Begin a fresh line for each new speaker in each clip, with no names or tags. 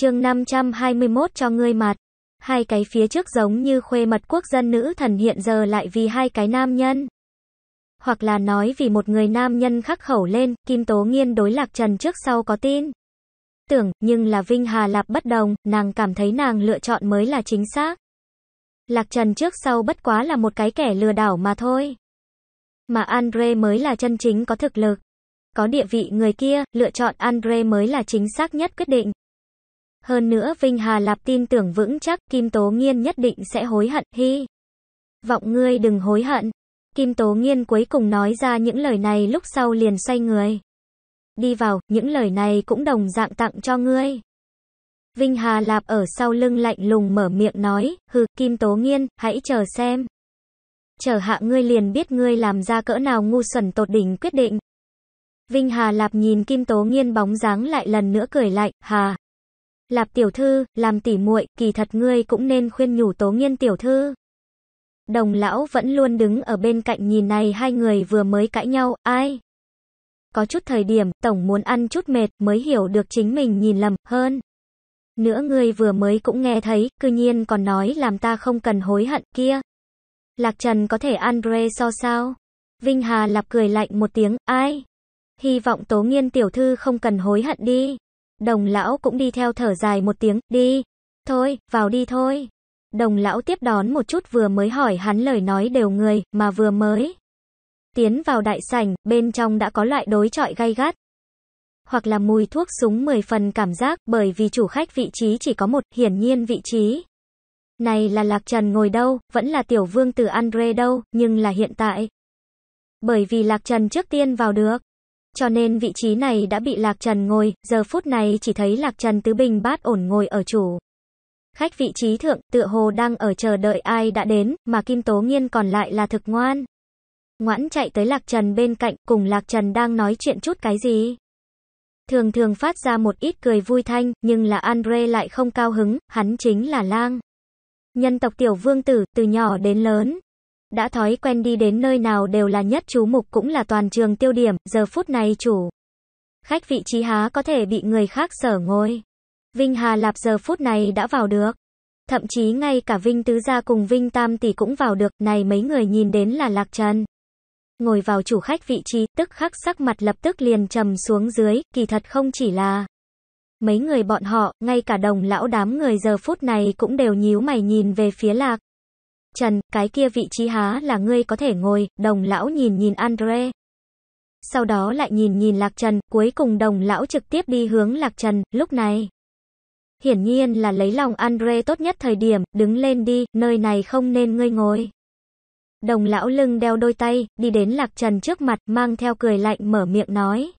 chương 521 cho ngươi mặt. Hai cái phía trước giống như khuê mật quốc dân nữ thần hiện giờ lại vì hai cái nam nhân. Hoặc là nói vì một người nam nhân khắc khẩu lên, Kim Tố Nghiên đối Lạc Trần trước sau có tin. Tưởng, nhưng là Vinh Hà Lạp bất đồng, nàng cảm thấy nàng lựa chọn mới là chính xác. Lạc Trần trước sau bất quá là một cái kẻ lừa đảo mà thôi. Mà Andre mới là chân chính có thực lực. Có địa vị người kia, lựa chọn Andre mới là chính xác nhất quyết định. Hơn nữa Vinh Hà Lạp tin tưởng vững chắc Kim Tố Nghiên nhất định sẽ hối hận, hy. Vọng ngươi đừng hối hận. Kim Tố Nghiên cuối cùng nói ra những lời này lúc sau liền xoay người. Đi vào, những lời này cũng đồng dạng tặng cho ngươi. Vinh Hà Lạp ở sau lưng lạnh lùng mở miệng nói, hừ, Kim Tố Nghiên, hãy chờ xem. Chờ hạ ngươi liền biết ngươi làm ra cỡ nào ngu xuẩn tột đỉnh quyết định. Vinh Hà Lạp nhìn Kim Tố Nghiên bóng dáng lại lần nữa cười lạnh, hà. Lạp tiểu thư, làm tỉ muội, kỳ thật ngươi cũng nên khuyên nhủ Tố Nghiên tiểu thư. Đồng lão vẫn luôn đứng ở bên cạnh nhìn này hai người vừa mới cãi nhau, ai? Có chút thời điểm, tổng muốn ăn chút mệt mới hiểu được chính mình nhìn lầm, hơn. Nữa ngươi vừa mới cũng nghe thấy, cư nhiên còn nói làm ta không cần hối hận kia. Lạc Trần có thể Andre so sao? Vinh Hà lạp cười lạnh một tiếng, ai? Hy vọng Tố Nghiên tiểu thư không cần hối hận đi. Đồng lão cũng đi theo thở dài một tiếng, đi. Thôi, vào đi thôi. Đồng lão tiếp đón một chút vừa mới hỏi hắn lời nói đều người, mà vừa mới. Tiến vào đại sảnh, bên trong đã có loại đối trọi gay gắt. Hoặc là mùi thuốc súng 10 phần cảm giác, bởi vì chủ khách vị trí chỉ có một, hiển nhiên vị trí. Này là Lạc Trần ngồi đâu, vẫn là tiểu vương từ Andre đâu, nhưng là hiện tại. Bởi vì Lạc Trần trước tiên vào được cho nên vị trí này đã bị Lạc Trần ngồi, giờ phút này chỉ thấy Lạc Trần tứ bình bát ổn ngồi ở chủ. Khách vị trí thượng, tựa hồ đang ở chờ đợi ai đã đến, mà Kim Tố Nghiên còn lại là thực ngoan. Ngoãn chạy tới Lạc Trần bên cạnh, cùng Lạc Trần đang nói chuyện chút cái gì. Thường thường phát ra một ít cười vui thanh, nhưng là Andre lại không cao hứng, hắn chính là lang. Nhân tộc tiểu vương tử, từ nhỏ đến lớn, đã thói quen đi đến nơi nào đều là nhất chú mục cũng là toàn trường tiêu điểm, giờ phút này chủ. Khách vị trí há có thể bị người khác sở ngôi. Vinh Hà Lạp giờ phút này đã vào được. Thậm chí ngay cả Vinh Tứ Gia cùng Vinh Tam Tỷ cũng vào được, này mấy người nhìn đến là Lạc chân Ngồi vào chủ khách vị trí, tức khắc sắc mặt lập tức liền trầm xuống dưới, kỳ thật không chỉ là mấy người bọn họ, ngay cả đồng lão đám người giờ phút này cũng đều nhíu mày nhìn về phía lạc. Trần, cái kia vị trí há là ngươi có thể ngồi, đồng lão nhìn nhìn Andre. Sau đó lại nhìn nhìn Lạc Trần, cuối cùng đồng lão trực tiếp đi hướng Lạc Trần, lúc này. Hiển nhiên là lấy lòng Andre tốt nhất thời điểm, đứng lên đi, nơi này không nên ngươi ngồi. Đồng lão lưng đeo đôi tay, đi đến Lạc Trần trước mặt, mang theo cười lạnh mở miệng nói.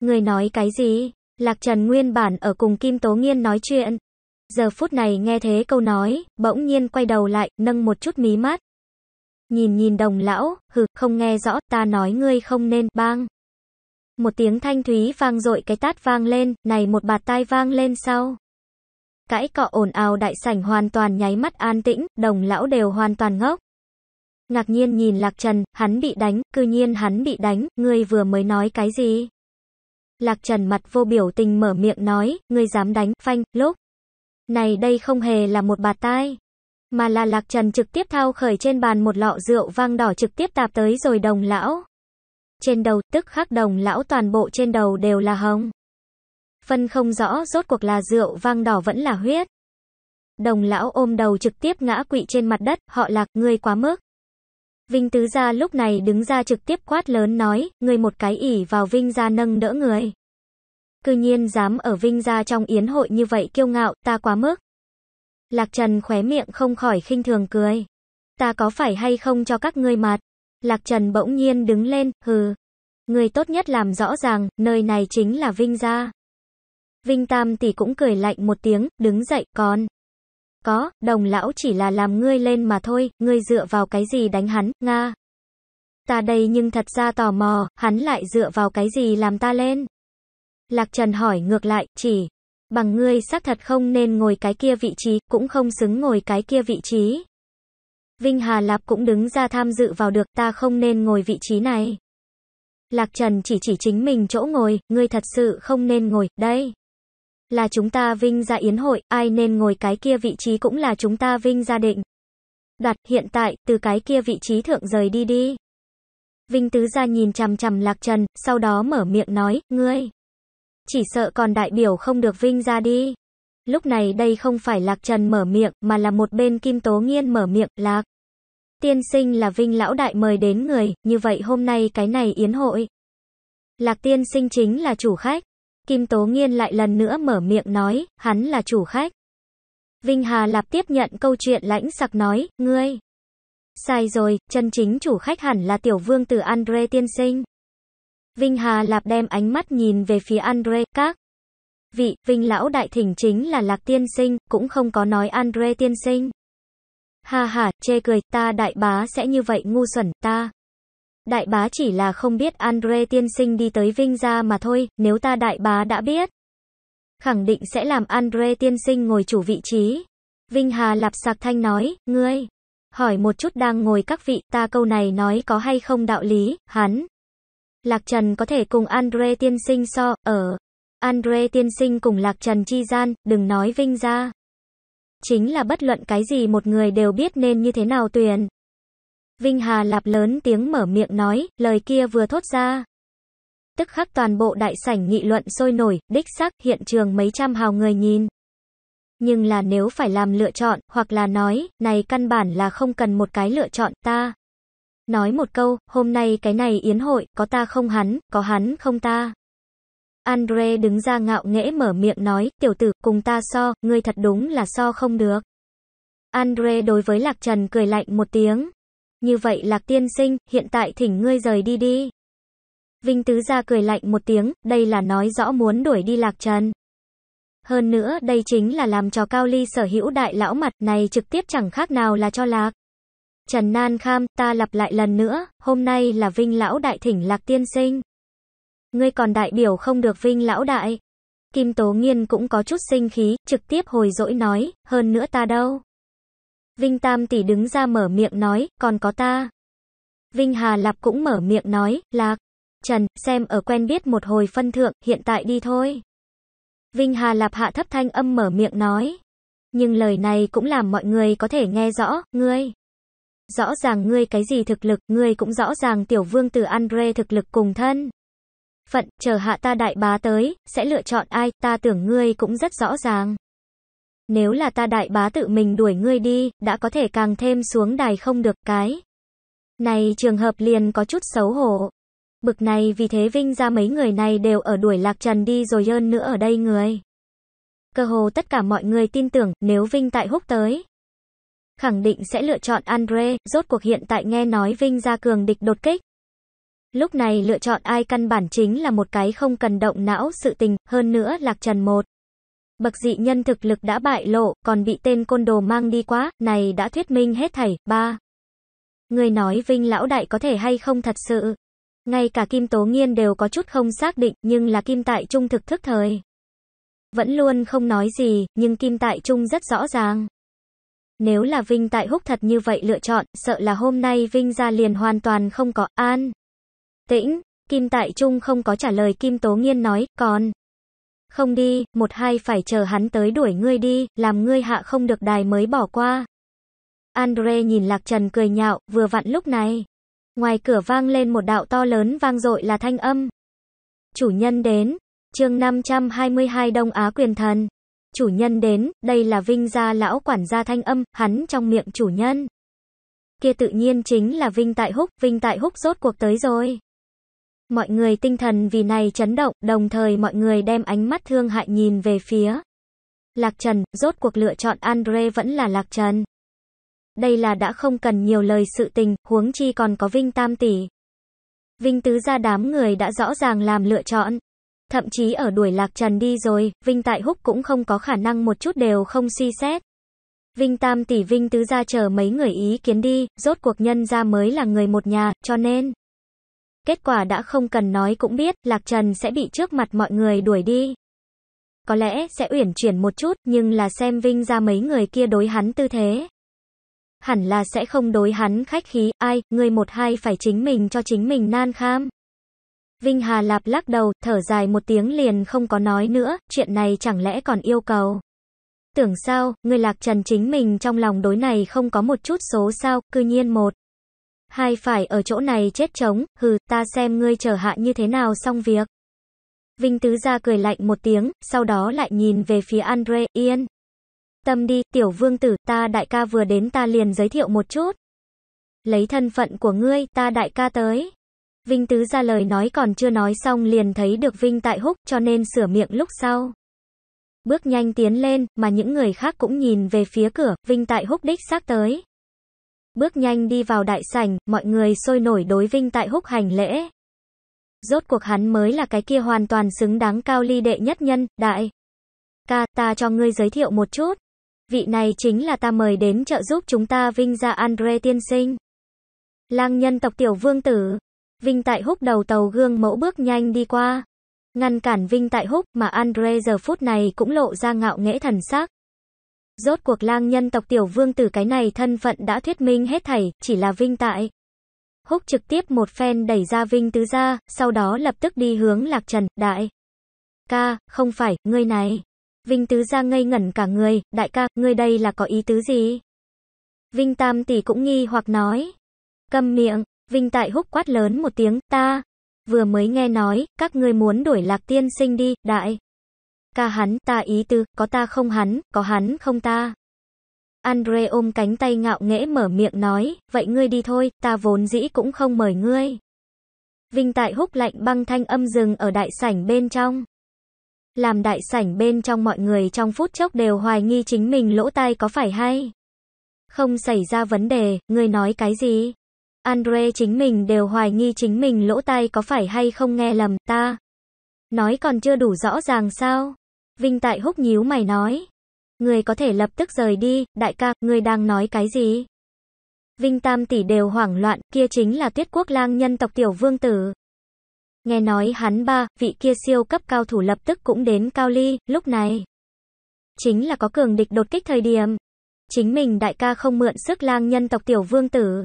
Người nói cái gì? Lạc Trần nguyên bản ở cùng Kim Tố Nghiên nói chuyện, giờ phút này nghe thế câu nói, bỗng nhiên quay đầu lại, nâng một chút mí mắt. Nhìn nhìn đồng lão, hừ, không nghe rõ, ta nói ngươi không nên, bang. Một tiếng thanh thúy vang dội cái tát vang lên, này một bạt tai vang lên sau. Cãi cọ ồn ào đại sảnh hoàn toàn nháy mắt an tĩnh, đồng lão đều hoàn toàn ngốc. Ngạc nhiên nhìn Lạc Trần, hắn bị đánh, cư nhiên hắn bị đánh, ngươi vừa mới nói cái gì? Lạc Trần mặt vô biểu tình mở miệng nói, ngươi dám đánh, phanh, lúc này đây không hề là một bạt tai, mà là Lạc Trần trực tiếp thao khởi trên bàn một lọ rượu vang đỏ trực tiếp tạp tới rồi đồng lão. Trên đầu tức khắc đồng lão toàn bộ trên đầu đều là hồng. Phân không rõ rốt cuộc là rượu vang đỏ vẫn là huyết. Đồng lão ôm đầu trực tiếp ngã quỵ trên mặt đất, họ lạc ngươi quá mức. Vinh Tứ Gia lúc này đứng ra trực tiếp quát lớn nói, người một cái ỉ vào Vinh Gia nâng đỡ người cư nhiên dám ở Vinh gia trong yến hội như vậy kiêu ngạo, ta quá mức. Lạc Trần khóe miệng không khỏi khinh thường cười. Ta có phải hay không cho các ngươi mặt? Lạc Trần bỗng nhiên đứng lên, hừ. Người tốt nhất làm rõ ràng, nơi này chính là Vinh gia. Vinh Tam tỷ cũng cười lạnh một tiếng, đứng dậy, còn. Có, đồng lão chỉ là làm ngươi lên mà thôi, ngươi dựa vào cái gì đánh hắn, Nga. Ta đây nhưng thật ra tò mò, hắn lại dựa vào cái gì làm ta lên. Lạc Trần hỏi ngược lại, chỉ bằng ngươi xác thật không nên ngồi cái kia vị trí, cũng không xứng ngồi cái kia vị trí. Vinh Hà Lạp cũng đứng ra tham dự vào được, ta không nên ngồi vị trí này. Lạc Trần chỉ chỉ chính mình chỗ ngồi, ngươi thật sự không nên ngồi, đây. Là chúng ta vinh ra yến hội, ai nên ngồi cái kia vị trí cũng là chúng ta vinh gia định. Đoạt, hiện tại, từ cái kia vị trí thượng rời đi đi. Vinh Tứ ra nhìn chằm chằm Lạc Trần, sau đó mở miệng nói, ngươi. Chỉ sợ còn đại biểu không được vinh ra đi. Lúc này đây không phải Lạc Trần mở miệng, mà là một bên Kim Tố Nghiên mở miệng, Lạc. Tiên sinh là Vinh Lão Đại mời đến người, như vậy hôm nay cái này yến hội. Lạc Tiên sinh chính là chủ khách. Kim Tố Nghiên lại lần nữa mở miệng nói, hắn là chủ khách. Vinh Hà Lạp tiếp nhận câu chuyện lãnh sặc nói, ngươi. Sai rồi, chân chính chủ khách hẳn là tiểu vương từ Andre tiên sinh. Vinh Hà Lạp đem ánh mắt nhìn về phía Andre, các vị, Vinh Lão Đại Thỉnh chính là Lạc Tiên Sinh, cũng không có nói Andre Tiên Sinh. Ha ha, chê cười, ta đại bá sẽ như vậy ngu xuẩn, ta. Đại bá chỉ là không biết Andre Tiên Sinh đi tới Vinh ra mà thôi, nếu ta đại bá đã biết. Khẳng định sẽ làm Andre Tiên Sinh ngồi chủ vị trí. Vinh Hà Lạp Sạc Thanh nói, ngươi. Hỏi một chút đang ngồi các vị, ta câu này nói có hay không đạo lý, hắn. Lạc Trần có thể cùng Andre tiên sinh so, ở. Andre tiên sinh cùng Lạc Trần chi gian, đừng nói vinh ra. Chính là bất luận cái gì một người đều biết nên như thế nào tuyển. Vinh Hà lạp lớn tiếng mở miệng nói, lời kia vừa thốt ra. Tức khắc toàn bộ đại sảnh nghị luận sôi nổi, đích xác hiện trường mấy trăm hào người nhìn. Nhưng là nếu phải làm lựa chọn, hoặc là nói, này căn bản là không cần một cái lựa chọn ta. Nói một câu, hôm nay cái này yến hội, có ta không hắn, có hắn không ta. Andre đứng ra ngạo nghễ mở miệng nói, tiểu tử, cùng ta so, ngươi thật đúng là so không được. Andre đối với Lạc Trần cười lạnh một tiếng. Như vậy Lạc Tiên Sinh, hiện tại thỉnh ngươi rời đi đi. Vinh Tứ ra cười lạnh một tiếng, đây là nói rõ muốn đuổi đi Lạc Trần. Hơn nữa, đây chính là làm cho Cao Ly sở hữu đại lão mặt này trực tiếp chẳng khác nào là cho Lạc. Trần Nan Kham, ta lặp lại lần nữa, hôm nay là Vinh Lão Đại Thỉnh Lạc Tiên Sinh. Ngươi còn đại biểu không được Vinh Lão Đại. Kim Tố Nghiên cũng có chút sinh khí, trực tiếp hồi dỗi nói, hơn nữa ta đâu. Vinh Tam Tỷ đứng ra mở miệng nói, còn có ta. Vinh Hà Lạp cũng mở miệng nói, Lạc, Trần, xem ở quen biết một hồi phân thượng, hiện tại đi thôi. Vinh Hà Lạp hạ thấp thanh âm mở miệng nói. Nhưng lời này cũng làm mọi người có thể nghe rõ, ngươi rõ ràng ngươi cái gì thực lực, ngươi cũng rõ ràng tiểu vương tử Andre thực lực cùng thân. Phận, chờ hạ ta đại bá tới, sẽ lựa chọn ai, ta tưởng ngươi cũng rất rõ ràng. Nếu là ta đại bá tự mình đuổi ngươi đi, đã có thể càng thêm xuống đài không được cái. Này trường hợp liền có chút xấu hổ. Bực này vì thế vinh ra mấy người này đều ở đuổi lạc trần đi rồi hơn nữa ở đây người. Cơ hồ tất cả mọi người tin tưởng, nếu Vinh tại húc tới, khẳng định sẽ lựa chọn Andre, rốt cuộc hiện tại nghe nói Vinh ra cường địch đột kích. Lúc này lựa chọn ai căn bản chính là một cái không cần động não sự tình, hơn nữa lạc trần một. Bậc dị nhân thực lực đã bại lộ, còn bị tên côn đồ mang đi quá, này đã thuyết minh hết thảy, ba. Người nói Vinh lão đại có thể hay không thật sự. Ngay cả Kim Tố Nghiên đều có chút không xác định, nhưng là Kim Tại Trung thực thức thời. Vẫn luôn không nói gì, nhưng Kim Tại Trung rất rõ ràng. Nếu là Vinh tại Húc thật như vậy lựa chọn, sợ là hôm nay Vinh ra liền hoàn toàn không có an. Tĩnh, Kim Tại Trung không có trả lời Kim Tố Nghiên nói, còn. Không đi, một hai phải chờ hắn tới đuổi ngươi đi, làm ngươi hạ không được đài mới bỏ qua. Andre nhìn Lạc Trần cười nhạo, vừa vặn lúc này. Ngoài cửa vang lên một đạo to lớn vang dội là thanh âm. Chủ nhân đến, chương 522 Đông Á Quyền Thần. Chủ nhân đến, đây là Vinh gia lão quản gia thanh âm, hắn trong miệng chủ nhân. Kia tự nhiên chính là Vinh Tại Húc, Vinh Tại Húc rốt cuộc tới rồi. Mọi người tinh thần vì này chấn động, đồng thời mọi người đem ánh mắt thương hại nhìn về phía. Lạc Trần, rốt cuộc lựa chọn Andre vẫn là Lạc Trần. Đây là đã không cần nhiều lời sự tình, huống chi còn có Vinh Tam Tỷ. Vinh Tứ ra đám người đã rõ ràng làm lựa chọn. Thậm chí ở đuổi Lạc Trần đi rồi, Vinh Tại Húc cũng không có khả năng một chút đều không suy xét. Vinh Tam tỷ Vinh Tứ ra chờ mấy người ý kiến đi, rốt cuộc nhân ra mới là người một nhà, cho nên. Kết quả đã không cần nói cũng biết, Lạc Trần sẽ bị trước mặt mọi người đuổi đi. Có lẽ sẽ uyển chuyển một chút, nhưng là xem Vinh ra mấy người kia đối hắn tư thế. Hẳn là sẽ không đối hắn khách khí, ai, người một hai phải chính mình cho chính mình nan kham. Vinh Hà Lạp lắc đầu, thở dài một tiếng liền không có nói nữa, chuyện này chẳng lẽ còn yêu cầu. Tưởng sao, người lạc trần chính mình trong lòng đối này không có một chút số sao, cư nhiên một. Hai phải ở chỗ này chết trống, hừ, ta xem ngươi trở hạ như thế nào xong việc. Vinh Tứ gia cười lạnh một tiếng, sau đó lại nhìn về phía Andre, yên. Tâm đi, tiểu vương tử, ta đại ca vừa đến ta liền giới thiệu một chút. Lấy thân phận của ngươi, ta đại ca tới. Vinh Tứ ra lời nói còn chưa nói xong liền thấy được Vinh tại húc cho nên sửa miệng lúc sau. Bước nhanh tiến lên, mà những người khác cũng nhìn về phía cửa, Vinh tại húc đích xác tới. Bước nhanh đi vào đại sảnh, mọi người sôi nổi đối Vinh tại húc hành lễ. Rốt cuộc hắn mới là cái kia hoàn toàn xứng đáng cao ly đệ nhất nhân, đại. Ca, ta cho ngươi giới thiệu một chút. Vị này chính là ta mời đến trợ giúp chúng ta Vinh ra Andre tiên sinh. Lang nhân tộc tiểu vương tử, Vinh Tại Húc đầu tàu gương mẫu bước nhanh đi qua. Ngăn cản Vinh Tại Húc mà Andre giờ phút này cũng lộ ra ngạo nghễ thần sắc. Rốt cuộc lang nhân tộc tiểu vương tử cái này thân phận đã thuyết minh hết thảy, chỉ là Vinh Tại. Húc trực tiếp một phen đẩy ra Vinh Tứ ra, sau đó lập tức đi hướng Lạc Trần, đại. Ca, không phải, ngươi này. Vinh Tứ ra ngây ngẩn cả người, đại ca, ngươi đây là có ý tứ gì? Vinh Tam tỷ cũng nghi hoặc nói. câm miệng, Vinh Tại Húc quát lớn một tiếng, ta, vừa mới nghe nói, các ngươi muốn đuổi lạc tiên sinh đi, đại. Ca hắn, ta ý tư, có ta không hắn, có hắn không ta. Andre ôm cánh tay ngạo nghễ mở miệng nói, vậy ngươi đi thôi, ta vốn dĩ cũng không mời ngươi. Vinh Tại Húc lạnh băng thanh âm rừng ở đại sảnh bên trong. Làm đại sảnh bên trong mọi người trong phút chốc đều hoài nghi chính mình lỗ tai có phải hay. Không xảy ra vấn đề, ngươi nói cái gì? Andre chính mình đều hoài nghi chính mình lỗ tai có phải hay không nghe lầm ta. Nói còn chưa đủ rõ ràng sao? Vinh Tại Húc nhíu mày nói. Người có thể lập tức rời đi, đại ca, người đang nói cái gì? Vinh Tam tỷ đều hoảng loạn, kia chính là tuyết quốc lang nhân tộc tiểu vương tử. Nghe nói hắn ba, vị kia siêu cấp cao thủ lập tức cũng đến Cao Ly, lúc này. Chính là có cường địch đột kích thời điểm. Chính mình đại ca không mượn sức lang nhân tộc tiểu vương tử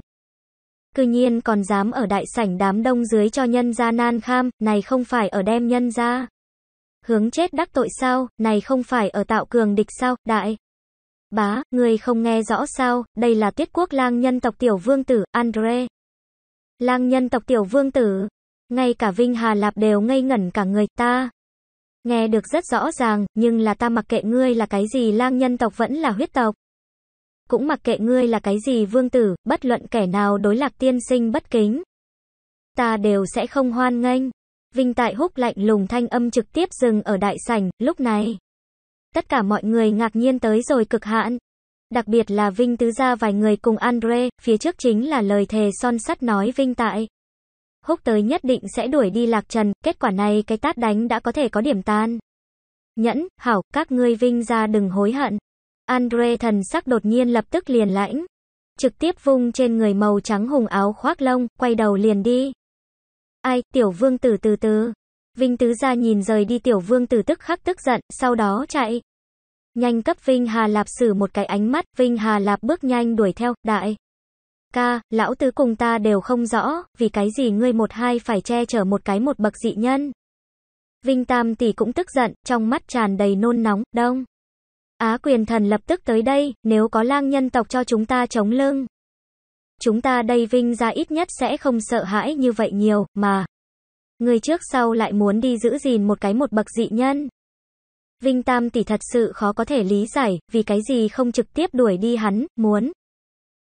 cư nhiên còn dám ở đại sảnh đám đông dưới cho nhân gia nan kham, này không phải ở đem nhân gia. Hướng chết đắc tội sao, này không phải ở tạo cường địch sao, đại. Bá, người không nghe rõ sao, đây là tiết quốc lang nhân tộc tiểu vương tử, Andre. Lang nhân tộc tiểu vương tử, ngay cả Vinh Hà Lạp đều ngây ngẩn cả người ta. Nghe được rất rõ ràng, nhưng là ta mặc kệ ngươi là cái gì lang nhân tộc vẫn là huyết tộc cũng mặc kệ ngươi là cái gì vương tử, bất luận kẻ nào đối lạc tiên sinh bất kính. Ta đều sẽ không hoan nghênh. Vinh Tại Húc lạnh lùng thanh âm trực tiếp dừng ở đại sảnh, lúc này. Tất cả mọi người ngạc nhiên tới rồi cực hạn. Đặc biệt là Vinh Tứ Gia vài người cùng Andre, phía trước chính là lời thề son sắt nói Vinh Tại. Húc tới nhất định sẽ đuổi đi Lạc Trần, kết quả này cái tát đánh đã có thể có điểm tan. Nhẫn, hảo, các ngươi Vinh gia đừng hối hận. Andre thần sắc đột nhiên lập tức liền lãnh. Trực tiếp vung trên người màu trắng hùng áo khoác lông, quay đầu liền đi. Ai, tiểu vương tử từ từ. Vinh tứ ra nhìn rời đi tiểu vương tử tức khắc tức giận, sau đó chạy. Nhanh cấp Vinh Hà Lạp xử một cái ánh mắt, Vinh Hà Lạp bước nhanh đuổi theo, đại. Ca, lão tứ cùng ta đều không rõ, vì cái gì ngươi một hai phải che chở một cái một bậc dị nhân. Vinh Tam tỷ cũng tức giận, trong mắt tràn đầy nôn nóng, đông. Á quyền thần lập tức tới đây, nếu có lang nhân tộc cho chúng ta chống lưng. Chúng ta đây vinh ra ít nhất sẽ không sợ hãi như vậy nhiều, mà. Người trước sau lại muốn đi giữ gìn một cái một bậc dị nhân. Vinh Tam tỷ thật sự khó có thể lý giải, vì cái gì không trực tiếp đuổi đi hắn, muốn.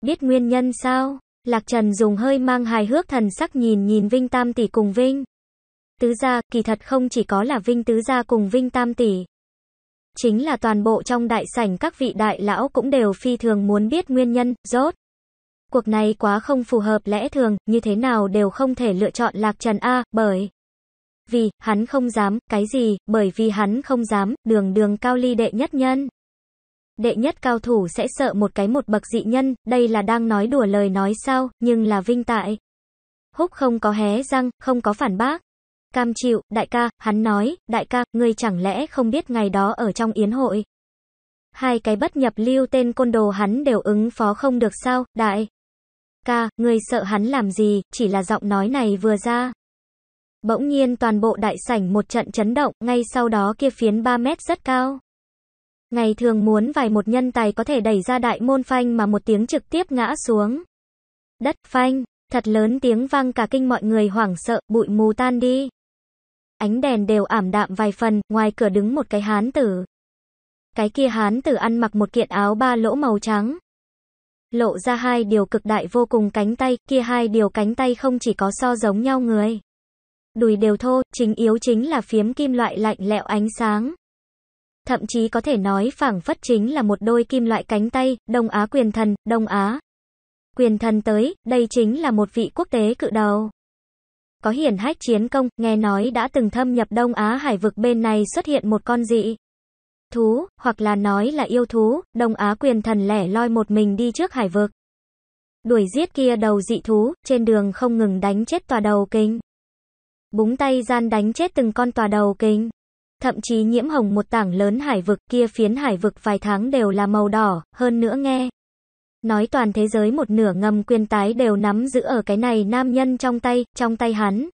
Biết nguyên nhân sao? Lạc Trần dùng hơi mang hài hước thần sắc nhìn nhìn Vinh Tam tỷ cùng Vinh. Tứ gia, kỳ thật không chỉ có là Vinh Tứ gia cùng Vinh Tam tỷ, chính là toàn bộ trong đại sảnh các vị đại lão cũng đều phi thường muốn biết nguyên nhân, rốt. Cuộc này quá không phù hợp lẽ thường, như thế nào đều không thể lựa chọn Lạc Trần A, bởi vì, hắn không dám, cái gì, bởi vì hắn không dám, đường đường cao ly đệ nhất nhân. Đệ nhất cao thủ sẽ sợ một cái một bậc dị nhân, đây là đang nói đùa lời nói sao, nhưng là vinh tại. Húc không có hé răng, không có phản bác. Cam chịu, đại ca, hắn nói, đại ca, ngươi chẳng lẽ không biết ngày đó ở trong yến hội. Hai cái bất nhập lưu tên côn đồ hắn đều ứng phó không được sao, đại. Ca, ngươi sợ hắn làm gì, chỉ là giọng nói này vừa ra. Bỗng nhiên toàn bộ đại sảnh một trận chấn động, ngay sau đó kia phiến 3 mét rất cao. Ngày thường muốn vài một nhân tài có thể đẩy ra đại môn phanh mà một tiếng trực tiếp ngã xuống. Đất phanh, thật lớn tiếng vang cả kinh mọi người hoảng sợ, bụi mù tan đi ánh đèn đều ảm đạm vài phần, ngoài cửa đứng một cái hán tử. Cái kia hán tử ăn mặc một kiện áo ba lỗ màu trắng. Lộ ra hai điều cực đại vô cùng cánh tay, kia hai điều cánh tay không chỉ có so giống nhau người. Đùi đều thô, chính yếu chính là phiếm kim loại lạnh lẽo ánh sáng. Thậm chí có thể nói phảng phất chính là một đôi kim loại cánh tay, Đông Á quyền thần, Đông Á. Quyền thần tới, đây chính là một vị quốc tế cự đầu. Có hiển hách chiến công, nghe nói đã từng thâm nhập Đông Á hải vực bên này xuất hiện một con dị thú, hoặc là nói là yêu thú, Đông Á quyền thần lẻ loi một mình đi trước hải vực. Đuổi giết kia đầu dị thú, trên đường không ngừng đánh chết tòa đầu kinh. Búng tay gian đánh chết từng con tòa đầu kinh. Thậm chí nhiễm hồng một tảng lớn hải vực kia phiến hải vực vài tháng đều là màu đỏ, hơn nữa nghe. Nói toàn thế giới một nửa ngầm quyền tái đều nắm giữ ở cái này nam nhân trong tay, trong tay hắn.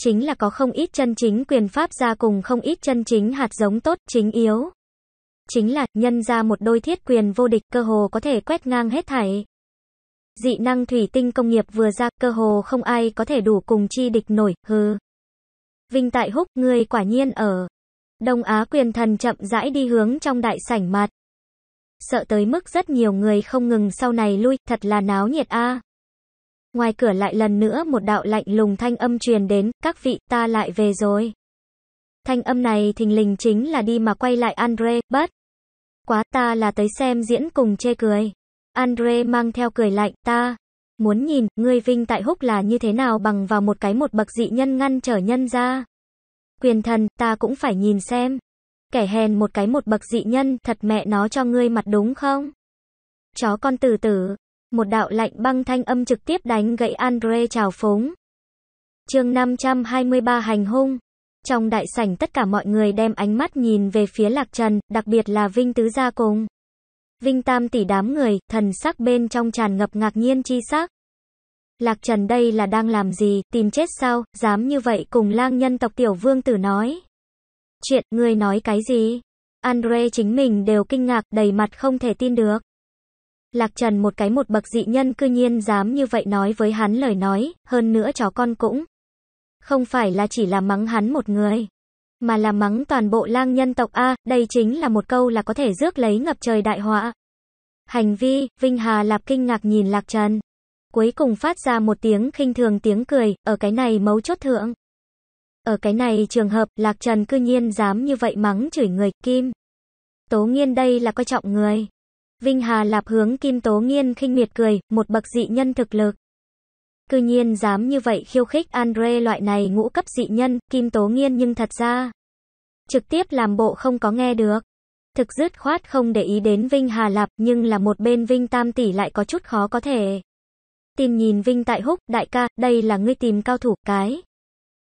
Chính là có không ít chân chính quyền pháp ra cùng không ít chân chính hạt giống tốt, chính yếu. Chính là, nhân ra một đôi thiết quyền vô địch cơ hồ có thể quét ngang hết thảy. Dị năng thủy tinh công nghiệp vừa ra, cơ hồ không ai có thể đủ cùng chi địch nổi, hừ. Vinh tại húc, người quả nhiên ở. Đông Á quyền thần chậm rãi đi hướng trong đại sảnh mặt sợ tới mức rất nhiều người không ngừng sau này lui, thật là náo nhiệt a. Ngoài cửa lại lần nữa một đạo lạnh lùng thanh âm truyền đến, các vị, ta lại về rồi. Thanh âm này thình lình chính là đi mà quay lại Andre, bất. Quá ta là tới xem diễn cùng chê cười. Andre mang theo cười lạnh, ta. Muốn nhìn, ngươi vinh tại húc là như thế nào bằng vào một cái một bậc dị nhân ngăn trở nhân ra. Quyền thần, ta cũng phải nhìn xem kẻ hèn một cái một bậc dị nhân, thật mẹ nó cho ngươi mặt đúng không? Chó con tử tử, một đạo lạnh băng thanh âm trực tiếp đánh gậy Andre chào phúng. chương 523 hành hung. Trong đại sảnh tất cả mọi người đem ánh mắt nhìn về phía Lạc Trần, đặc biệt là Vinh Tứ Gia cùng. Vinh Tam tỷ đám người, thần sắc bên trong tràn ngập ngạc nhiên chi sắc. Lạc Trần đây là đang làm gì, tìm chết sao, dám như vậy cùng lang nhân tộc tiểu vương tử nói. Chuyện, người nói cái gì? Andre chính mình đều kinh ngạc, đầy mặt không thể tin được. Lạc Trần một cái một bậc dị nhân cư nhiên dám như vậy nói với hắn lời nói, hơn nữa chó con cũng. Không phải là chỉ là mắng hắn một người, mà là mắng toàn bộ lang nhân tộc A, đây chính là một câu là có thể rước lấy ngập trời đại họa. Hành vi, Vinh Hà Lạp kinh ngạc nhìn Lạc Trần. Cuối cùng phát ra một tiếng khinh thường tiếng cười, ở cái này mấu chốt thượng. Ở cái này trường hợp, Lạc Trần cư nhiên dám như vậy mắng chửi người, Kim. Tố nghiên đây là coi trọng người. Vinh Hà Lạp hướng Kim Tố nghiên khinh miệt cười, một bậc dị nhân thực lực. Cư nhiên dám như vậy khiêu khích Andre loại này ngũ cấp dị nhân, Kim Tố nghiên nhưng thật ra. Trực tiếp làm bộ không có nghe được. Thực dứt khoát không để ý đến Vinh Hà Lạp nhưng là một bên Vinh Tam Tỷ lại có chút khó có thể. Tìm nhìn Vinh Tại Húc, đại ca, đây là ngươi tìm cao thủ cái.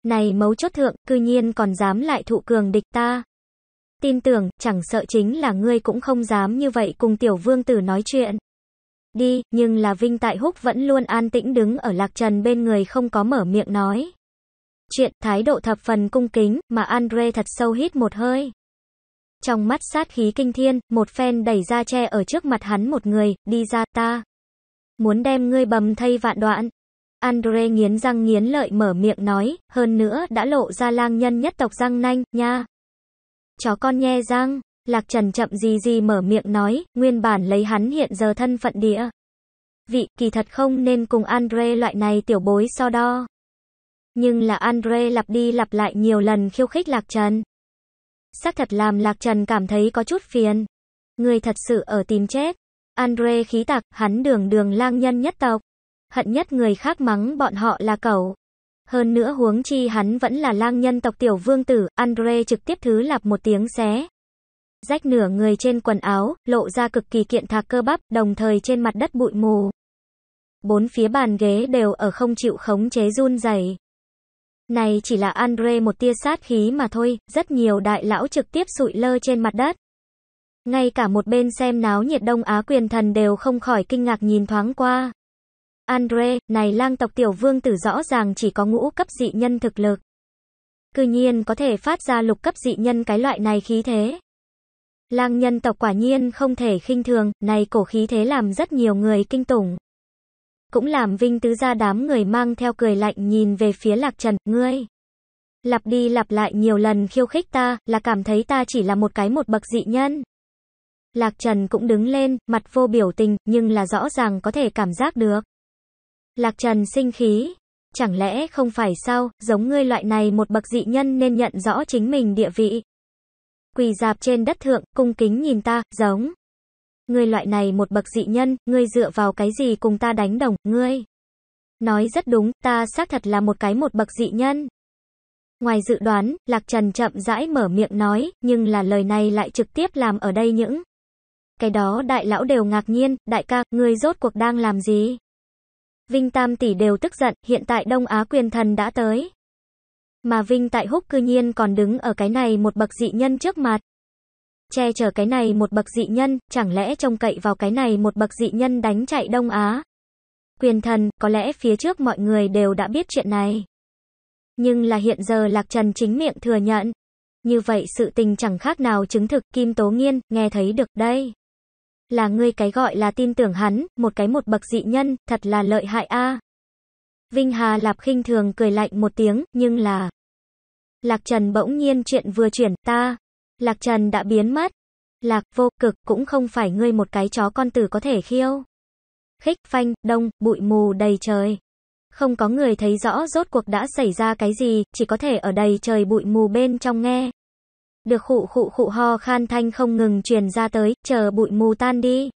Này mấu chốt thượng, cư nhiên còn dám lại thụ cường địch ta. Tin tưởng, chẳng sợ chính là ngươi cũng không dám như vậy cùng tiểu vương tử nói chuyện. Đi, nhưng là Vinh Tại Húc vẫn luôn an tĩnh đứng ở Lạc Trần bên người không có mở miệng nói. Chuyện, thái độ thập phần cung kính, mà Andre thật sâu hít một hơi. Trong mắt sát khí kinh thiên, một phen đẩy ra che ở trước mặt hắn một người, đi ra ta. Muốn đem ngươi bầm thay vạn đoạn. Andre nghiến răng nghiến lợi mở miệng nói, hơn nữa đã lộ ra lang nhân nhất tộc răng nanh, nha. Chó con nhe răng, Lạc Trần chậm gì gì mở miệng nói, nguyên bản lấy hắn hiện giờ thân phận địa. Vị, kỳ thật không nên cùng Andre loại này tiểu bối so đo. Nhưng là Andre lặp đi lặp lại nhiều lần khiêu khích Lạc Trần. Sắc thật làm Lạc Trần cảm thấy có chút phiền. Người thật sự ở tìm chết. Andre khí tặc, hắn đường đường lang nhân nhất tộc hận nhất người khác mắng bọn họ là cẩu. Hơn nữa huống chi hắn vẫn là lang nhân tộc tiểu vương tử, Andre trực tiếp thứ lạp một tiếng xé. Rách nửa người trên quần áo, lộ ra cực kỳ kiện thạc cơ bắp, đồng thời trên mặt đất bụi mù. Bốn phía bàn ghế đều ở không chịu khống chế run rẩy. Này chỉ là Andre một tia sát khí mà thôi, rất nhiều đại lão trực tiếp sụi lơ trên mặt đất. Ngay cả một bên xem náo nhiệt Đông Á quyền thần đều không khỏi kinh ngạc nhìn thoáng qua. Andre, này lang tộc tiểu vương tử rõ ràng chỉ có ngũ cấp dị nhân thực lực. Cư nhiên có thể phát ra lục cấp dị nhân cái loại này khí thế. Lang nhân tộc quả nhiên không thể khinh thường, này cổ khí thế làm rất nhiều người kinh tủng. Cũng làm vinh tứ gia đám người mang theo cười lạnh nhìn về phía lạc trần, ngươi. Lặp đi lặp lại nhiều lần khiêu khích ta, là cảm thấy ta chỉ là một cái một bậc dị nhân. Lạc Trần cũng đứng lên, mặt vô biểu tình, nhưng là rõ ràng có thể cảm giác được. Lạc Trần sinh khí. Chẳng lẽ không phải sao, giống ngươi loại này một bậc dị nhân nên nhận rõ chính mình địa vị. Quỳ dạp trên đất thượng, cung kính nhìn ta, giống. Ngươi loại này một bậc dị nhân, ngươi dựa vào cái gì cùng ta đánh đồng, ngươi. Nói rất đúng, ta xác thật là một cái một bậc dị nhân. Ngoài dự đoán, Lạc Trần chậm rãi mở miệng nói, nhưng là lời này lại trực tiếp làm ở đây những. Cái đó đại lão đều ngạc nhiên, đại ca, ngươi rốt cuộc đang làm gì? Vinh Tam Tỷ đều tức giận, hiện tại Đông Á quyền thần đã tới. Mà Vinh Tại Húc cư nhiên còn đứng ở cái này một bậc dị nhân trước mặt. Che chở cái này một bậc dị nhân, chẳng lẽ trông cậy vào cái này một bậc dị nhân đánh chạy Đông Á. Quyền thần, có lẽ phía trước mọi người đều đã biết chuyện này. Nhưng là hiện giờ Lạc Trần chính miệng thừa nhận. Như vậy sự tình chẳng khác nào chứng thực Kim Tố Nghiên, nghe thấy được đây là ngươi cái gọi là tin tưởng hắn, một cái một bậc dị nhân, thật là lợi hại a. Vinh Hà Lạp khinh thường cười lạnh một tiếng, nhưng là... Lạc Trần bỗng nhiên chuyện vừa chuyển, ta... Lạc Trần đã biến mất. Lạc vô cực cũng không phải ngươi một cái chó con tử có thể khiêu. Khích phanh, đông, bụi mù đầy trời. Không có người thấy rõ rốt cuộc đã xảy ra cái gì, chỉ có thể ở đầy trời bụi mù bên trong nghe được khụ khụ khụ ho khan thanh không ngừng truyền ra tới, chờ bụi mù tan đi.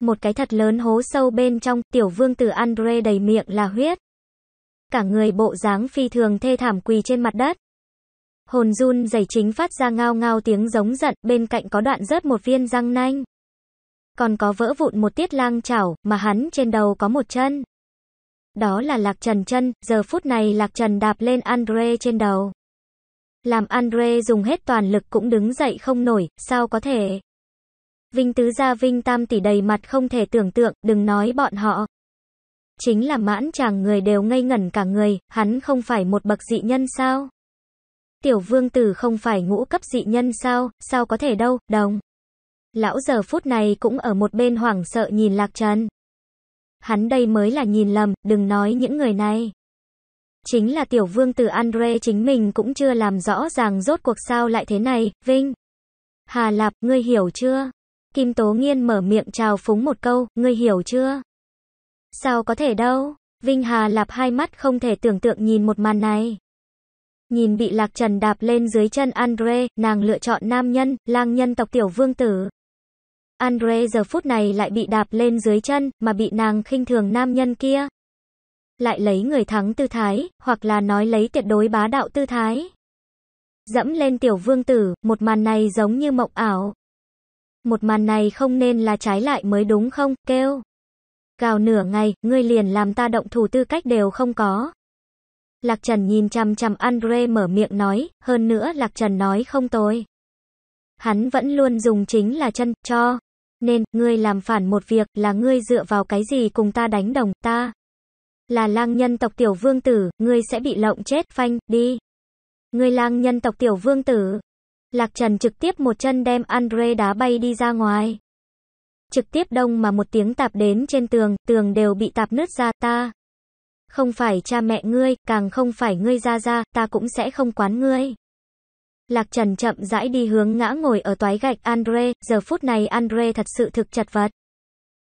Một cái thật lớn hố sâu bên trong, tiểu vương tử Andre đầy miệng là huyết. Cả người bộ dáng phi thường thê thảm quỳ trên mặt đất. Hồn run dày chính phát ra ngao ngao tiếng giống giận, bên cạnh có đoạn rớt một viên răng nanh. Còn có vỡ vụn một tiết lang chảo, mà hắn trên đầu có một chân. Đó là Lạc Trần chân, giờ phút này Lạc Trần đạp lên Andre trên đầu làm Andre dùng hết toàn lực cũng đứng dậy không nổi, sao có thể. Vinh tứ gia Vinh tam tỷ đầy mặt không thể tưởng tượng, đừng nói bọn họ. Chính là mãn chàng người đều ngây ngẩn cả người, hắn không phải một bậc dị nhân sao? Tiểu vương tử không phải ngũ cấp dị nhân sao, sao có thể đâu, đồng. Lão giờ phút này cũng ở một bên hoảng sợ nhìn Lạc Trần. Hắn đây mới là nhìn lầm, đừng nói những người này chính là tiểu vương tử Andre chính mình cũng chưa làm rõ ràng rốt cuộc sao lại thế này, Vinh. Hà Lạp, ngươi hiểu chưa? Kim Tố Nghiên mở miệng chào phúng một câu, ngươi hiểu chưa? Sao có thể đâu? Vinh Hà Lạp hai mắt không thể tưởng tượng nhìn một màn này. Nhìn bị Lạc Trần đạp lên dưới chân Andre, nàng lựa chọn nam nhân, lang nhân tộc tiểu vương tử. Andre giờ phút này lại bị đạp lên dưới chân, mà bị nàng khinh thường nam nhân kia lại lấy người thắng tư thái, hoặc là nói lấy tuyệt đối bá đạo tư thái. Dẫm lên tiểu vương tử, một màn này giống như mộng ảo. Một màn này không nên là trái lại mới đúng không, kêu. Cào nửa ngày, ngươi liền làm ta động thủ tư cách đều không có. Lạc Trần nhìn chằm chằm Andre mở miệng nói, hơn nữa Lạc Trần nói không tồi. Hắn vẫn luôn dùng chính là chân, cho. Nên, ngươi làm phản một việc, là ngươi dựa vào cái gì cùng ta đánh đồng, ta. Là lang nhân tộc tiểu vương tử, ngươi sẽ bị lộng chết, phanh, đi. Ngươi lang nhân tộc tiểu vương tử. Lạc Trần trực tiếp một chân đem Andre đá bay đi ra ngoài. Trực tiếp đông mà một tiếng tạp đến trên tường, tường đều bị tạp nứt ra ta. Không phải cha mẹ ngươi, càng không phải ngươi ra ra, ta cũng sẽ không quán ngươi. Lạc Trần chậm rãi đi hướng ngã ngồi ở toái gạch Andre, giờ phút này Andre thật sự thực chật vật.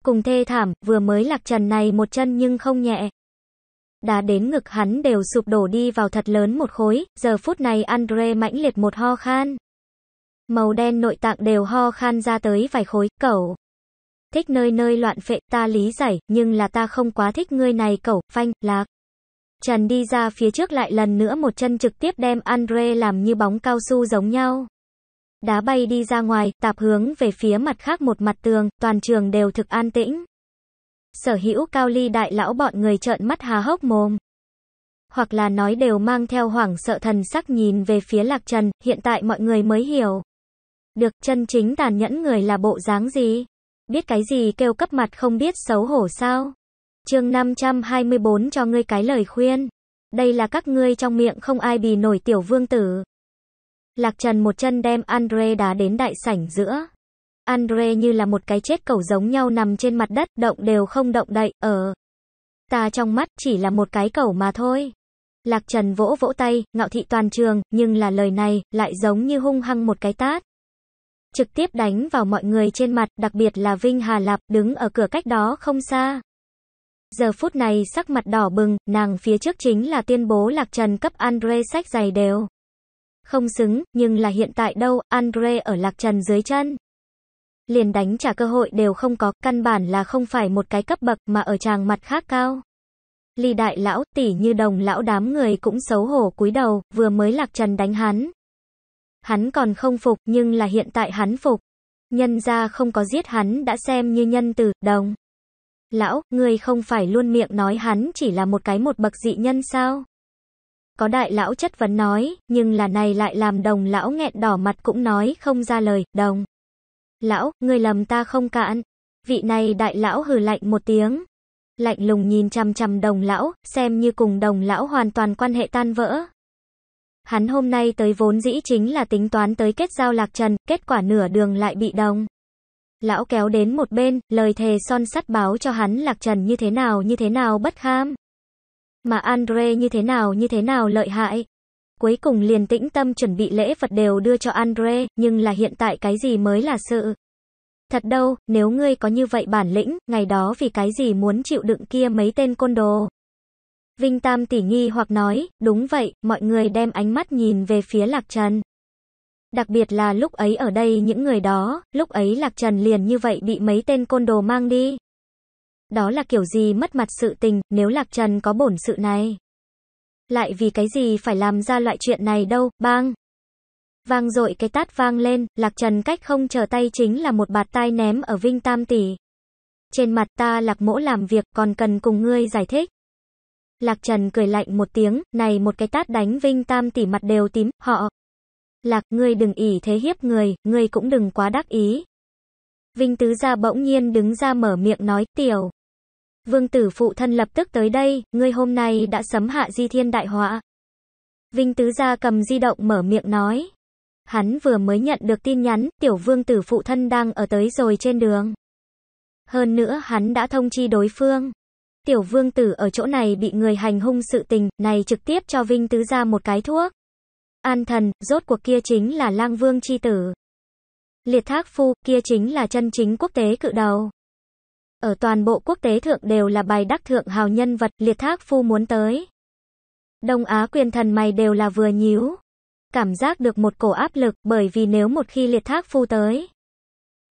Cùng thê thảm, vừa mới Lạc Trần này một chân nhưng không nhẹ, đá đến ngực hắn đều sụp đổ đi vào thật lớn một khối, giờ phút này Andre mãnh liệt một ho khan. Màu đen nội tạng đều ho khan ra tới vài khối, cẩu. Thích nơi nơi loạn phệ, ta lý giải, nhưng là ta không quá thích ngươi này cẩu, phanh, lạc. Trần đi ra phía trước lại lần nữa một chân trực tiếp đem Andre làm như bóng cao su giống nhau. Đá bay đi ra ngoài, tạp hướng về phía mặt khác một mặt tường, toàn trường đều thực an tĩnh sở hữu cao ly đại lão bọn người trợn mắt há hốc mồm. Hoặc là nói đều mang theo hoảng sợ thần sắc nhìn về phía lạc trần, hiện tại mọi người mới hiểu. Được chân chính tàn nhẫn người là bộ dáng gì? Biết cái gì kêu cấp mặt không biết xấu hổ sao? chương 524 cho ngươi cái lời khuyên. Đây là các ngươi trong miệng không ai bì nổi tiểu vương tử. Lạc Trần một chân đem Andre đá đến đại sảnh giữa. Andre như là một cái chết cẩu giống nhau nằm trên mặt đất, động đều không động đậy, ở ờ. Ta trong mắt chỉ là một cái cẩu mà thôi. Lạc Trần vỗ vỗ tay, ngạo thị toàn trường, nhưng là lời này, lại giống như hung hăng một cái tát. Trực tiếp đánh vào mọi người trên mặt, đặc biệt là Vinh Hà Lạp, đứng ở cửa cách đó không xa. Giờ phút này sắc mặt đỏ bừng, nàng phía trước chính là tuyên bố Lạc Trần cấp Andre sách giày đều. Không xứng, nhưng là hiện tại đâu, Andre ở Lạc Trần dưới chân liền đánh trả cơ hội đều không có, căn bản là không phải một cái cấp bậc mà ở chàng mặt khác cao. Ly đại lão, tỷ như đồng lão đám người cũng xấu hổ cúi đầu, vừa mới lạc trần đánh hắn. Hắn còn không phục, nhưng là hiện tại hắn phục. Nhân ra không có giết hắn đã xem như nhân từ, đồng. Lão, người không phải luôn miệng nói hắn chỉ là một cái một bậc dị nhân sao? Có đại lão chất vấn nói, nhưng là này lại làm đồng lão nghẹn đỏ mặt cũng nói không ra lời, đồng. Lão, người lầm ta không cạn. Vị này đại lão hừ lạnh một tiếng. Lạnh lùng nhìn chằm chằm đồng lão, xem như cùng đồng lão hoàn toàn quan hệ tan vỡ. Hắn hôm nay tới vốn dĩ chính là tính toán tới kết giao lạc trần, kết quả nửa đường lại bị đồng. Lão kéo đến một bên, lời thề son sắt báo cho hắn lạc trần như thế nào như thế nào bất kham. Mà Andre như thế nào như thế nào lợi hại cuối cùng liền tĩnh tâm chuẩn bị lễ vật đều đưa cho Andre, nhưng là hiện tại cái gì mới là sự. Thật đâu, nếu ngươi có như vậy bản lĩnh, ngày đó vì cái gì muốn chịu đựng kia mấy tên côn đồ. Vinh Tam tỉ nghi hoặc nói, đúng vậy, mọi người đem ánh mắt nhìn về phía Lạc Trần. Đặc biệt là lúc ấy ở đây những người đó, lúc ấy Lạc Trần liền như vậy bị mấy tên côn đồ mang đi. Đó là kiểu gì mất mặt sự tình, nếu Lạc Trần có bổn sự này. Lại vì cái gì phải làm ra loại chuyện này đâu, bang. Vang dội cái tát vang lên, Lạc Trần cách không chờ tay chính là một bạt tai ném ở Vinh Tam tỷ. Trên mặt ta Lạc Mỗ làm việc còn cần cùng ngươi giải thích. Lạc Trần cười lạnh một tiếng, này một cái tát đánh Vinh Tam tỷ mặt đều tím, họ. Lạc, ngươi đừng ỉ thế hiếp người, ngươi cũng đừng quá đắc ý. Vinh Tứ gia bỗng nhiên đứng ra mở miệng nói, tiểu. Vương tử phụ thân lập tức tới đây, ngươi hôm nay đã sấm hạ di thiên đại họa. Vinh tứ gia cầm di động mở miệng nói. Hắn vừa mới nhận được tin nhắn, tiểu vương tử phụ thân đang ở tới rồi trên đường. Hơn nữa hắn đã thông chi đối phương. Tiểu vương tử ở chỗ này bị người hành hung sự tình, này trực tiếp cho Vinh tứ gia một cái thuốc. An thần, rốt cuộc kia chính là lang vương chi tử. Liệt thác phu, kia chính là chân chính quốc tế cự đầu ở toàn bộ quốc tế thượng đều là bài đắc thượng hào nhân vật, liệt thác phu muốn tới. Đông Á quyền thần mày đều là vừa nhíu. Cảm giác được một cổ áp lực bởi vì nếu một khi liệt thác phu tới.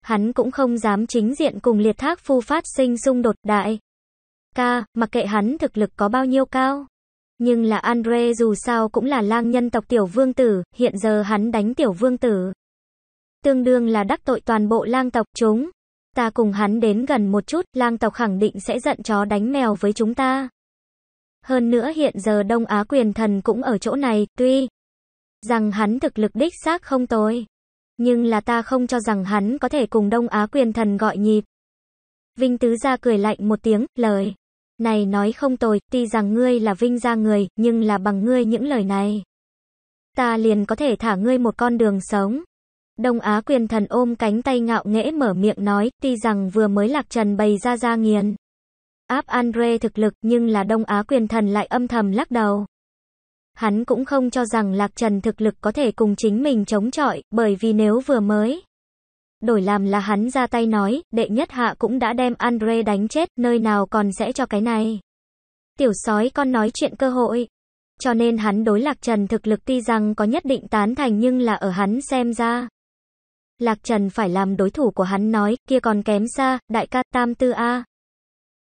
Hắn cũng không dám chính diện cùng liệt thác phu phát sinh xung đột đại. Ca, mặc kệ hắn thực lực có bao nhiêu cao. Nhưng là Andre dù sao cũng là lang nhân tộc tiểu vương tử, hiện giờ hắn đánh tiểu vương tử. Tương đương là đắc tội toàn bộ lang tộc chúng. Ta cùng hắn đến gần một chút, lang tộc khẳng định sẽ giận chó đánh mèo với chúng ta. Hơn nữa hiện giờ Đông Á quyền thần cũng ở chỗ này, tuy rằng hắn thực lực đích xác không tồi. Nhưng là ta không cho rằng hắn có thể cùng Đông Á quyền thần gọi nhịp. Vinh Tứ gia cười lạnh một tiếng, lời. Này nói không tồi, tuy rằng ngươi là Vinh gia người, nhưng là bằng ngươi những lời này. Ta liền có thể thả ngươi một con đường sống. Đông Á quyền thần ôm cánh tay ngạo nghễ mở miệng nói, tuy rằng vừa mới lạc trần bày ra ra nghiền. Áp Andre thực lực nhưng là Đông Á quyền thần lại âm thầm lắc đầu. Hắn cũng không cho rằng lạc trần thực lực có thể cùng chính mình chống chọi, bởi vì nếu vừa mới. Đổi làm là hắn ra tay nói, đệ nhất hạ cũng đã đem Andre đánh chết, nơi nào còn sẽ cho cái này. Tiểu sói con nói chuyện cơ hội. Cho nên hắn đối lạc trần thực lực tuy rằng có nhất định tán thành nhưng là ở hắn xem ra. Lạc Trần phải làm đối thủ của hắn nói, kia còn kém xa, đại ca Tam Tư A.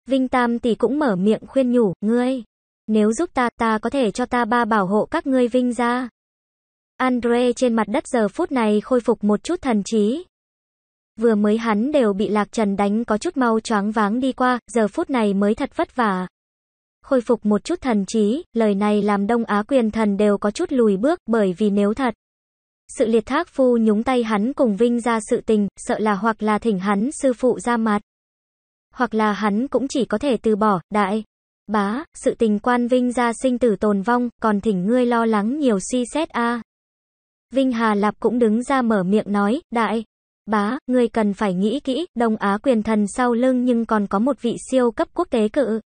Vinh Tam tỷ cũng mở miệng khuyên nhủ, ngươi, nếu giúp ta, ta có thể cho ta ba bảo hộ các ngươi Vinh ra. Andre trên mặt đất giờ phút này khôi phục một chút thần trí. Vừa mới hắn đều bị Lạc Trần đánh có chút mau choáng váng đi qua, giờ phút này mới thật vất vả. Khôi phục một chút thần trí, lời này làm Đông Á quyền thần đều có chút lùi bước, bởi vì nếu thật. Sự liệt thác phu nhúng tay hắn cùng Vinh ra sự tình, sợ là hoặc là thỉnh hắn sư phụ ra mặt. Hoặc là hắn cũng chỉ có thể từ bỏ, đại. Bá, sự tình quan Vinh ra sinh tử tồn vong, còn thỉnh ngươi lo lắng nhiều suy xét a Vinh Hà Lạp cũng đứng ra mở miệng nói, đại. Bá, ngươi cần phải nghĩ kỹ, Đông Á quyền thần sau lưng nhưng còn có một vị siêu cấp quốc tế cự.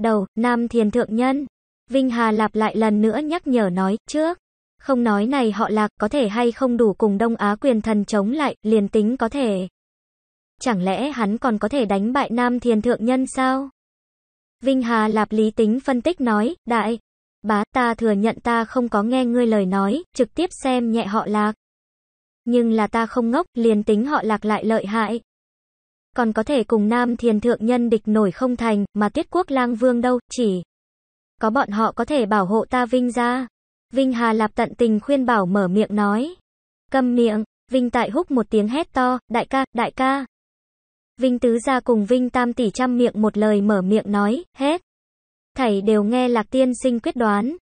Đầu, Nam Thiền Thượng Nhân. Vinh Hà Lạp lại lần nữa nhắc nhở nói, trước. Không nói này họ lạc có thể hay không đủ cùng Đông Á quyền thần chống lại, liền tính có thể. Chẳng lẽ hắn còn có thể đánh bại Nam Thiền Thượng Nhân sao? Vinh Hà Lạp lý tính phân tích nói, đại, bá ta thừa nhận ta không có nghe ngươi lời nói, trực tiếp xem nhẹ họ lạc. Nhưng là ta không ngốc, liền tính họ lạc lại lợi hại. Còn có thể cùng Nam Thiền Thượng Nhân địch nổi không thành, mà tiết quốc lang vương đâu, chỉ. Có bọn họ có thể bảo hộ ta vinh ra. Vinh Hà Lạp tận tình khuyên bảo mở miệng nói. Cầm miệng, Vinh Tại húc một tiếng hét to, đại ca, đại ca. Vinh Tứ gia cùng Vinh Tam tỷ chăm miệng một lời mở miệng nói, hết. Thầy đều nghe Lạc Tiên sinh quyết đoán.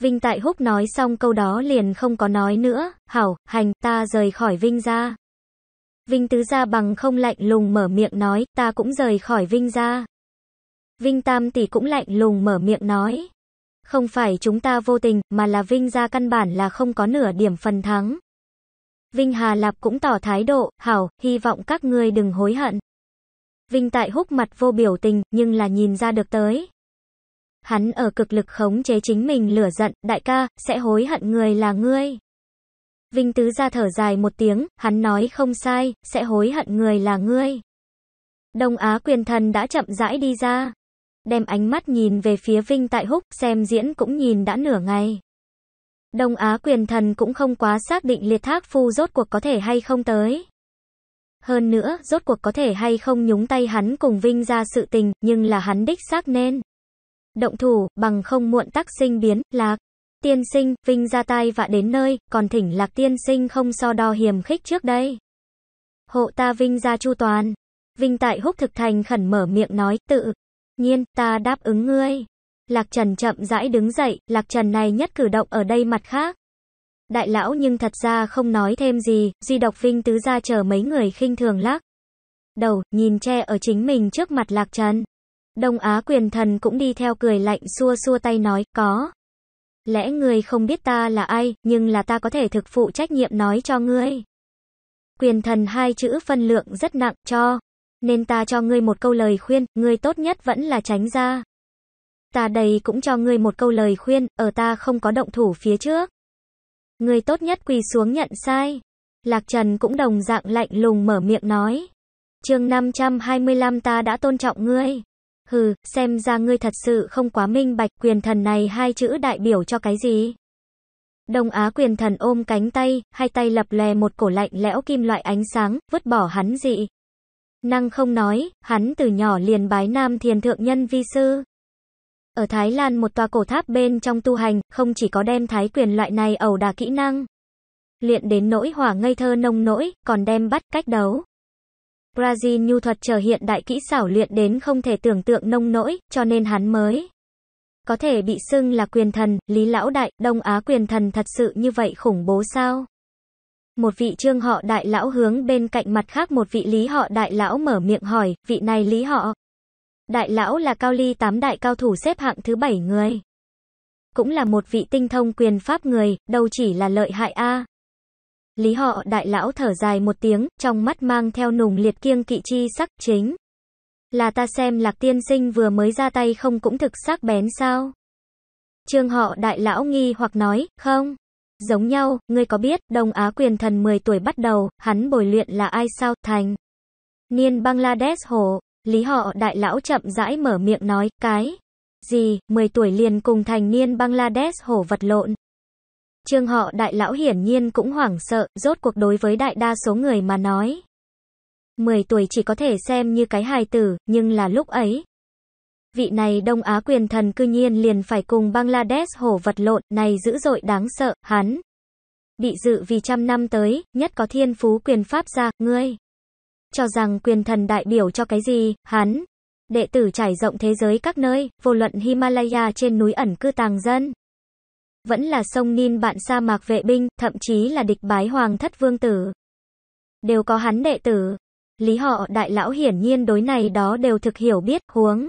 Vinh Tại húc nói xong câu đó liền không có nói nữa, hảo, hành, ta rời khỏi Vinh gia. Vinh Tứ gia bằng không lạnh lùng mở miệng nói, ta cũng rời khỏi Vinh gia. Vinh Tam tỷ cũng lạnh lùng mở miệng nói, không phải chúng ta vô tình, mà là Vinh ra căn bản là không có nửa điểm phần thắng. Vinh Hà Lạp cũng tỏ thái độ, hảo, hy vọng các ngươi đừng hối hận. Vinh Tại húc mặt vô biểu tình, nhưng là nhìn ra được tới. Hắn ở cực lực khống chế chính mình lửa giận, đại ca, sẽ hối hận người là ngươi. Vinh Tứ ra thở dài một tiếng, hắn nói không sai, sẽ hối hận người là ngươi. Đông Á quyền thần đã chậm rãi đi ra đem ánh mắt nhìn về phía Vinh Tại Húc, xem diễn cũng nhìn đã nửa ngày. Đông Á quyền thần cũng không quá xác định liệt thác phu rốt cuộc có thể hay không tới. Hơn nữa, rốt cuộc có thể hay không nhúng tay hắn cùng Vinh ra sự tình, nhưng là hắn đích xác nên. Động thủ, bằng không muộn tắc sinh biến, lạc. Tiên sinh, Vinh ra tay và đến nơi, còn thỉnh lạc tiên sinh không so đo hiểm khích trước đây. Hộ ta Vinh ra chu toàn. Vinh tại húc thực thành khẩn mở miệng nói, tự, nhiên, ta đáp ứng ngươi. Lạc Trần chậm rãi đứng dậy, Lạc Trần này nhất cử động ở đây mặt khác. Đại lão nhưng thật ra không nói thêm gì, Di Độc Vinh tứ ra chờ mấy người khinh thường lắc. Đầu, nhìn che ở chính mình trước mặt Lạc Trần. Đông Á quyền thần cũng đi theo cười lạnh xua xua tay nói, có. Lẽ người không biết ta là ai, nhưng là ta có thể thực phụ trách nhiệm nói cho ngươi. Quyền thần hai chữ phân lượng rất nặng, cho. Nên ta cho ngươi một câu lời khuyên, ngươi tốt nhất vẫn là tránh ra. Ta đây cũng cho ngươi một câu lời khuyên, ở ta không có động thủ phía trước. Ngươi tốt nhất quỳ xuống nhận sai. Lạc Trần cũng đồng dạng lạnh lùng mở miệng nói. chương 525 ta đã tôn trọng ngươi. Hừ, xem ra ngươi thật sự không quá minh bạch quyền thần này hai chữ đại biểu cho cái gì. Đông Á quyền thần ôm cánh tay, hai tay lập lè một cổ lạnh lẽo kim loại ánh sáng, vứt bỏ hắn dị, Năng không nói, hắn từ nhỏ liền bái nam thiền thượng nhân vi sư. Ở Thái Lan một tòa cổ tháp bên trong tu hành, không chỉ có đem thái quyền loại này ẩu đả kỹ năng. Luyện đến nỗi hỏa ngây thơ nông nỗi, còn đem bắt cách đấu. Brazil nhu thuật trở hiện đại kỹ xảo luyện đến không thể tưởng tượng nông nỗi, cho nên hắn mới. Có thể bị xưng là quyền thần, Lý Lão Đại, Đông Á quyền thần thật sự như vậy khủng bố sao? Một vị trương họ đại lão hướng bên cạnh mặt khác một vị lý họ đại lão mở miệng hỏi, vị này lý họ. Đại lão là cao ly tám đại cao thủ xếp hạng thứ bảy người. Cũng là một vị tinh thông quyền pháp người, đâu chỉ là lợi hại a. Lý họ đại lão thở dài một tiếng, trong mắt mang theo nùng liệt kiêng kỵ chi sắc chính. Là ta xem lạc tiên sinh vừa mới ra tay không cũng thực sắc bén sao. Trương họ đại lão nghi hoặc nói, không giống nhau, ngươi có biết, Đông Á quyền thần 10 tuổi bắt đầu, hắn bồi luyện là ai sao, thành. Niên Bangladesh hồ, lý họ đại lão chậm rãi mở miệng nói, cái. Gì, 10 tuổi liền cùng thành niên Bangladesh hổ vật lộn. Trương họ đại lão hiển nhiên cũng hoảng sợ, rốt cuộc đối với đại đa số người mà nói. 10 tuổi chỉ có thể xem như cái hài tử, nhưng là lúc ấy, Vị này Đông Á quyền thần cư nhiên liền phải cùng Bangladesh hổ vật lộn, này dữ dội đáng sợ, hắn. Bị dự vì trăm năm tới, nhất có thiên phú quyền pháp ra, ngươi. Cho rằng quyền thần đại biểu cho cái gì, hắn. Đệ tử trải rộng thế giới các nơi, vô luận Himalaya trên núi ẩn cư tàng dân. Vẫn là sông Nin bạn sa mạc vệ binh, thậm chí là địch bái hoàng thất vương tử. Đều có hắn đệ tử. Lý họ đại lão hiển nhiên đối này đó đều thực hiểu biết, huống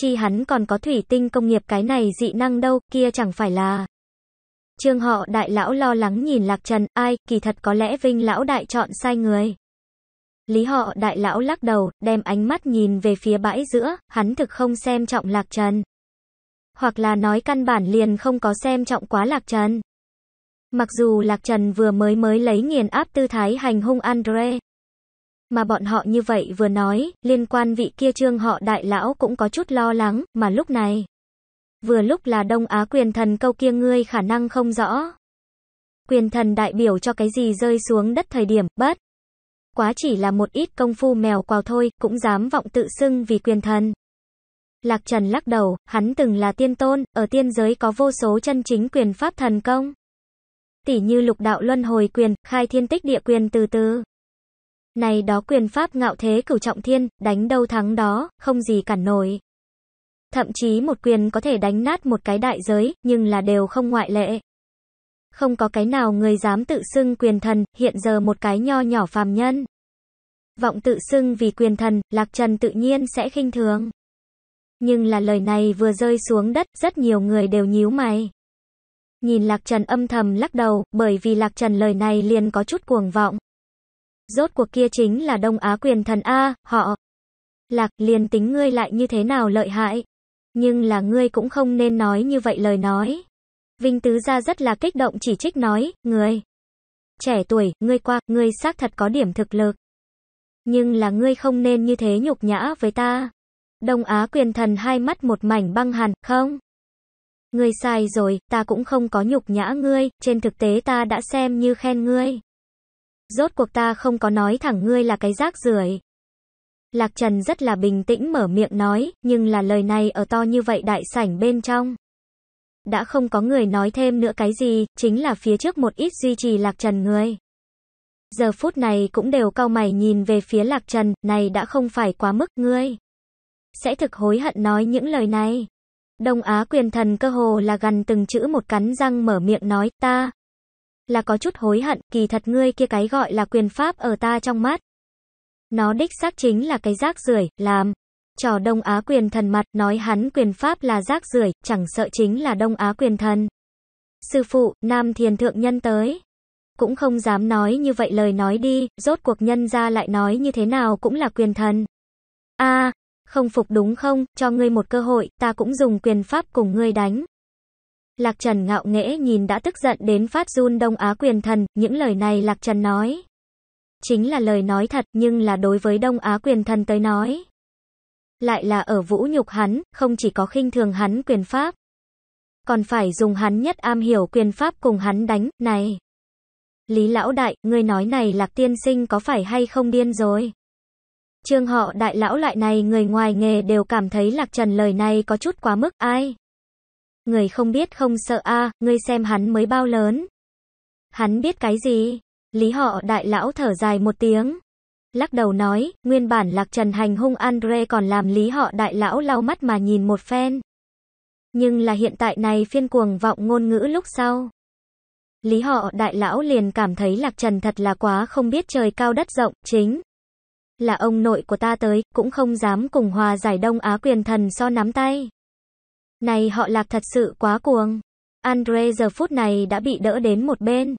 chi hắn còn có thủy tinh công nghiệp cái này dị năng đâu, kia chẳng phải là... Trương họ đại lão lo lắng nhìn Lạc Trần, ai, kỳ thật có lẽ Vinh lão đại chọn sai người. Lý họ đại lão lắc đầu, đem ánh mắt nhìn về phía bãi giữa, hắn thực không xem trọng Lạc Trần. Hoặc là nói căn bản liền không có xem trọng quá Lạc Trần. Mặc dù Lạc Trần vừa mới mới lấy nghiền áp tư thái hành hung Andre, mà bọn họ như vậy vừa nói, liên quan vị kia trương họ đại lão cũng có chút lo lắng, mà lúc này. Vừa lúc là Đông Á quyền thần câu kia ngươi khả năng không rõ. Quyền thần đại biểu cho cái gì rơi xuống đất thời điểm, bất. Quá chỉ là một ít công phu mèo quào thôi, cũng dám vọng tự xưng vì quyền thần. Lạc Trần lắc đầu, hắn từng là tiên tôn, ở tiên giới có vô số chân chính quyền pháp thần công. Tỷ như lục đạo luân hồi quyền, khai thiên tích địa quyền từ từ. Này đó quyền pháp ngạo thế cửu trọng thiên, đánh đâu thắng đó, không gì cản nổi. Thậm chí một quyền có thể đánh nát một cái đại giới, nhưng là đều không ngoại lệ. Không có cái nào người dám tự xưng quyền thần, hiện giờ một cái nho nhỏ phàm nhân. Vọng tự xưng vì quyền thần, Lạc Trần tự nhiên sẽ khinh thường. Nhưng là lời này vừa rơi xuống đất, rất nhiều người đều nhíu mày. Nhìn Lạc Trần âm thầm lắc đầu, bởi vì Lạc Trần lời này liền có chút cuồng vọng. Rốt cuộc kia chính là Đông Á quyền thần A, họ. Lạc, liền tính ngươi lại như thế nào lợi hại. Nhưng là ngươi cũng không nên nói như vậy lời nói. Vinh Tứ Gia rất là kích động chỉ trích nói, người Trẻ tuổi, ngươi qua, ngươi xác thật có điểm thực lực. Nhưng là ngươi không nên như thế nhục nhã với ta. Đông Á quyền thần hai mắt một mảnh băng hàn, không? Ngươi sai rồi, ta cũng không có nhục nhã ngươi, trên thực tế ta đã xem như khen ngươi. Rốt cuộc ta không có nói thẳng ngươi là cái rác rưởi. Lạc Trần rất là bình tĩnh mở miệng nói, nhưng là lời này ở to như vậy đại sảnh bên trong. Đã không có người nói thêm nữa cái gì, chính là phía trước một ít duy trì Lạc Trần người. Giờ phút này cũng đều cau mày nhìn về phía Lạc Trần, này đã không phải quá mức ngươi. Sẽ thực hối hận nói những lời này. Đông Á quyền thần cơ hồ là gần từng chữ một cắn răng mở miệng nói ta, là có chút hối hận, kỳ thật ngươi kia cái gọi là quyền pháp ở ta trong mắt. Nó đích xác chính là cái rác rưởi, làm. Trò Đông Á quyền thần mặt, nói hắn quyền pháp là rác rưởi, chẳng sợ chính là Đông Á quyền thần. Sư phụ, Nam Thiền Thượng Nhân tới. Cũng không dám nói như vậy lời nói đi, rốt cuộc nhân ra lại nói như thế nào cũng là quyền thần. a không phục đúng không, cho ngươi một cơ hội, ta cũng dùng quyền pháp cùng ngươi đánh. Lạc Trần ngạo nghễ nhìn đã tức giận đến phát run Đông Á quyền thần, những lời này Lạc Trần nói. Chính là lời nói thật nhưng là đối với Đông Á quyền thần tới nói. Lại là ở vũ nhục hắn, không chỉ có khinh thường hắn quyền pháp. Còn phải dùng hắn nhất am hiểu quyền pháp cùng hắn đánh, này. Lý lão đại, ngươi nói này Lạc tiên sinh có phải hay không điên rồi? Trương họ đại lão loại này người ngoài nghề đều cảm thấy Lạc Trần lời này có chút quá mức ai người không biết không sợ a, à, ngươi xem hắn mới bao lớn. Hắn biết cái gì? Lý họ đại lão thở dài một tiếng. Lắc đầu nói, nguyên bản lạc trần hành hung Andre còn làm lý họ đại lão lau mắt mà nhìn một phen. Nhưng là hiện tại này phiên cuồng vọng ngôn ngữ lúc sau. Lý họ đại lão liền cảm thấy lạc trần thật là quá không biết trời cao đất rộng, chính. Là ông nội của ta tới, cũng không dám cùng hòa giải Đông Á quyền thần so nắm tay. Này họ lạc thật sự quá cuồng. Andre giờ phút này đã bị đỡ đến một bên.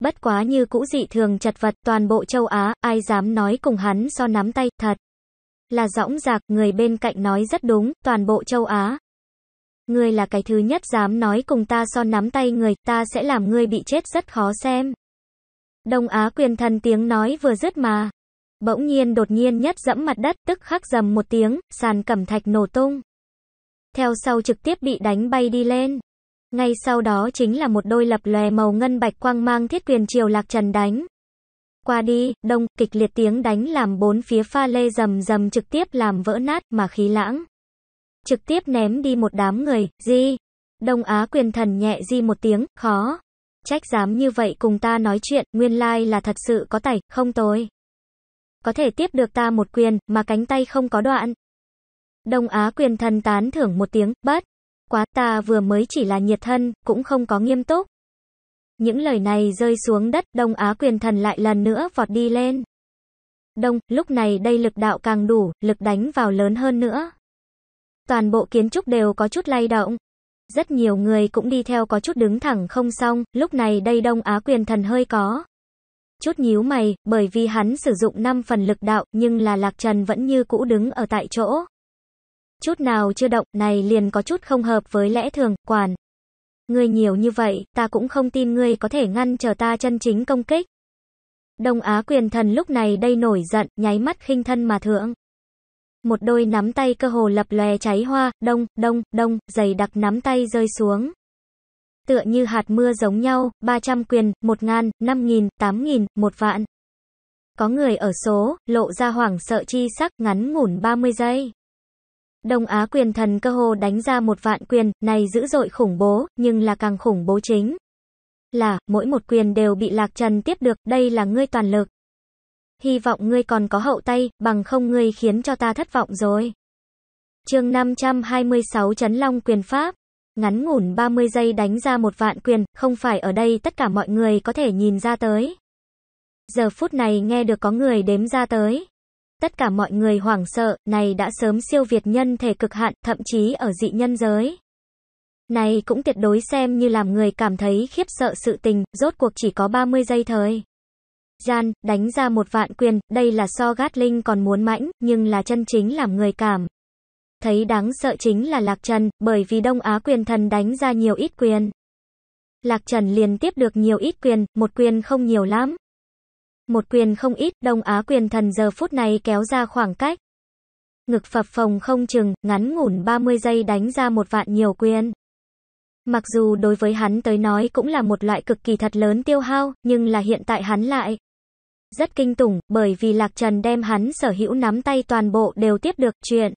Bất quá như cũ dị thường chật vật toàn bộ châu Á, ai dám nói cùng hắn so nắm tay, thật. Là rõng rạc, người bên cạnh nói rất đúng, toàn bộ châu Á. người là cái thứ nhất dám nói cùng ta so nắm tay người, ta sẽ làm người bị chết rất khó xem. Đông Á quyền thần tiếng nói vừa dứt mà. Bỗng nhiên đột nhiên nhất dẫm mặt đất, tức khắc dầm một tiếng, sàn cẩm thạch nổ tung theo sau trực tiếp bị đánh bay đi lên. Ngay sau đó chính là một đôi lập lòe màu ngân bạch quang mang thiết quyền triều lạc trần đánh. Qua đi, đông, kịch liệt tiếng đánh làm bốn phía pha lê rầm rầm trực tiếp làm vỡ nát mà khí lãng. Trực tiếp ném đi một đám người, di Đông Á quyền thần nhẹ di một tiếng, khó. Trách dám như vậy cùng ta nói chuyện, nguyên lai là thật sự có tài không tôi. Có thể tiếp được ta một quyền, mà cánh tay không có đoạn. Đông Á quyền thần tán thưởng một tiếng, bắt. Quá ta vừa mới chỉ là nhiệt thân, cũng không có nghiêm túc. Những lời này rơi xuống đất, Đông Á quyền thần lại lần nữa vọt đi lên. Đông, lúc này đây lực đạo càng đủ, lực đánh vào lớn hơn nữa. Toàn bộ kiến trúc đều có chút lay động. Rất nhiều người cũng đi theo có chút đứng thẳng không xong, lúc này đây Đông Á quyền thần hơi có. Chút nhíu mày, bởi vì hắn sử dụng 5 phần lực đạo, nhưng là Lạc Trần vẫn như cũ đứng ở tại chỗ chút nào chưa động, này liền có chút không hợp với lẽ thường, quản. Ngươi nhiều như vậy, ta cũng không tin ngươi có thể ngăn chờ ta chân chính công kích. Đông Á quyền thần lúc này đây nổi giận, nháy mắt khinh thân mà thượng. Một đôi nắm tay cơ hồ lập lè cháy hoa, đông, đông, đông, dày đặc nắm tay rơi xuống. Tựa như hạt mưa giống nhau, 300 quyền, 1 ngàn, 5 nghìn, 8 nghìn, 1 vạn. Có người ở số, lộ ra hoảng sợ chi sắc ngắn ngủn 30 giây. Đông Á quyền thần cơ hồ đánh ra một vạn quyền, này dữ dội khủng bố, nhưng là càng khủng bố chính. Là, mỗi một quyền đều bị Lạc Trần tiếp được, đây là ngươi toàn lực. Hy vọng ngươi còn có hậu tay, bằng không ngươi khiến cho ta thất vọng rồi. chương 526 Trấn Long Quyền Pháp Ngắn ngủn 30 giây đánh ra một vạn quyền, không phải ở đây tất cả mọi người có thể nhìn ra tới. Giờ phút này nghe được có người đếm ra tới tất cả mọi người hoảng sợ, này đã sớm siêu việt nhân thể cực hạn, thậm chí ở dị nhân giới. Này cũng tuyệt đối xem như làm người cảm thấy khiếp sợ sự tình, rốt cuộc chỉ có 30 giây thời. Gian, đánh ra một vạn quyền, đây là so gát linh còn muốn mãnh, nhưng là chân chính làm người cảm. Thấy đáng sợ chính là Lạc Trần, bởi vì Đông Á quyền thần đánh ra nhiều ít quyền. Lạc Trần liền tiếp được nhiều ít quyền, một quyền không nhiều lắm một quyền không ít, Đông Á quyền thần giờ phút này kéo ra khoảng cách. Ngực phập phồng không chừng, ngắn ngủn 30 giây đánh ra một vạn nhiều quyền. Mặc dù đối với hắn tới nói cũng là một loại cực kỳ thật lớn tiêu hao, nhưng là hiện tại hắn lại rất kinh tủng, bởi vì Lạc Trần đem hắn sở hữu nắm tay toàn bộ đều tiếp được chuyện.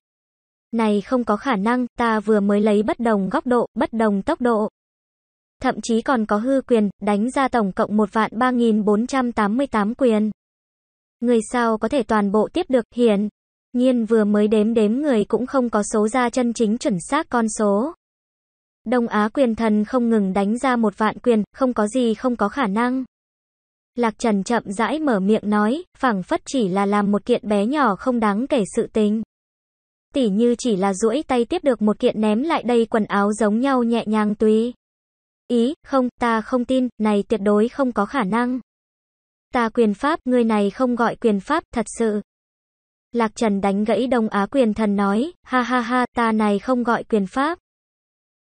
Này không có khả năng, ta vừa mới lấy bất đồng góc độ, bất đồng tốc độ thậm chí còn có hư quyền, đánh ra tổng cộng 1 vạn 3.488 quyền. Người sau có thể toàn bộ tiếp được, hiển. Nhiên vừa mới đếm đếm người cũng không có số ra chân chính chuẩn xác con số. Đông Á quyền thần không ngừng đánh ra một vạn quyền, không có gì không có khả năng. Lạc Trần chậm rãi mở miệng nói, phảng phất chỉ là làm một kiện bé nhỏ không đáng kể sự tình. Tỉ như chỉ là duỗi tay tiếp được một kiện ném lại đây quần áo giống nhau nhẹ nhàng tùy. Ý, không, ta không tin, này tuyệt đối không có khả năng. Ta quyền pháp, người này không gọi quyền pháp, thật sự. Lạc Trần đánh gãy Đông Á quyền thần nói, ha ha ha, ta này không gọi quyền pháp.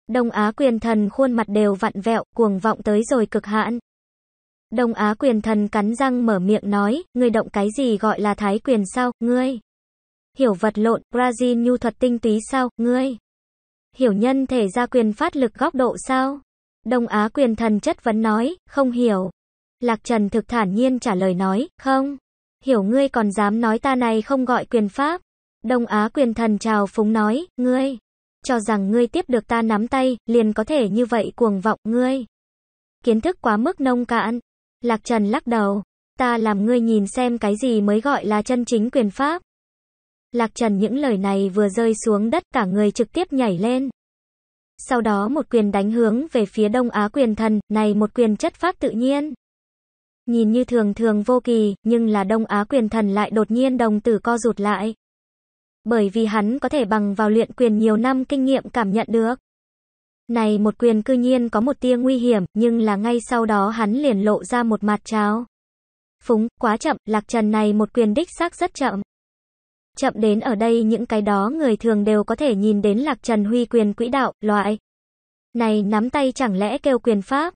Đông Á quyền thần khuôn mặt đều vặn vẹo, cuồng vọng tới rồi cực hạn. Đông Á quyền thần cắn răng mở miệng nói, ngươi động cái gì gọi là thái quyền sao, ngươi? Hiểu vật lộn, Brazil nhu thuật tinh túy sao, ngươi? Hiểu nhân thể ra quyền phát lực góc độ sao? Đông Á quyền thần chất vấn nói, không hiểu. Lạc Trần thực thản nhiên trả lời nói, không. Hiểu ngươi còn dám nói ta này không gọi quyền pháp. Đông Á quyền thần chào phúng nói, ngươi. Cho rằng ngươi tiếp được ta nắm tay, liền có thể như vậy cuồng vọng ngươi. Kiến thức quá mức nông cạn. Lạc Trần lắc đầu. Ta làm ngươi nhìn xem cái gì mới gọi là chân chính quyền pháp. Lạc Trần những lời này vừa rơi xuống đất cả người trực tiếp nhảy lên sau đó một quyền đánh hướng về phía Đông Á quyền thần, này một quyền chất phát tự nhiên. Nhìn như thường thường vô kỳ, nhưng là Đông Á quyền thần lại đột nhiên đồng tử co rụt lại. Bởi vì hắn có thể bằng vào luyện quyền nhiều năm kinh nghiệm cảm nhận được. Này một quyền cư nhiên có một tia nguy hiểm, nhưng là ngay sau đó hắn liền lộ ra một mặt tráo. Phúng, quá chậm, lạc trần này một quyền đích xác rất chậm. Chậm đến ở đây những cái đó người thường đều có thể nhìn đến lạc trần huy quyền quỹ đạo, loại. Này nắm tay chẳng lẽ kêu quyền pháp.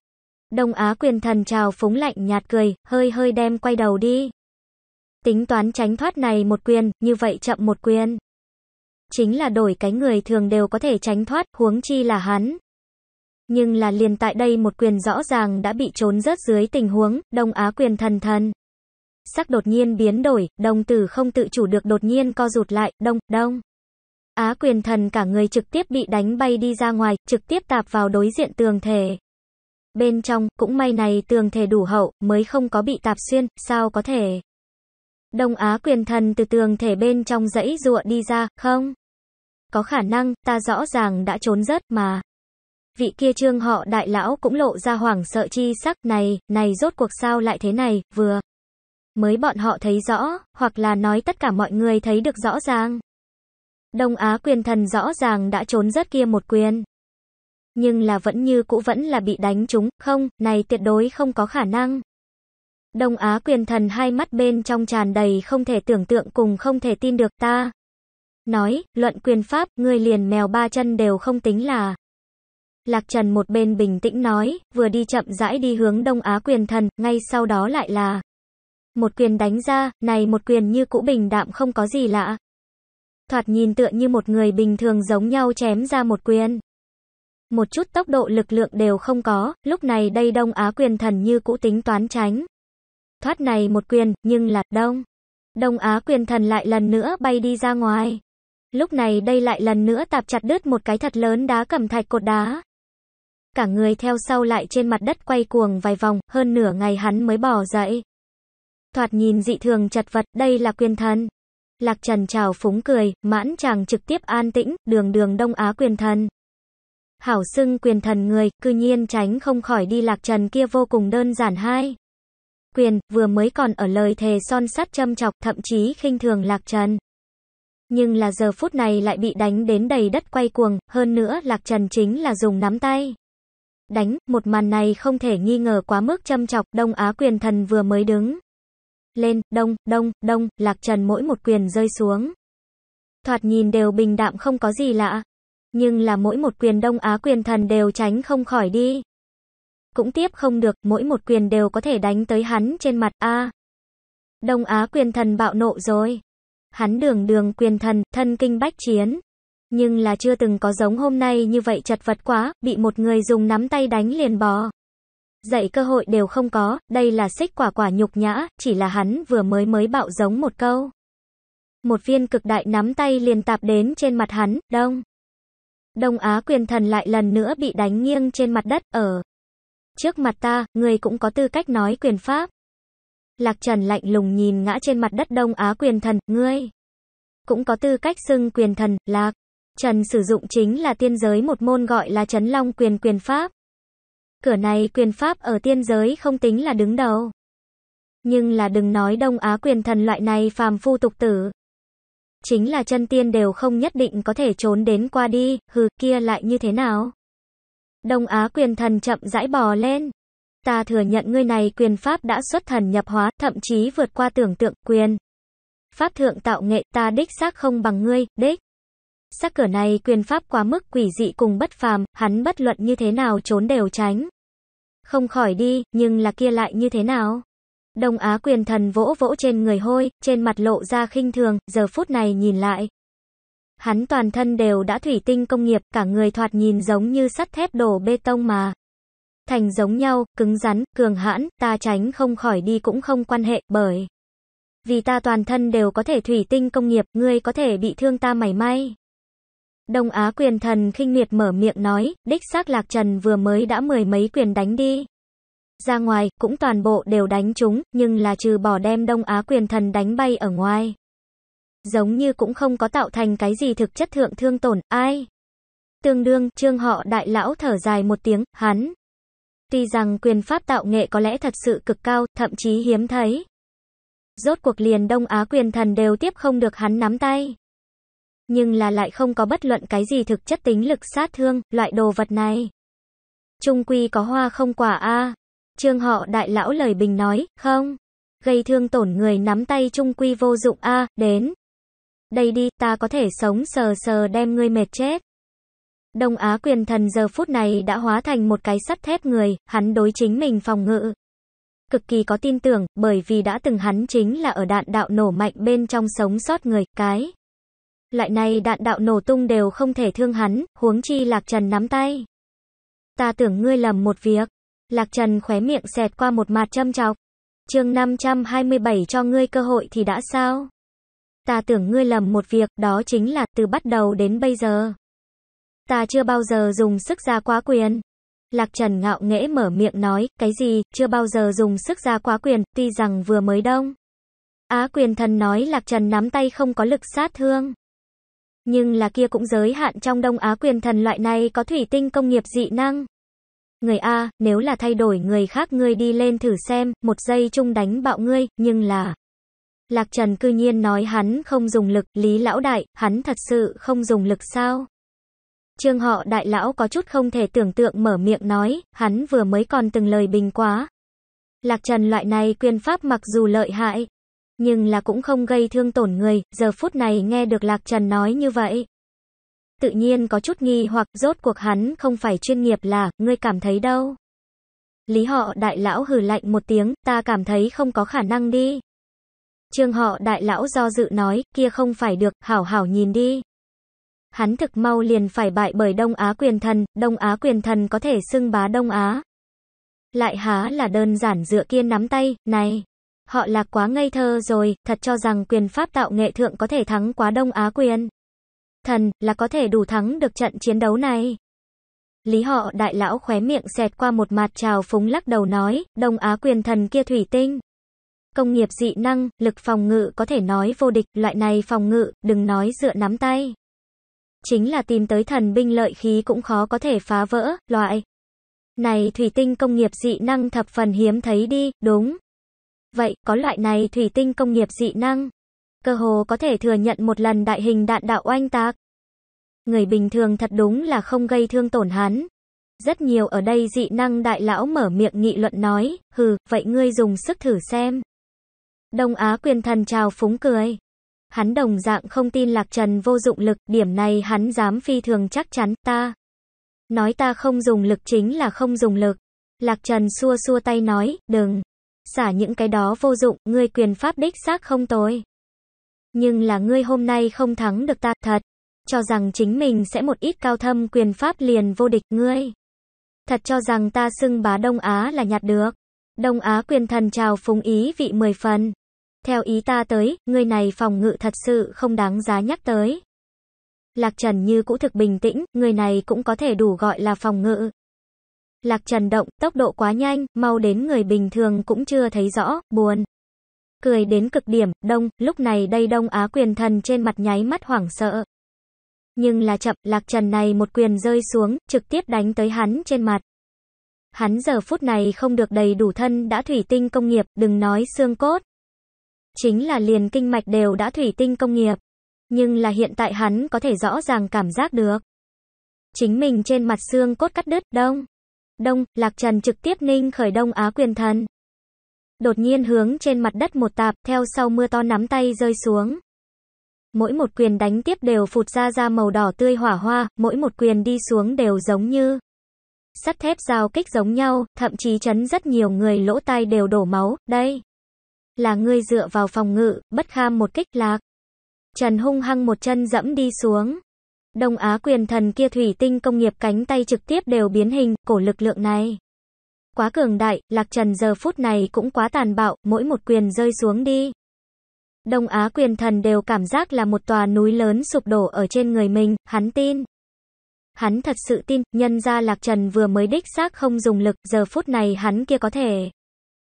Đông Á quyền thần trào phúng lạnh nhạt cười, hơi hơi đem quay đầu đi. Tính toán tránh thoát này một quyền, như vậy chậm một quyền. Chính là đổi cái người thường đều có thể tránh thoát, huống chi là hắn. Nhưng là liền tại đây một quyền rõ ràng đã bị trốn rớt dưới tình huống, Đông Á quyền thần thần. Sắc đột nhiên biến đổi, đồng tử không tự chủ được đột nhiên co rụt lại, đông, đông. Á quyền thần cả người trực tiếp bị đánh bay đi ra ngoài, trực tiếp tạp vào đối diện tường thể. Bên trong, cũng may này tường thể đủ hậu, mới không có bị tạp xuyên, sao có thể. Đông Á quyền thần từ tường thể bên trong dãy rụa đi ra, không? Có khả năng, ta rõ ràng đã trốn rớt mà. Vị kia trương họ đại lão cũng lộ ra hoảng sợ chi sắc này, này rốt cuộc sao lại thế này, vừa mới bọn họ thấy rõ, hoặc là nói tất cả mọi người thấy được rõ ràng. Đông Á quyền thần rõ ràng đã trốn rất kia một quyền. Nhưng là vẫn như cũ vẫn là bị đánh trúng, không, này tuyệt đối không có khả năng. Đông Á quyền thần hai mắt bên trong tràn đầy không thể tưởng tượng cùng không thể tin được ta. Nói, luận quyền pháp, người liền mèo ba chân đều không tính là. Lạc Trần một bên bình tĩnh nói, vừa đi chậm rãi đi hướng Đông Á quyền thần, ngay sau đó lại là. Một quyền đánh ra, này một quyền như cũ bình đạm không có gì lạ. Thoạt nhìn tựa như một người bình thường giống nhau chém ra một quyền. Một chút tốc độ lực lượng đều không có, lúc này đây Đông Á quyền thần như cũ tính toán tránh. Thoát này một quyền, nhưng là Đông. Đông Á quyền thần lại lần nữa bay đi ra ngoài. Lúc này đây lại lần nữa tạp chặt đứt một cái thật lớn đá cẩm thạch cột đá. Cả người theo sau lại trên mặt đất quay cuồng vài vòng, hơn nửa ngày hắn mới bỏ dậy thoạt nhìn dị thường chật vật, đây là quyền thần. Lạc Trần chào phúng cười, mãn chàng trực tiếp an tĩnh, đường đường Đông Á quyền thần. Hảo xưng quyền thần người, cư nhiên tránh không khỏi đi Lạc Trần kia vô cùng đơn giản hai. Quyền, vừa mới còn ở lời thề son sắt châm chọc, thậm chí khinh thường Lạc Trần. Nhưng là giờ phút này lại bị đánh đến đầy đất quay cuồng, hơn nữa Lạc Trần chính là dùng nắm tay. Đánh, một màn này không thể nghi ngờ quá mức châm chọc, Đông Á quyền thần vừa mới đứng lên, đông, đông, đông, lạc trần mỗi một quyền rơi xuống. Thoạt nhìn đều bình đạm không có gì lạ. Nhưng là mỗi một quyền Đông Á quyền thần đều tránh không khỏi đi. Cũng tiếp không được, mỗi một quyền đều có thể đánh tới hắn trên mặt A. Đông Á quyền thần bạo nộ rồi. Hắn đường đường quyền thần, thân kinh bách chiến. Nhưng là chưa từng có giống hôm nay như vậy chật vật quá, bị một người dùng nắm tay đánh liền bò dạy cơ hội đều không có, đây là xích quả quả nhục nhã, chỉ là hắn vừa mới mới bạo giống một câu. Một viên cực đại nắm tay liền tạp đến trên mặt hắn, đông. Đông Á quyền thần lại lần nữa bị đánh nghiêng trên mặt đất, ở. Trước mặt ta, người cũng có tư cách nói quyền pháp. Lạc Trần lạnh lùng nhìn ngã trên mặt đất Đông Á quyền thần, ngươi. Cũng có tư cách xưng quyền thần, Lạc. Trần sử dụng chính là tiên giới một môn gọi là Trấn Long quyền quyền pháp cửa này quyền pháp ở tiên giới không tính là đứng đầu. Nhưng là đừng nói Đông Á quyền thần loại này phàm phu tục tử. Chính là chân tiên đều không nhất định có thể trốn đến qua đi, hừ, kia lại như thế nào? Đông Á quyền thần chậm rãi bò lên. Ta thừa nhận ngươi này quyền pháp đã xuất thần nhập hóa, thậm chí vượt qua tưởng tượng quyền. Pháp thượng tạo nghệ ta đích xác không bằng ngươi, đích. Sắc cửa này quyền pháp quá mức quỷ dị cùng bất phàm, hắn bất luận như thế nào trốn đều tránh. Không khỏi đi, nhưng là kia lại như thế nào? Đông Á quyền thần vỗ vỗ trên người hôi, trên mặt lộ ra khinh thường, giờ phút này nhìn lại. Hắn toàn thân đều đã thủy tinh công nghiệp, cả người thoạt nhìn giống như sắt thép đổ bê tông mà. Thành giống nhau, cứng rắn, cường hãn, ta tránh không khỏi đi cũng không quan hệ, bởi. Vì ta toàn thân đều có thể thủy tinh công nghiệp, ngươi có thể bị thương ta mảy may. Đông Á quyền thần khinh miệt mở miệng nói, đích xác Lạc Trần vừa mới đã mười mấy quyền đánh đi. Ra ngoài, cũng toàn bộ đều đánh chúng, nhưng là trừ bỏ đem Đông Á quyền thần đánh bay ở ngoài. Giống như cũng không có tạo thành cái gì thực chất thượng thương tổn, ai. Tương đương, trương họ đại lão thở dài một tiếng, hắn. Tuy rằng quyền pháp tạo nghệ có lẽ thật sự cực cao, thậm chí hiếm thấy. Rốt cuộc liền Đông Á quyền thần đều tiếp không được hắn nắm tay nhưng là lại không có bất luận cái gì thực chất tính lực sát thương, loại đồ vật này. Trung quy có hoa không quả a Trương họ đại lão lời bình nói, không. Gây thương tổn người nắm tay trung quy vô dụng a đến. Đây đi, ta có thể sống sờ sờ đem ngươi mệt chết. Đông Á quyền thần giờ phút này đã hóa thành một cái sắt thép người, hắn đối chính mình phòng ngự. Cực kỳ có tin tưởng, bởi vì đã từng hắn chính là ở đạn đạo nổ mạnh bên trong sống sót người, cái. Loại này đạn đạo nổ tung đều không thể thương hắn, huống chi Lạc Trần nắm tay. Ta tưởng ngươi lầm một việc. Lạc Trần khóe miệng xẹt qua một mặt châm chọc. chương 527 cho ngươi cơ hội thì đã sao? Ta tưởng ngươi lầm một việc, đó chính là từ bắt đầu đến bây giờ. Ta chưa bao giờ dùng sức ra quá quyền. Lạc Trần ngạo nghễ mở miệng nói, cái gì, chưa bao giờ dùng sức ra quá quyền, tuy rằng vừa mới đông. Á quyền thần nói Lạc Trần nắm tay không có lực sát thương. Nhưng là kia cũng giới hạn trong Đông Á quyền thần loại này có thủy tinh công nghiệp dị năng. Người A, nếu là thay đổi người khác ngươi đi lên thử xem, một giây chung đánh bạo ngươi, nhưng là... Lạc Trần cư nhiên nói hắn không dùng lực, Lý Lão Đại, hắn thật sự không dùng lực sao? Trương họ đại lão có chút không thể tưởng tượng mở miệng nói, hắn vừa mới còn từng lời bình quá. Lạc Trần loại này quyền pháp mặc dù lợi hại, nhưng là cũng không gây thương tổn người, giờ phút này nghe được Lạc Trần nói như vậy. Tự nhiên có chút nghi hoặc rốt cuộc hắn không phải chuyên nghiệp là, ngươi cảm thấy đâu. Lý họ đại lão hừ lạnh một tiếng, ta cảm thấy không có khả năng đi. Trương họ đại lão do dự nói, kia không phải được, hảo hảo nhìn đi. Hắn thực mau liền phải bại bởi Đông Á quyền thần, Đông Á quyền thần có thể xưng bá Đông Á. Lại há là đơn giản dựa kia nắm tay, này. Họ là quá ngây thơ rồi, thật cho rằng quyền Pháp tạo nghệ thượng có thể thắng quá Đông Á quyền. Thần, là có thể đủ thắng được trận chiến đấu này. Lý họ đại lão khóe miệng xẹt qua một mặt trào phúng lắc đầu nói, Đông Á quyền thần kia thủy tinh. Công nghiệp dị năng, lực phòng ngự có thể nói vô địch, loại này phòng ngự, đừng nói dựa nắm tay. Chính là tìm tới thần binh lợi khí cũng khó có thể phá vỡ, loại. Này thủy tinh công nghiệp dị năng thập phần hiếm thấy đi, đúng. Vậy, có loại này thủy tinh công nghiệp dị năng, cơ hồ có thể thừa nhận một lần đại hình đạn đạo oanh tạc. Người bình thường thật đúng là không gây thương tổn hắn. Rất nhiều ở đây dị năng đại lão mở miệng nghị luận nói, hừ, vậy ngươi dùng sức thử xem. Đông Á quyền thần chào phúng cười. Hắn đồng dạng không tin lạc trần vô dụng lực, điểm này hắn dám phi thường chắc chắn, ta. Nói ta không dùng lực chính là không dùng lực. Lạc trần xua xua tay nói, đừng xả những cái đó vô dụng, ngươi quyền pháp đích xác không tồi. Nhưng là ngươi hôm nay không thắng được ta, thật. Cho rằng chính mình sẽ một ít cao thâm quyền pháp liền vô địch ngươi. Thật cho rằng ta xưng bá Đông Á là nhạt được. Đông Á quyền thần chào phúng ý vị mười phần. Theo ý ta tới, người này phòng ngự thật sự không đáng giá nhắc tới. Lạc Trần như cũ thực bình tĩnh, người này cũng có thể đủ gọi là phòng ngự lạc trần động, tốc độ quá nhanh, mau đến người bình thường cũng chưa thấy rõ, buồn. Cười đến cực điểm, đông, lúc này đây đông á quyền thần trên mặt nháy mắt hoảng sợ. Nhưng là chậm, lạc trần này một quyền rơi xuống, trực tiếp đánh tới hắn trên mặt. Hắn giờ phút này không được đầy đủ thân đã thủy tinh công nghiệp, đừng nói xương cốt. Chính là liền kinh mạch đều đã thủy tinh công nghiệp. Nhưng là hiện tại hắn có thể rõ ràng cảm giác được. Chính mình trên mặt xương cốt cắt đứt đông. Đông, Lạc Trần trực tiếp ninh khởi Đông Á quyền thần. Đột nhiên hướng trên mặt đất một tạp, theo sau mưa to nắm tay rơi xuống. Mỗi một quyền đánh tiếp đều phụt ra ra màu đỏ tươi hỏa hoa, mỗi một quyền đi xuống đều giống như sắt thép giao kích giống nhau, thậm chí chấn rất nhiều người lỗ tai đều đổ máu, đây. Là ngươi dựa vào phòng ngự, bất kham một kích lạc. Trần hung hăng một chân dẫm đi xuống. Đông Á quyền thần kia thủy tinh công nghiệp cánh tay trực tiếp đều biến hình, cổ lực lượng này. Quá cường đại, Lạc Trần giờ phút này cũng quá tàn bạo, mỗi một quyền rơi xuống đi. Đông Á quyền thần đều cảm giác là một tòa núi lớn sụp đổ ở trên người mình, hắn tin. Hắn thật sự tin, nhân ra Lạc Trần vừa mới đích xác không dùng lực, giờ phút này hắn kia có thể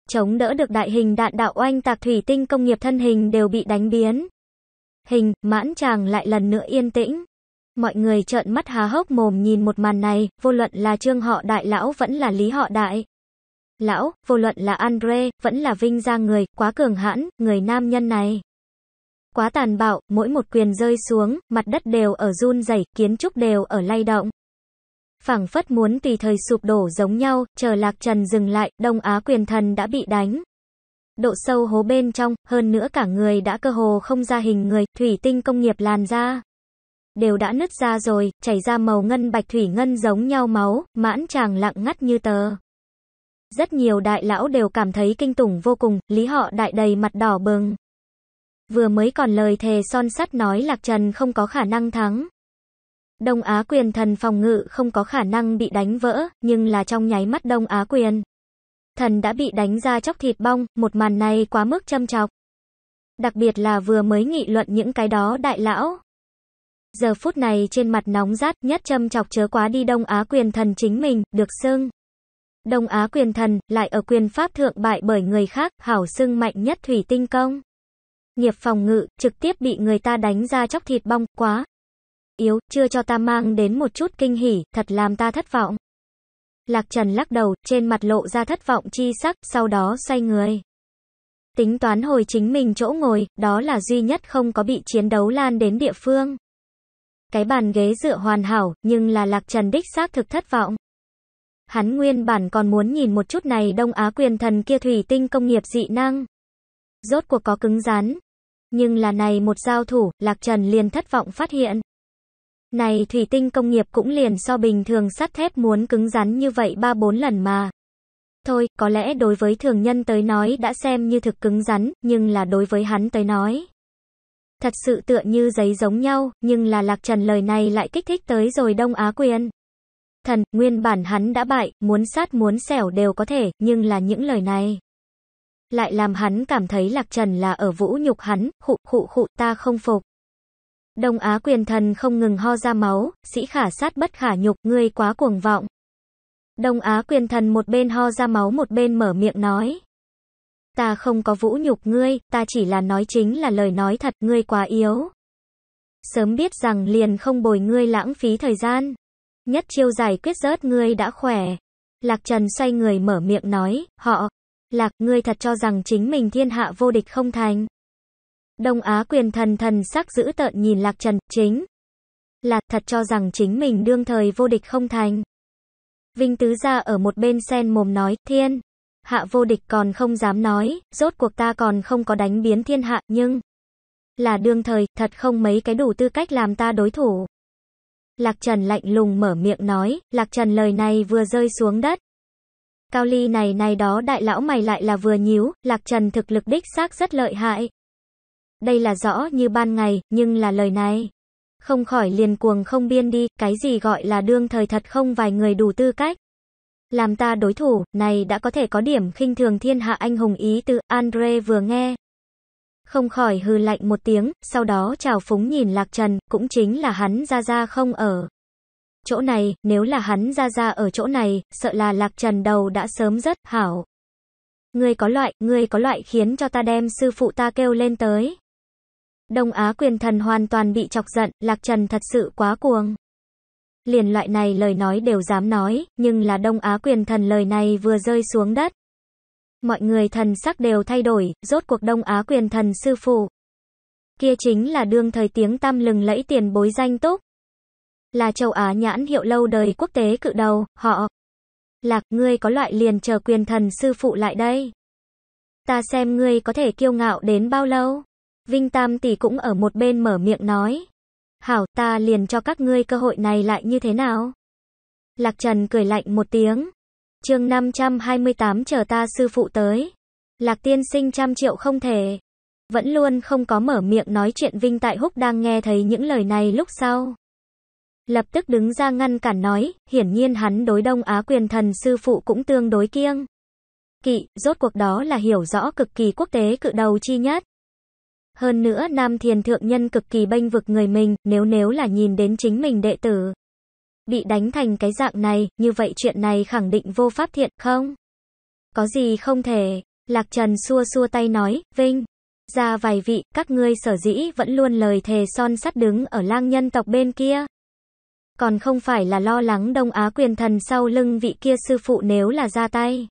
chống đỡ được đại hình đạn đạo oanh tạc thủy tinh công nghiệp thân hình đều bị đánh biến. Hình, mãn chàng lại lần nữa yên tĩnh. Mọi người trợn mắt há hốc mồm nhìn một màn này, vô luận là trương họ đại lão vẫn là lý họ đại. Lão, vô luận là Andre, vẫn là vinh ra người, quá cường hãn, người nam nhân này. Quá tàn bạo, mỗi một quyền rơi xuống, mặt đất đều ở run rẩy, kiến trúc đều ở lay động. phảng phất muốn tùy thời sụp đổ giống nhau, chờ lạc trần dừng lại, Đông Á quyền thần đã bị đánh. Độ sâu hố bên trong, hơn nữa cả người đã cơ hồ không ra hình người, thủy tinh công nghiệp làn ra đều đã nứt ra rồi, chảy ra màu ngân bạch thủy ngân giống nhau máu, mãn chàng lặng ngắt như tờ. Rất nhiều đại lão đều cảm thấy kinh tủng vô cùng, lý họ đại đầy mặt đỏ bừng. Vừa mới còn lời thề son sắt nói Lạc Trần không có khả năng thắng. Đông Á quyền thần phòng ngự không có khả năng bị đánh vỡ, nhưng là trong nháy mắt Đông Á quyền. Thần đã bị đánh ra chóc thịt bong, một màn này quá mức châm chọc. Đặc biệt là vừa mới nghị luận những cái đó đại lão, giờ phút này trên mặt nóng rát nhất châm chọc chớ quá đi Đông Á quyền thần chính mình, được xưng. Đông Á quyền thần, lại ở quyền pháp thượng bại bởi người khác, hảo xưng mạnh nhất thủy tinh công. Nghiệp phòng ngự, trực tiếp bị người ta đánh ra chóc thịt bong, quá. Yếu, chưa cho ta mang đến một chút kinh hỉ, thật làm ta thất vọng. Lạc Trần lắc đầu, trên mặt lộ ra thất vọng chi sắc, sau đó xoay người. Tính toán hồi chính mình chỗ ngồi, đó là duy nhất không có bị chiến đấu lan đến địa phương. Cái bàn ghế dựa hoàn hảo, nhưng là Lạc Trần đích xác thực thất vọng. Hắn nguyên bản còn muốn nhìn một chút này Đông Á quyền thần kia thủy tinh công nghiệp dị năng. Rốt cuộc có cứng rắn. Nhưng là này một giao thủ, Lạc Trần liền thất vọng phát hiện. Này thủy tinh công nghiệp cũng liền so bình thường sắt thép muốn cứng rắn như vậy ba bốn lần mà. Thôi, có lẽ đối với thường nhân tới nói đã xem như thực cứng rắn, nhưng là đối với hắn tới nói. Thật sự tựa như giấy giống nhau, nhưng là Lạc Trần lời này lại kích thích tới rồi Đông Á Quyền. Thần, nguyên bản hắn đã bại, muốn sát muốn xẻo đều có thể, nhưng là những lời này. Lại làm hắn cảm thấy Lạc Trần là ở vũ nhục hắn, khụ khụ khụ ta không phục. Đông Á quyền thần không ngừng ho ra máu, sĩ khả sát bất khả nhục, ngươi quá cuồng vọng. Đông Á quyền thần một bên ho ra máu một bên mở miệng nói ta không có vũ nhục ngươi, ta chỉ là nói chính là lời nói thật, ngươi quá yếu. Sớm biết rằng liền không bồi ngươi lãng phí thời gian. Nhất chiêu giải quyết rớt ngươi đã khỏe. Lạc Trần xoay người mở miệng nói, họ, Lạc, ngươi thật cho rằng chính mình thiên hạ vô địch không thành. Đông Á quyền thần thần sắc giữ tợn nhìn Lạc Trần, chính là thật cho rằng chính mình đương thời vô địch không thành. Vinh Tứ gia ở một bên sen mồm nói, thiên hạ vô địch còn không dám nói, rốt cuộc ta còn không có đánh biến thiên hạ, nhưng là đương thời, thật không mấy cái đủ tư cách làm ta đối thủ. Lạc Trần lạnh lùng mở miệng nói, Lạc Trần lời này vừa rơi xuống đất. Cao ly này này đó đại lão mày lại là vừa nhíu, Lạc Trần thực lực đích xác rất lợi hại. Đây là rõ như ban ngày, nhưng là lời này. Không khỏi liền cuồng không biên đi, cái gì gọi là đương thời thật không vài người đủ tư cách làm ta đối thủ, này đã có thể có điểm khinh thường thiên hạ anh hùng ý từ Andre vừa nghe. Không khỏi hư lạnh một tiếng, sau đó chào phúng nhìn Lạc Trần, cũng chính là hắn ra ra không ở. Chỗ này, nếu là hắn ra ra ở chỗ này, sợ là Lạc Trần đầu đã sớm rất hảo. Ngươi có loại, ngươi có loại khiến cho ta đem sư phụ ta kêu lên tới. Đông Á quyền thần hoàn toàn bị chọc giận, Lạc Trần thật sự quá cuồng liền loại này lời nói đều dám nói, nhưng là Đông Á quyền thần lời này vừa rơi xuống đất. Mọi người thần sắc đều thay đổi, rốt cuộc Đông Á quyền thần sư phụ. Kia chính là đương thời tiếng tăm lừng lẫy tiền bối danh túc. Là châu Á nhãn hiệu lâu đời quốc tế cự đầu, họ. Lạc, ngươi có loại liền chờ quyền thần sư phụ lại đây. Ta xem ngươi có thể kiêu ngạo đến bao lâu. Vinh Tam tỷ cũng ở một bên mở miệng nói hảo ta liền cho các ngươi cơ hội này lại như thế nào? Lạc Trần cười lạnh một tiếng. chương 528 chờ ta sư phụ tới. Lạc tiên sinh trăm triệu không thể. Vẫn luôn không có mở miệng nói chuyện Vinh Tại Húc đang nghe thấy những lời này lúc sau. Lập tức đứng ra ngăn cản nói, hiển nhiên hắn đối Đông Á quyền thần sư phụ cũng tương đối kiêng. Kỵ, rốt cuộc đó là hiểu rõ cực kỳ quốc tế cự đầu chi nhất. Hơn nữa Nam Thiền Thượng Nhân cực kỳ bênh vực người mình, nếu nếu là nhìn đến chính mình đệ tử. Bị đánh thành cái dạng này, như vậy chuyện này khẳng định vô pháp thiện, không? Có gì không thể, Lạc Trần xua xua tay nói, Vinh. Ra vài vị, các ngươi sở dĩ vẫn luôn lời thề son sắt đứng ở lang nhân tộc bên kia. Còn không phải là lo lắng Đông Á quyền thần sau lưng vị kia sư phụ nếu là ra tay.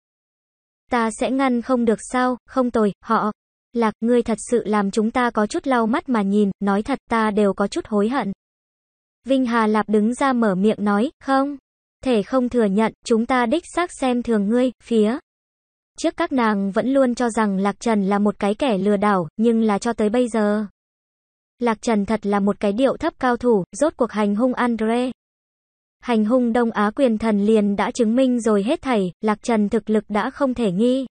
Ta sẽ ngăn không được sao, không tồi, họ, Lạc, ngươi thật sự làm chúng ta có chút lau mắt mà nhìn, nói thật ta đều có chút hối hận. Vinh Hà Lạp đứng ra mở miệng nói, không, thể không thừa nhận, chúng ta đích xác xem thường ngươi, phía. Trước các nàng vẫn luôn cho rằng Lạc Trần là một cái kẻ lừa đảo, nhưng là cho tới bây giờ. Lạc Trần thật là một cái điệu thấp cao thủ, rốt cuộc hành hung Andre. Hành hung Đông Á quyền thần liền đã chứng minh rồi hết thảy, Lạc Trần thực lực đã không thể nghi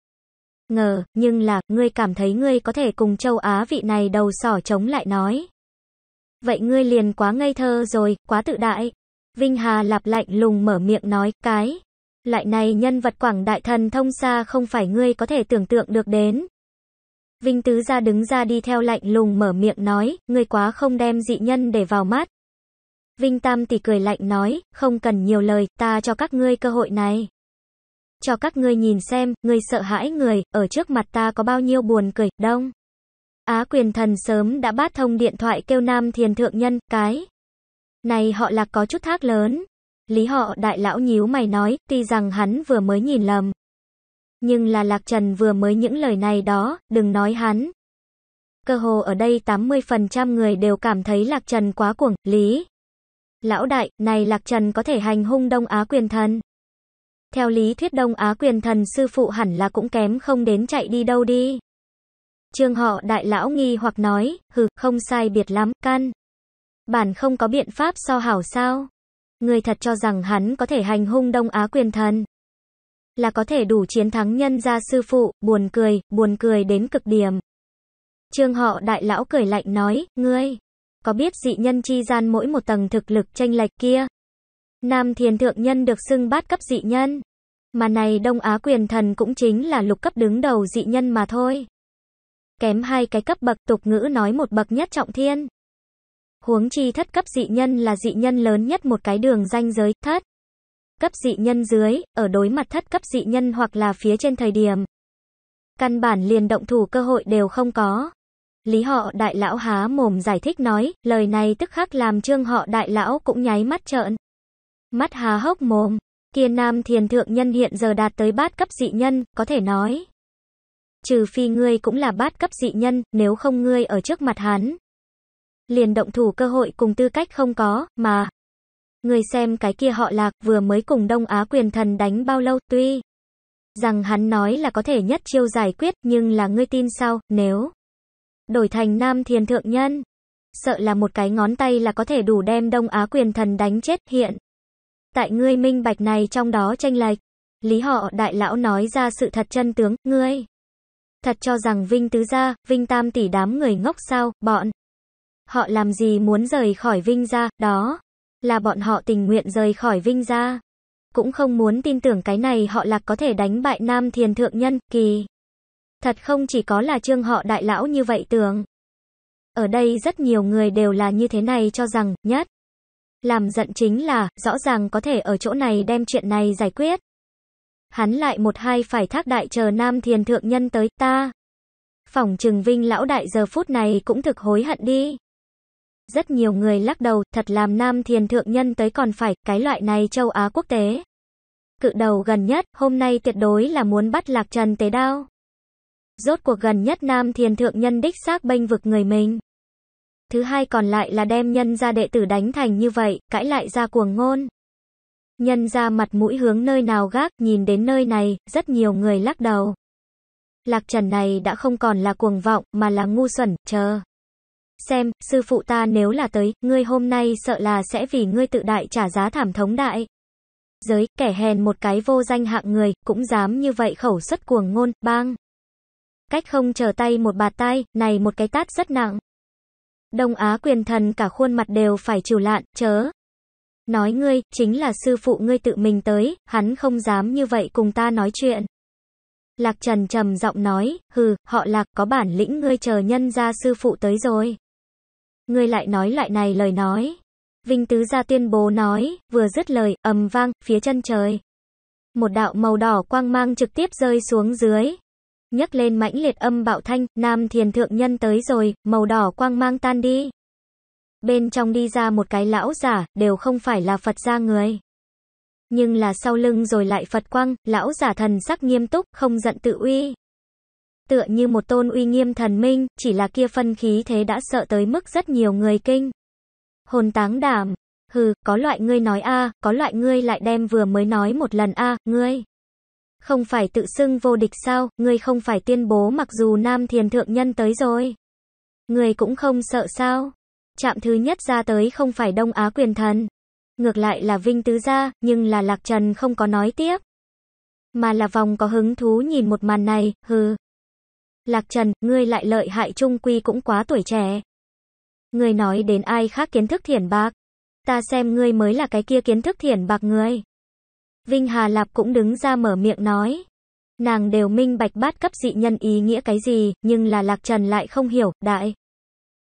ngờ, nhưng là, ngươi cảm thấy ngươi có thể cùng châu Á vị này đầu sỏ chống lại nói. Vậy ngươi liền quá ngây thơ rồi, quá tự đại. Vinh Hà lạp lạnh lùng mở miệng nói, cái. loại này nhân vật quảng đại thần thông xa không phải ngươi có thể tưởng tượng được đến. Vinh Tứ ra đứng ra đi theo lạnh lùng mở miệng nói, ngươi quá không đem dị nhân để vào mắt. Vinh Tam tỷ cười lạnh nói, không cần nhiều lời, ta cho các ngươi cơ hội này cho các ngươi nhìn xem, ngươi sợ hãi người, ở trước mặt ta có bao nhiêu buồn cười, đông. Á quyền thần sớm đã bát thông điện thoại kêu nam thiền thượng nhân, cái. Này họ là có chút thác lớn. Lý họ đại lão nhíu mày nói, tuy rằng hắn vừa mới nhìn lầm. Nhưng là lạc trần vừa mới những lời này đó, đừng nói hắn. Cơ hồ ở đây 80% người đều cảm thấy lạc trần quá cuồng, lý. Lão đại, này lạc trần có thể hành hung đông á quyền thần. Theo lý thuyết Đông Á quyền thần sư phụ hẳn là cũng kém không đến chạy đi đâu đi. Trương họ đại lão nghi hoặc nói, hừ, không sai biệt lắm, căn. Bản không có biện pháp so hảo sao. Người thật cho rằng hắn có thể hành hung Đông Á quyền thần. Là có thể đủ chiến thắng nhân gia sư phụ, buồn cười, buồn cười đến cực điểm. Trương họ đại lão cười lạnh nói, ngươi, có biết dị nhân chi gian mỗi một tầng thực lực tranh lệch kia, Nam Thiền Thượng Nhân được xưng bát cấp dị nhân. Mà này Đông Á quyền thần cũng chính là lục cấp đứng đầu dị nhân mà thôi. Kém hai cái cấp bậc tục ngữ nói một bậc nhất trọng thiên. Huống chi thất cấp dị nhân là dị nhân lớn nhất một cái đường danh giới thất. Cấp dị nhân dưới, ở đối mặt thất cấp dị nhân hoặc là phía trên thời điểm. Căn bản liền động thủ cơ hội đều không có. Lý họ đại lão há mồm giải thích nói, lời này tức khắc làm trương họ đại lão cũng nháy mắt trợn mắt há hốc mồm. Kiên Nam Thiền Thượng Nhân hiện giờ đạt tới bát cấp dị nhân, có thể nói. Trừ phi ngươi cũng là bát cấp dị nhân, nếu không ngươi ở trước mặt hắn. Liền động thủ cơ hội cùng tư cách không có, mà. Ngươi xem cái kia họ lạc vừa mới cùng Đông Á quyền thần đánh bao lâu tuy. Rằng hắn nói là có thể nhất chiêu giải quyết nhưng là ngươi tin sao, nếu. Đổi thành Nam Thiền Thượng Nhân. Sợ là một cái ngón tay là có thể đủ đem Đông Á quyền thần đánh chết hiện tại ngươi minh bạch này trong đó tranh lệch. Lý họ đại lão nói ra sự thật chân tướng, ngươi. Thật cho rằng Vinh Tứ Gia, Vinh Tam tỷ đám người ngốc sao, bọn. Họ làm gì muốn rời khỏi Vinh Gia, đó. Là bọn họ tình nguyện rời khỏi Vinh Gia. Cũng không muốn tin tưởng cái này họ lạc có thể đánh bại Nam Thiền Thượng Nhân, kỳ. Thật không chỉ có là trương họ đại lão như vậy tưởng. Ở đây rất nhiều người đều là như thế này cho rằng, nhất. Làm giận chính là, rõ ràng có thể ở chỗ này đem chuyện này giải quyết. Hắn lại một hai phải thác đại chờ nam thiền thượng nhân tới ta. Phỏng trừng vinh lão đại giờ phút này cũng thực hối hận đi. Rất nhiều người lắc đầu, thật làm nam thiền thượng nhân tới còn phải, cái loại này châu Á quốc tế. Cự đầu gần nhất, hôm nay tuyệt đối là muốn bắt lạc trần tế đao. Rốt cuộc gần nhất nam thiền thượng nhân đích xác bênh vực người mình thứ hai còn lại là đem nhân ra đệ tử đánh thành như vậy, cãi lại ra cuồng ngôn. Nhân ra mặt mũi hướng nơi nào gác, nhìn đến nơi này, rất nhiều người lắc đầu. Lạc trần này đã không còn là cuồng vọng, mà là ngu xuẩn, chờ. Xem, sư phụ ta nếu là tới, ngươi hôm nay sợ là sẽ vì ngươi tự đại trả giá thảm thống đại. Giới, kẻ hèn một cái vô danh hạng người, cũng dám như vậy khẩu xuất cuồng ngôn, bang. Cách không chờ tay một bà tay, này một cái tát rất nặng. Đông Á quyền thần cả khuôn mặt đều phải chịu lạn, chớ. Nói ngươi, chính là sư phụ ngươi tự mình tới, hắn không dám như vậy cùng ta nói chuyện. Lạc Trần trầm giọng nói, hừ, họ Lạc có bản lĩnh ngươi chờ nhân ra sư phụ tới rồi. Ngươi lại nói lại này lời nói. Vinh Tứ gia tuyên bố nói, vừa dứt lời, ầm vang, phía chân trời. Một đạo màu đỏ quang mang trực tiếp rơi xuống dưới, nhấc lên mãnh liệt âm bạo thanh, nam thiền thượng nhân tới rồi, màu đỏ quang mang tan đi. Bên trong đi ra một cái lão giả, đều không phải là Phật gia người. Nhưng là sau lưng rồi lại Phật quang, lão giả thần sắc nghiêm túc, không giận tự uy. Tựa như một tôn uy nghiêm thần minh, chỉ là kia phân khí thế đã sợ tới mức rất nhiều người kinh. Hồn táng đảm, hừ, có loại ngươi nói a, có loại ngươi lại đem vừa mới nói một lần a, ngươi. Không phải tự xưng vô địch sao, ngươi không phải tuyên bố mặc dù nam thiền thượng nhân tới rồi. Ngươi cũng không sợ sao? Chạm thứ nhất ra tới không phải Đông Á quyền thần. Ngược lại là Vinh Tứ Gia, nhưng là Lạc Trần không có nói tiếp. Mà là vòng có hứng thú nhìn một màn này, hừ. Lạc Trần, ngươi lại lợi hại trung quy cũng quá tuổi trẻ. Ngươi nói đến ai khác kiến thức thiển bạc. Ta xem ngươi mới là cái kia kiến thức thiển bạc ngươi. Vinh Hà Lạp cũng đứng ra mở miệng nói. Nàng đều minh bạch bát cấp dị nhân ý nghĩa cái gì, nhưng là Lạc Trần lại không hiểu, đại.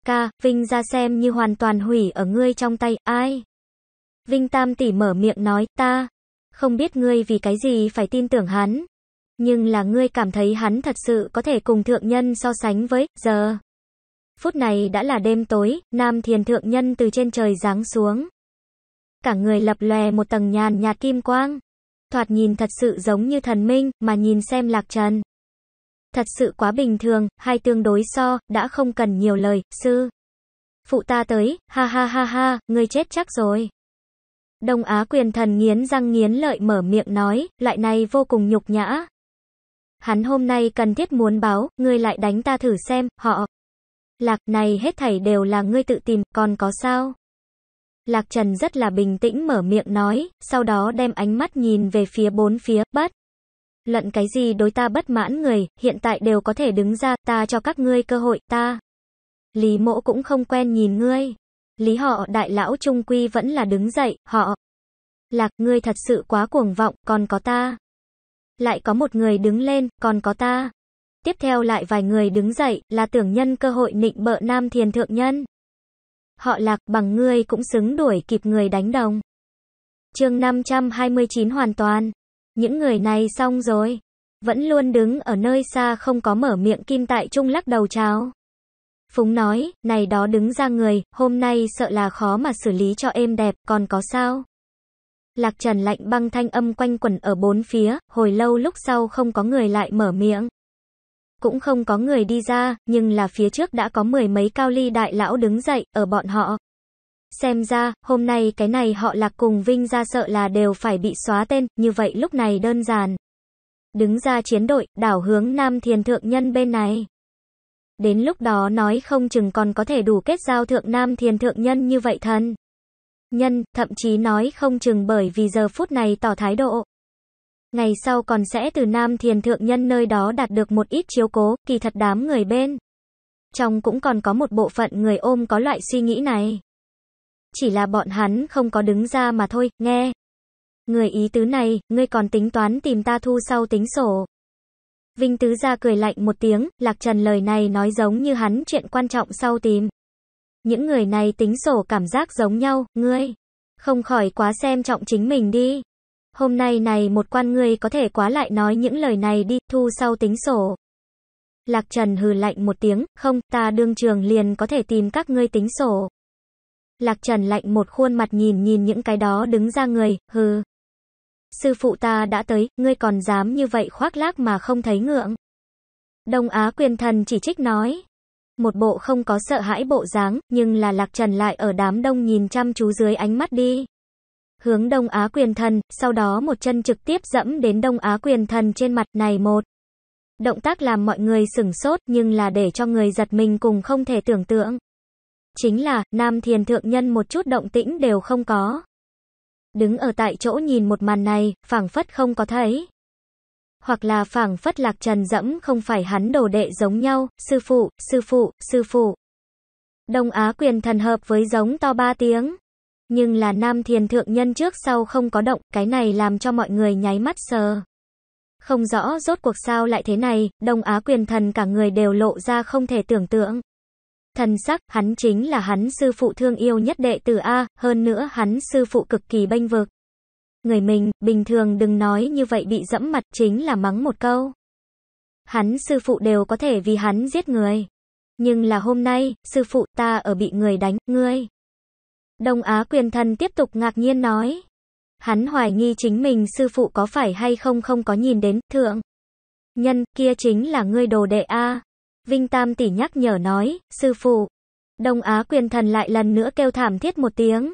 Ca, Vinh ra xem như hoàn toàn hủy ở ngươi trong tay, ai? Vinh Tam tỷ mở miệng nói, ta, không biết ngươi vì cái gì phải tin tưởng hắn. Nhưng là ngươi cảm thấy hắn thật sự có thể cùng thượng nhân so sánh với, giờ. Phút này đã là đêm tối, nam thiền thượng nhân từ trên trời giáng xuống. Cả người lập lòe một tầng nhàn nhạt kim quang thoạt nhìn thật sự giống như thần minh, mà nhìn xem lạc trần. Thật sự quá bình thường, hai tương đối so, đã không cần nhiều lời, sư. Phụ ta tới, ha ha ha ha, ngươi chết chắc rồi. Đông Á quyền thần nghiến răng nghiến lợi mở miệng nói, lại này vô cùng nhục nhã. Hắn hôm nay cần thiết muốn báo, ngươi lại đánh ta thử xem, họ. Lạc này hết thảy đều là ngươi tự tìm, còn có sao? Lạc Trần rất là bình tĩnh mở miệng nói, sau đó đem ánh mắt nhìn về phía bốn phía, Bất Luận cái gì đối ta bất mãn người, hiện tại đều có thể đứng ra, ta cho các ngươi cơ hội, ta. Lý Mỗ cũng không quen nhìn ngươi. Lý họ đại lão trung quy vẫn là đứng dậy, họ. Lạc ngươi thật sự quá cuồng vọng, còn có ta. Lại có một người đứng lên, còn có ta. Tiếp theo lại vài người đứng dậy, là tưởng nhân cơ hội nịnh bợ nam thiền thượng nhân họ lạc bằng ngươi cũng xứng đuổi kịp người đánh đồng. chương 529 hoàn toàn, những người này xong rồi, vẫn luôn đứng ở nơi xa không có mở miệng kim tại trung lắc đầu cháo. Phúng nói, này đó đứng ra người, hôm nay sợ là khó mà xử lý cho êm đẹp, còn có sao? Lạc Trần lạnh băng thanh âm quanh quẩn ở bốn phía, hồi lâu lúc sau không có người lại mở miệng. Cũng không có người đi ra, nhưng là phía trước đã có mười mấy cao ly đại lão đứng dậy, ở bọn họ. Xem ra, hôm nay cái này họ lạc cùng Vinh ra sợ là đều phải bị xóa tên, như vậy lúc này đơn giản. Đứng ra chiến đội, đảo hướng Nam Thiền Thượng Nhân bên này. Đến lúc đó nói không chừng còn có thể đủ kết giao Thượng Nam Thiền Thượng Nhân như vậy thân. Nhân, thậm chí nói không chừng bởi vì giờ phút này tỏ thái độ ngày sau còn sẽ từ nam thiền thượng nhân nơi đó đạt được một ít chiếu cố, kỳ thật đám người bên. Trong cũng còn có một bộ phận người ôm có loại suy nghĩ này. Chỉ là bọn hắn không có đứng ra mà thôi, nghe. Người ý tứ này, ngươi còn tính toán tìm ta thu sau tính sổ. Vinh Tứ ra cười lạnh một tiếng, Lạc Trần lời này nói giống như hắn chuyện quan trọng sau tìm. Những người này tính sổ cảm giác giống nhau, ngươi. Không khỏi quá xem trọng chính mình đi. Hôm nay này một quan ngươi có thể quá lại nói những lời này đi, thu sau tính sổ. Lạc Trần hừ lạnh một tiếng, không, ta đương trường liền có thể tìm các ngươi tính sổ. Lạc Trần lạnh một khuôn mặt nhìn nhìn những cái đó đứng ra người, hừ. Sư phụ ta đã tới, ngươi còn dám như vậy khoác lác mà không thấy ngượng. Đông Á quyền thần chỉ trích nói. Một bộ không có sợ hãi bộ dáng, nhưng là Lạc Trần lại ở đám đông nhìn chăm chú dưới ánh mắt đi hướng Đông Á quyền thần, sau đó một chân trực tiếp dẫm đến Đông Á quyền thần trên mặt này một. Động tác làm mọi người sửng sốt nhưng là để cho người giật mình cùng không thể tưởng tượng. Chính là, nam thiền thượng nhân một chút động tĩnh đều không có. Đứng ở tại chỗ nhìn một màn này, phảng phất không có thấy. Hoặc là phảng phất lạc trần dẫm không phải hắn đồ đệ giống nhau, sư phụ, sư phụ, sư phụ. Đông Á quyền thần hợp với giống to ba tiếng. Nhưng là nam thiền thượng nhân trước sau không có động, cái này làm cho mọi người nháy mắt sờ. Không rõ rốt cuộc sao lại thế này, Đông Á quyền thần cả người đều lộ ra không thể tưởng tượng. Thần sắc, hắn chính là hắn sư phụ thương yêu nhất đệ tử A, hơn nữa hắn sư phụ cực kỳ bênh vực. Người mình, bình thường đừng nói như vậy bị dẫm mặt chính là mắng một câu. Hắn sư phụ đều có thể vì hắn giết người. Nhưng là hôm nay, sư phụ ta ở bị người đánh, ngươi. Đông Á quyền thần tiếp tục ngạc nhiên nói. Hắn hoài nghi chính mình sư phụ có phải hay không không có nhìn đến, thượng. Nhân, kia chính là ngươi đồ đệ A. Vinh Tam tỷ nhắc nhở nói, sư phụ. Đông Á quyền thần lại lần nữa kêu thảm thiết một tiếng.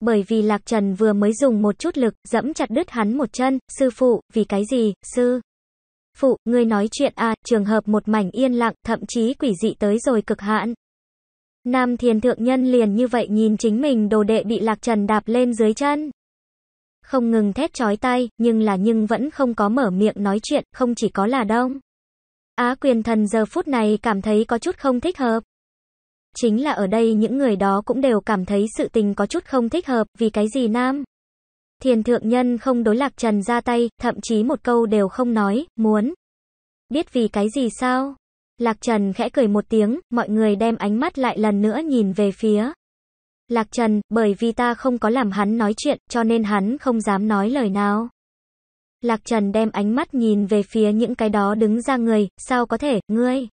Bởi vì Lạc Trần vừa mới dùng một chút lực, dẫm chặt đứt hắn một chân, sư phụ, vì cái gì, sư. Phụ, ngươi nói chuyện a trường hợp một mảnh yên lặng, thậm chí quỷ dị tới rồi cực hạn. Nam Thiền Thượng Nhân liền như vậy nhìn chính mình đồ đệ bị lạc trần đạp lên dưới chân. Không ngừng thét chói tay, nhưng là nhưng vẫn không có mở miệng nói chuyện, không chỉ có là đông. Á quyền thần giờ phút này cảm thấy có chút không thích hợp. Chính là ở đây những người đó cũng đều cảm thấy sự tình có chút không thích hợp, vì cái gì Nam? Thiền Thượng Nhân không đối lạc trần ra tay, thậm chí một câu đều không nói, muốn. Biết vì cái gì sao? Lạc Trần khẽ cười một tiếng, mọi người đem ánh mắt lại lần nữa nhìn về phía. Lạc Trần, bởi vì ta không có làm hắn nói chuyện, cho nên hắn không dám nói lời nào. Lạc Trần đem ánh mắt nhìn về phía những cái đó đứng ra người, sao có thể, ngươi.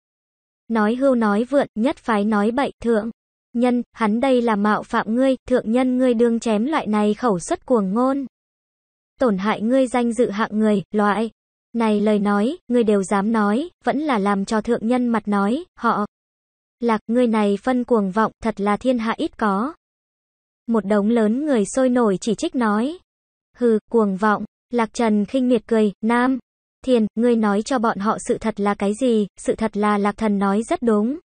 Nói hưu nói vượn, nhất phái nói bậy, thượng. Nhân, hắn đây là mạo phạm ngươi, thượng nhân ngươi đương chém loại này khẩu xuất cuồng ngôn. Tổn hại ngươi danh dự hạng người, loại, này lời nói, ngươi đều dám nói, vẫn là làm cho thượng nhân mặt nói, họ. Lạc, ngươi này phân cuồng vọng, thật là thiên hạ ít có. Một đống lớn người sôi nổi chỉ trích nói. Hừ, cuồng vọng, Lạc Trần khinh miệt cười, nam. Thiền, ngươi nói cho bọn họ sự thật là cái gì, sự thật là Lạc Thần nói rất đúng.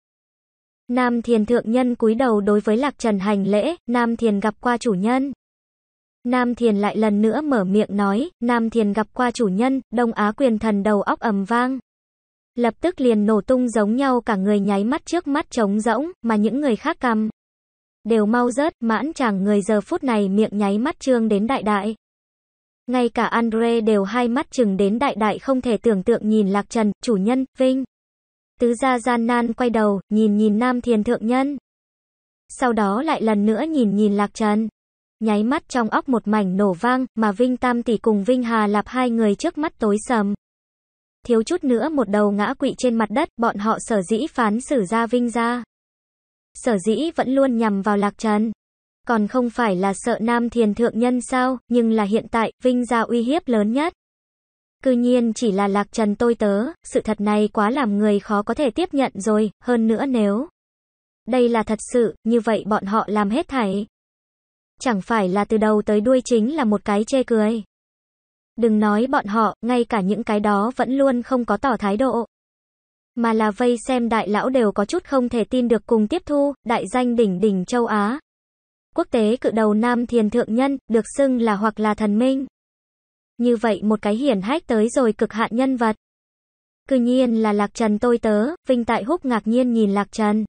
Nam Thiền thượng nhân cúi đầu đối với Lạc Trần hành lễ, Nam Thiền gặp qua chủ nhân. Nam Thiền lại lần nữa mở miệng nói, Nam Thiền gặp qua chủ nhân, Đông Á quyền thần đầu óc ầm vang. Lập tức liền nổ tung giống nhau cả người nháy mắt trước mắt trống rỗng, mà những người khác cầm. Đều mau rớt, mãn chẳng người giờ phút này miệng nháy mắt trương đến đại đại. Ngay cả Andre đều hai mắt chừng đến đại đại không thể tưởng tượng nhìn Lạc Trần, chủ nhân, vinh. Tứ gia gian nan quay đầu, nhìn nhìn Nam Thiền Thượng Nhân. Sau đó lại lần nữa nhìn nhìn Lạc Trần. Nháy mắt trong óc một mảnh nổ vang, mà Vinh Tam tỷ cùng Vinh Hà Lạp hai người trước mắt tối sầm. Thiếu chút nữa một đầu ngã quỵ trên mặt đất, bọn họ sở dĩ phán xử ra Vinh ra. Sở dĩ vẫn luôn nhằm vào Lạc Trần. Còn không phải là sợ Nam Thiền Thượng Nhân sao, nhưng là hiện tại, Vinh ra uy hiếp lớn nhất. Cư nhiên chỉ là Lạc Trần tôi tớ, sự thật này quá làm người khó có thể tiếp nhận rồi, hơn nữa nếu. Đây là thật sự, như vậy bọn họ làm hết thảy, chẳng phải là từ đầu tới đuôi chính là một cái chê cười. Đừng nói bọn họ, ngay cả những cái đó vẫn luôn không có tỏ thái độ. Mà là vây xem đại lão đều có chút không thể tin được cùng tiếp thu, đại danh đỉnh đỉnh châu Á. Quốc tế cự đầu nam thiền thượng nhân, được xưng là hoặc là thần minh. Như vậy một cái hiển hách tới rồi cực hạn nhân vật. Cư nhiên là Lạc Trần tôi tớ, Vinh Tại Húc ngạc nhiên nhìn Lạc Trần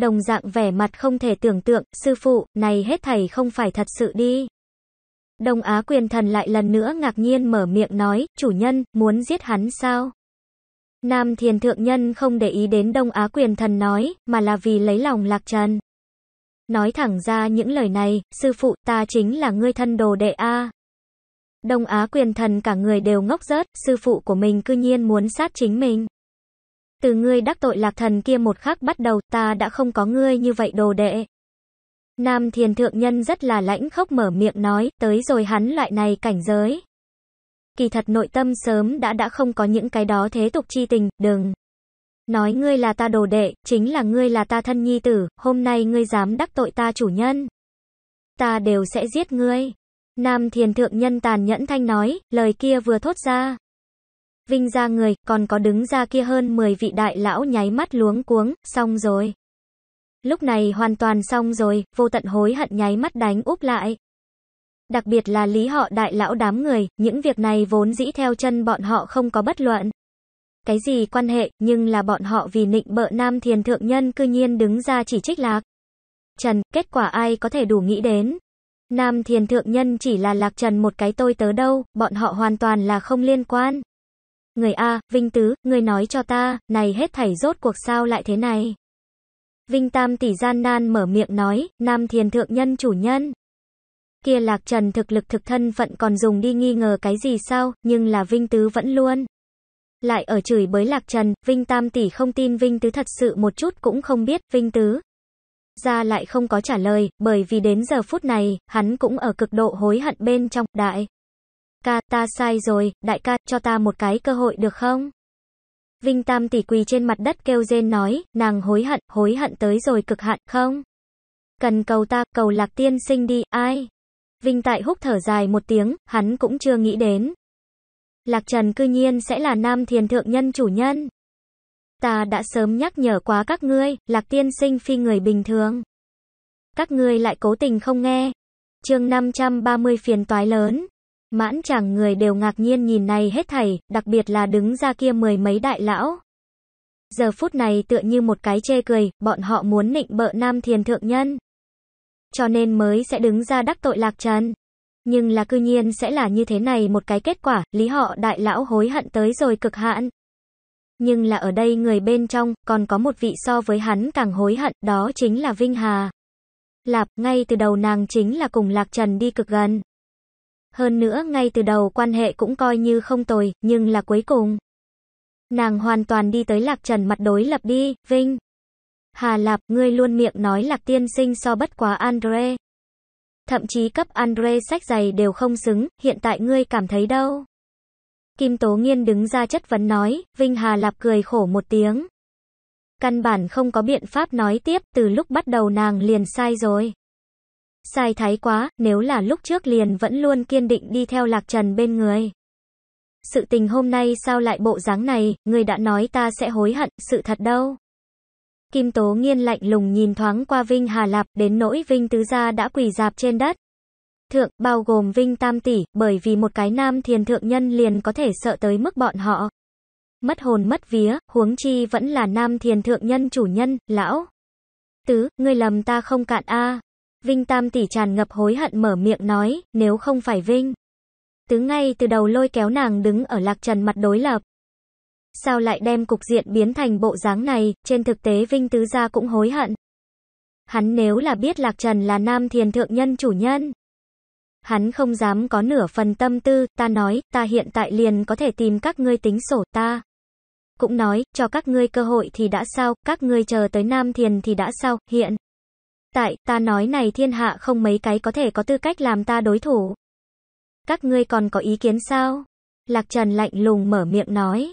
đồng dạng vẻ mặt không thể tưởng tượng, sư phụ, này hết thầy không phải thật sự đi. Đông Á quyền thần lại lần nữa ngạc nhiên mở miệng nói, chủ nhân, muốn giết hắn sao? Nam thiền thượng nhân không để ý đến Đông Á quyền thần nói, mà là vì lấy lòng lạc trần. Nói thẳng ra những lời này, sư phụ ta chính là ngươi thân đồ đệ A. Đông Á quyền thần cả người đều ngốc rớt, sư phụ của mình cư nhiên muốn sát chính mình. Từ ngươi đắc tội lạc thần kia một khắc bắt đầu ta đã không có ngươi như vậy đồ đệ. Nam thiền thượng nhân rất là lãnh khốc mở miệng nói, tới rồi hắn loại này cảnh giới. Kỳ thật nội tâm sớm đã đã không có những cái đó thế tục chi tình, đừng. Nói ngươi là ta đồ đệ, chính là ngươi là ta thân nhi tử, hôm nay ngươi dám đắc tội ta chủ nhân. Ta đều sẽ giết ngươi. Nam thiền thượng nhân tàn nhẫn thanh nói, lời kia vừa thốt ra vinh ra người, còn có đứng ra kia hơn 10 vị đại lão nháy mắt luống cuống, xong rồi. Lúc này hoàn toàn xong rồi, vô tận hối hận nháy mắt đánh úp lại. Đặc biệt là lý họ đại lão đám người, những việc này vốn dĩ theo chân bọn họ không có bất luận. Cái gì quan hệ, nhưng là bọn họ vì nịnh bợ nam thiền thượng nhân cư nhiên đứng ra chỉ trích lạc. Trần, kết quả ai có thể đủ nghĩ đến. Nam thiền thượng nhân chỉ là lạc trần một cái tôi tớ đâu, bọn họ hoàn toàn là không liên quan. Người A, Vinh Tứ, người nói cho ta, này hết thảy rốt cuộc sao lại thế này? Vinh Tam tỷ gian nan mở miệng nói, Nam Thiền Thượng Nhân chủ nhân. Kia Lạc Trần thực lực thực thân phận còn dùng đi nghi ngờ cái gì sao, nhưng là Vinh Tứ vẫn luôn. Lại ở chửi bới Lạc Trần, Vinh Tam tỷ không tin Vinh Tứ thật sự một chút cũng không biết, Vinh Tứ. Ra lại không có trả lời, bởi vì đến giờ phút này, hắn cũng ở cực độ hối hận bên trong, đại. Ca, ta sai rồi, đại ca, cho ta một cái cơ hội được không? Vinh Tam tỷ quỳ trên mặt đất kêu rên nói, nàng hối hận, hối hận tới rồi cực hạn, không? Cần cầu ta, cầu lạc tiên sinh đi, ai? Vinh Tại húc thở dài một tiếng, hắn cũng chưa nghĩ đến. Lạc Trần cư nhiên sẽ là nam thiền thượng nhân chủ nhân. Ta đã sớm nhắc nhở quá các ngươi, Lạc Tiên sinh phi người bình thường. Các ngươi lại cố tình không nghe. chương 530 phiền toái lớn. Mãn chàng người đều ngạc nhiên nhìn này hết thảy, đặc biệt là đứng ra kia mười mấy đại lão. Giờ phút này tựa như một cái chê cười, bọn họ muốn nịnh bợ nam thiền thượng nhân. Cho nên mới sẽ đứng ra đắc tội lạc trần. Nhưng là cư nhiên sẽ là như thế này một cái kết quả, lý họ đại lão hối hận tới rồi cực hạn. Nhưng là ở đây người bên trong, còn có một vị so với hắn càng hối hận, đó chính là Vinh Hà. Lạp, ngay từ đầu nàng chính là cùng Lạc Trần đi cực gần. Hơn nữa ngay từ đầu quan hệ cũng coi như không tồi, nhưng là cuối cùng. Nàng hoàn toàn đi tới Lạc Trần mặt đối lập đi, Vinh. Hà Lạp, ngươi luôn miệng nói Lạc tiên sinh so bất quá Andre. Thậm chí cấp Andre sách giày đều không xứng, hiện tại ngươi cảm thấy đâu. Kim Tố Nghiên đứng ra chất vấn nói, Vinh Hà Lạp cười khổ một tiếng. Căn bản không có biện pháp nói tiếp, từ lúc bắt đầu nàng liền sai rồi. Sai thái quá, nếu là lúc trước liền vẫn luôn kiên định đi theo Lạc Trần bên người. Sự tình hôm nay sao lại bộ dáng này, người đã nói ta sẽ hối hận, sự thật đâu. Kim Tố Nghiên lạnh lùng nhìn thoáng qua Vinh Hà Lạp, đến nỗi Vinh Tứ Gia đã quỳ dạp trên đất. Thượng, bao gồm Vinh Tam Tỷ, bởi vì một cái nam thiền thượng nhân liền có thể sợ tới mức bọn họ. Mất hồn mất vía, huống chi vẫn là nam thiền thượng nhân chủ nhân, lão. Tứ, ngươi lầm ta không cạn a Vinh Tam tỷ tràn ngập hối hận mở miệng nói, nếu không phải Vinh. Tứ ngay từ đầu lôi kéo nàng đứng ở lạc trần mặt đối lập. Sao lại đem cục diện biến thành bộ dáng này, trên thực tế Vinh Tứ gia cũng hối hận. Hắn nếu là biết Lạc Trần là nam thiền thượng nhân chủ nhân. Hắn không dám có nửa phần tâm tư, ta nói, ta hiện tại liền có thể tìm các ngươi tính sổ ta. Cũng nói, cho các ngươi cơ hội thì đã sao, các ngươi chờ tới nam thiền thì đã sao, hiện tại, ta nói này thiên hạ không mấy cái có thể có tư cách làm ta đối thủ. Các ngươi còn có ý kiến sao? Lạc Trần lạnh lùng mở miệng nói.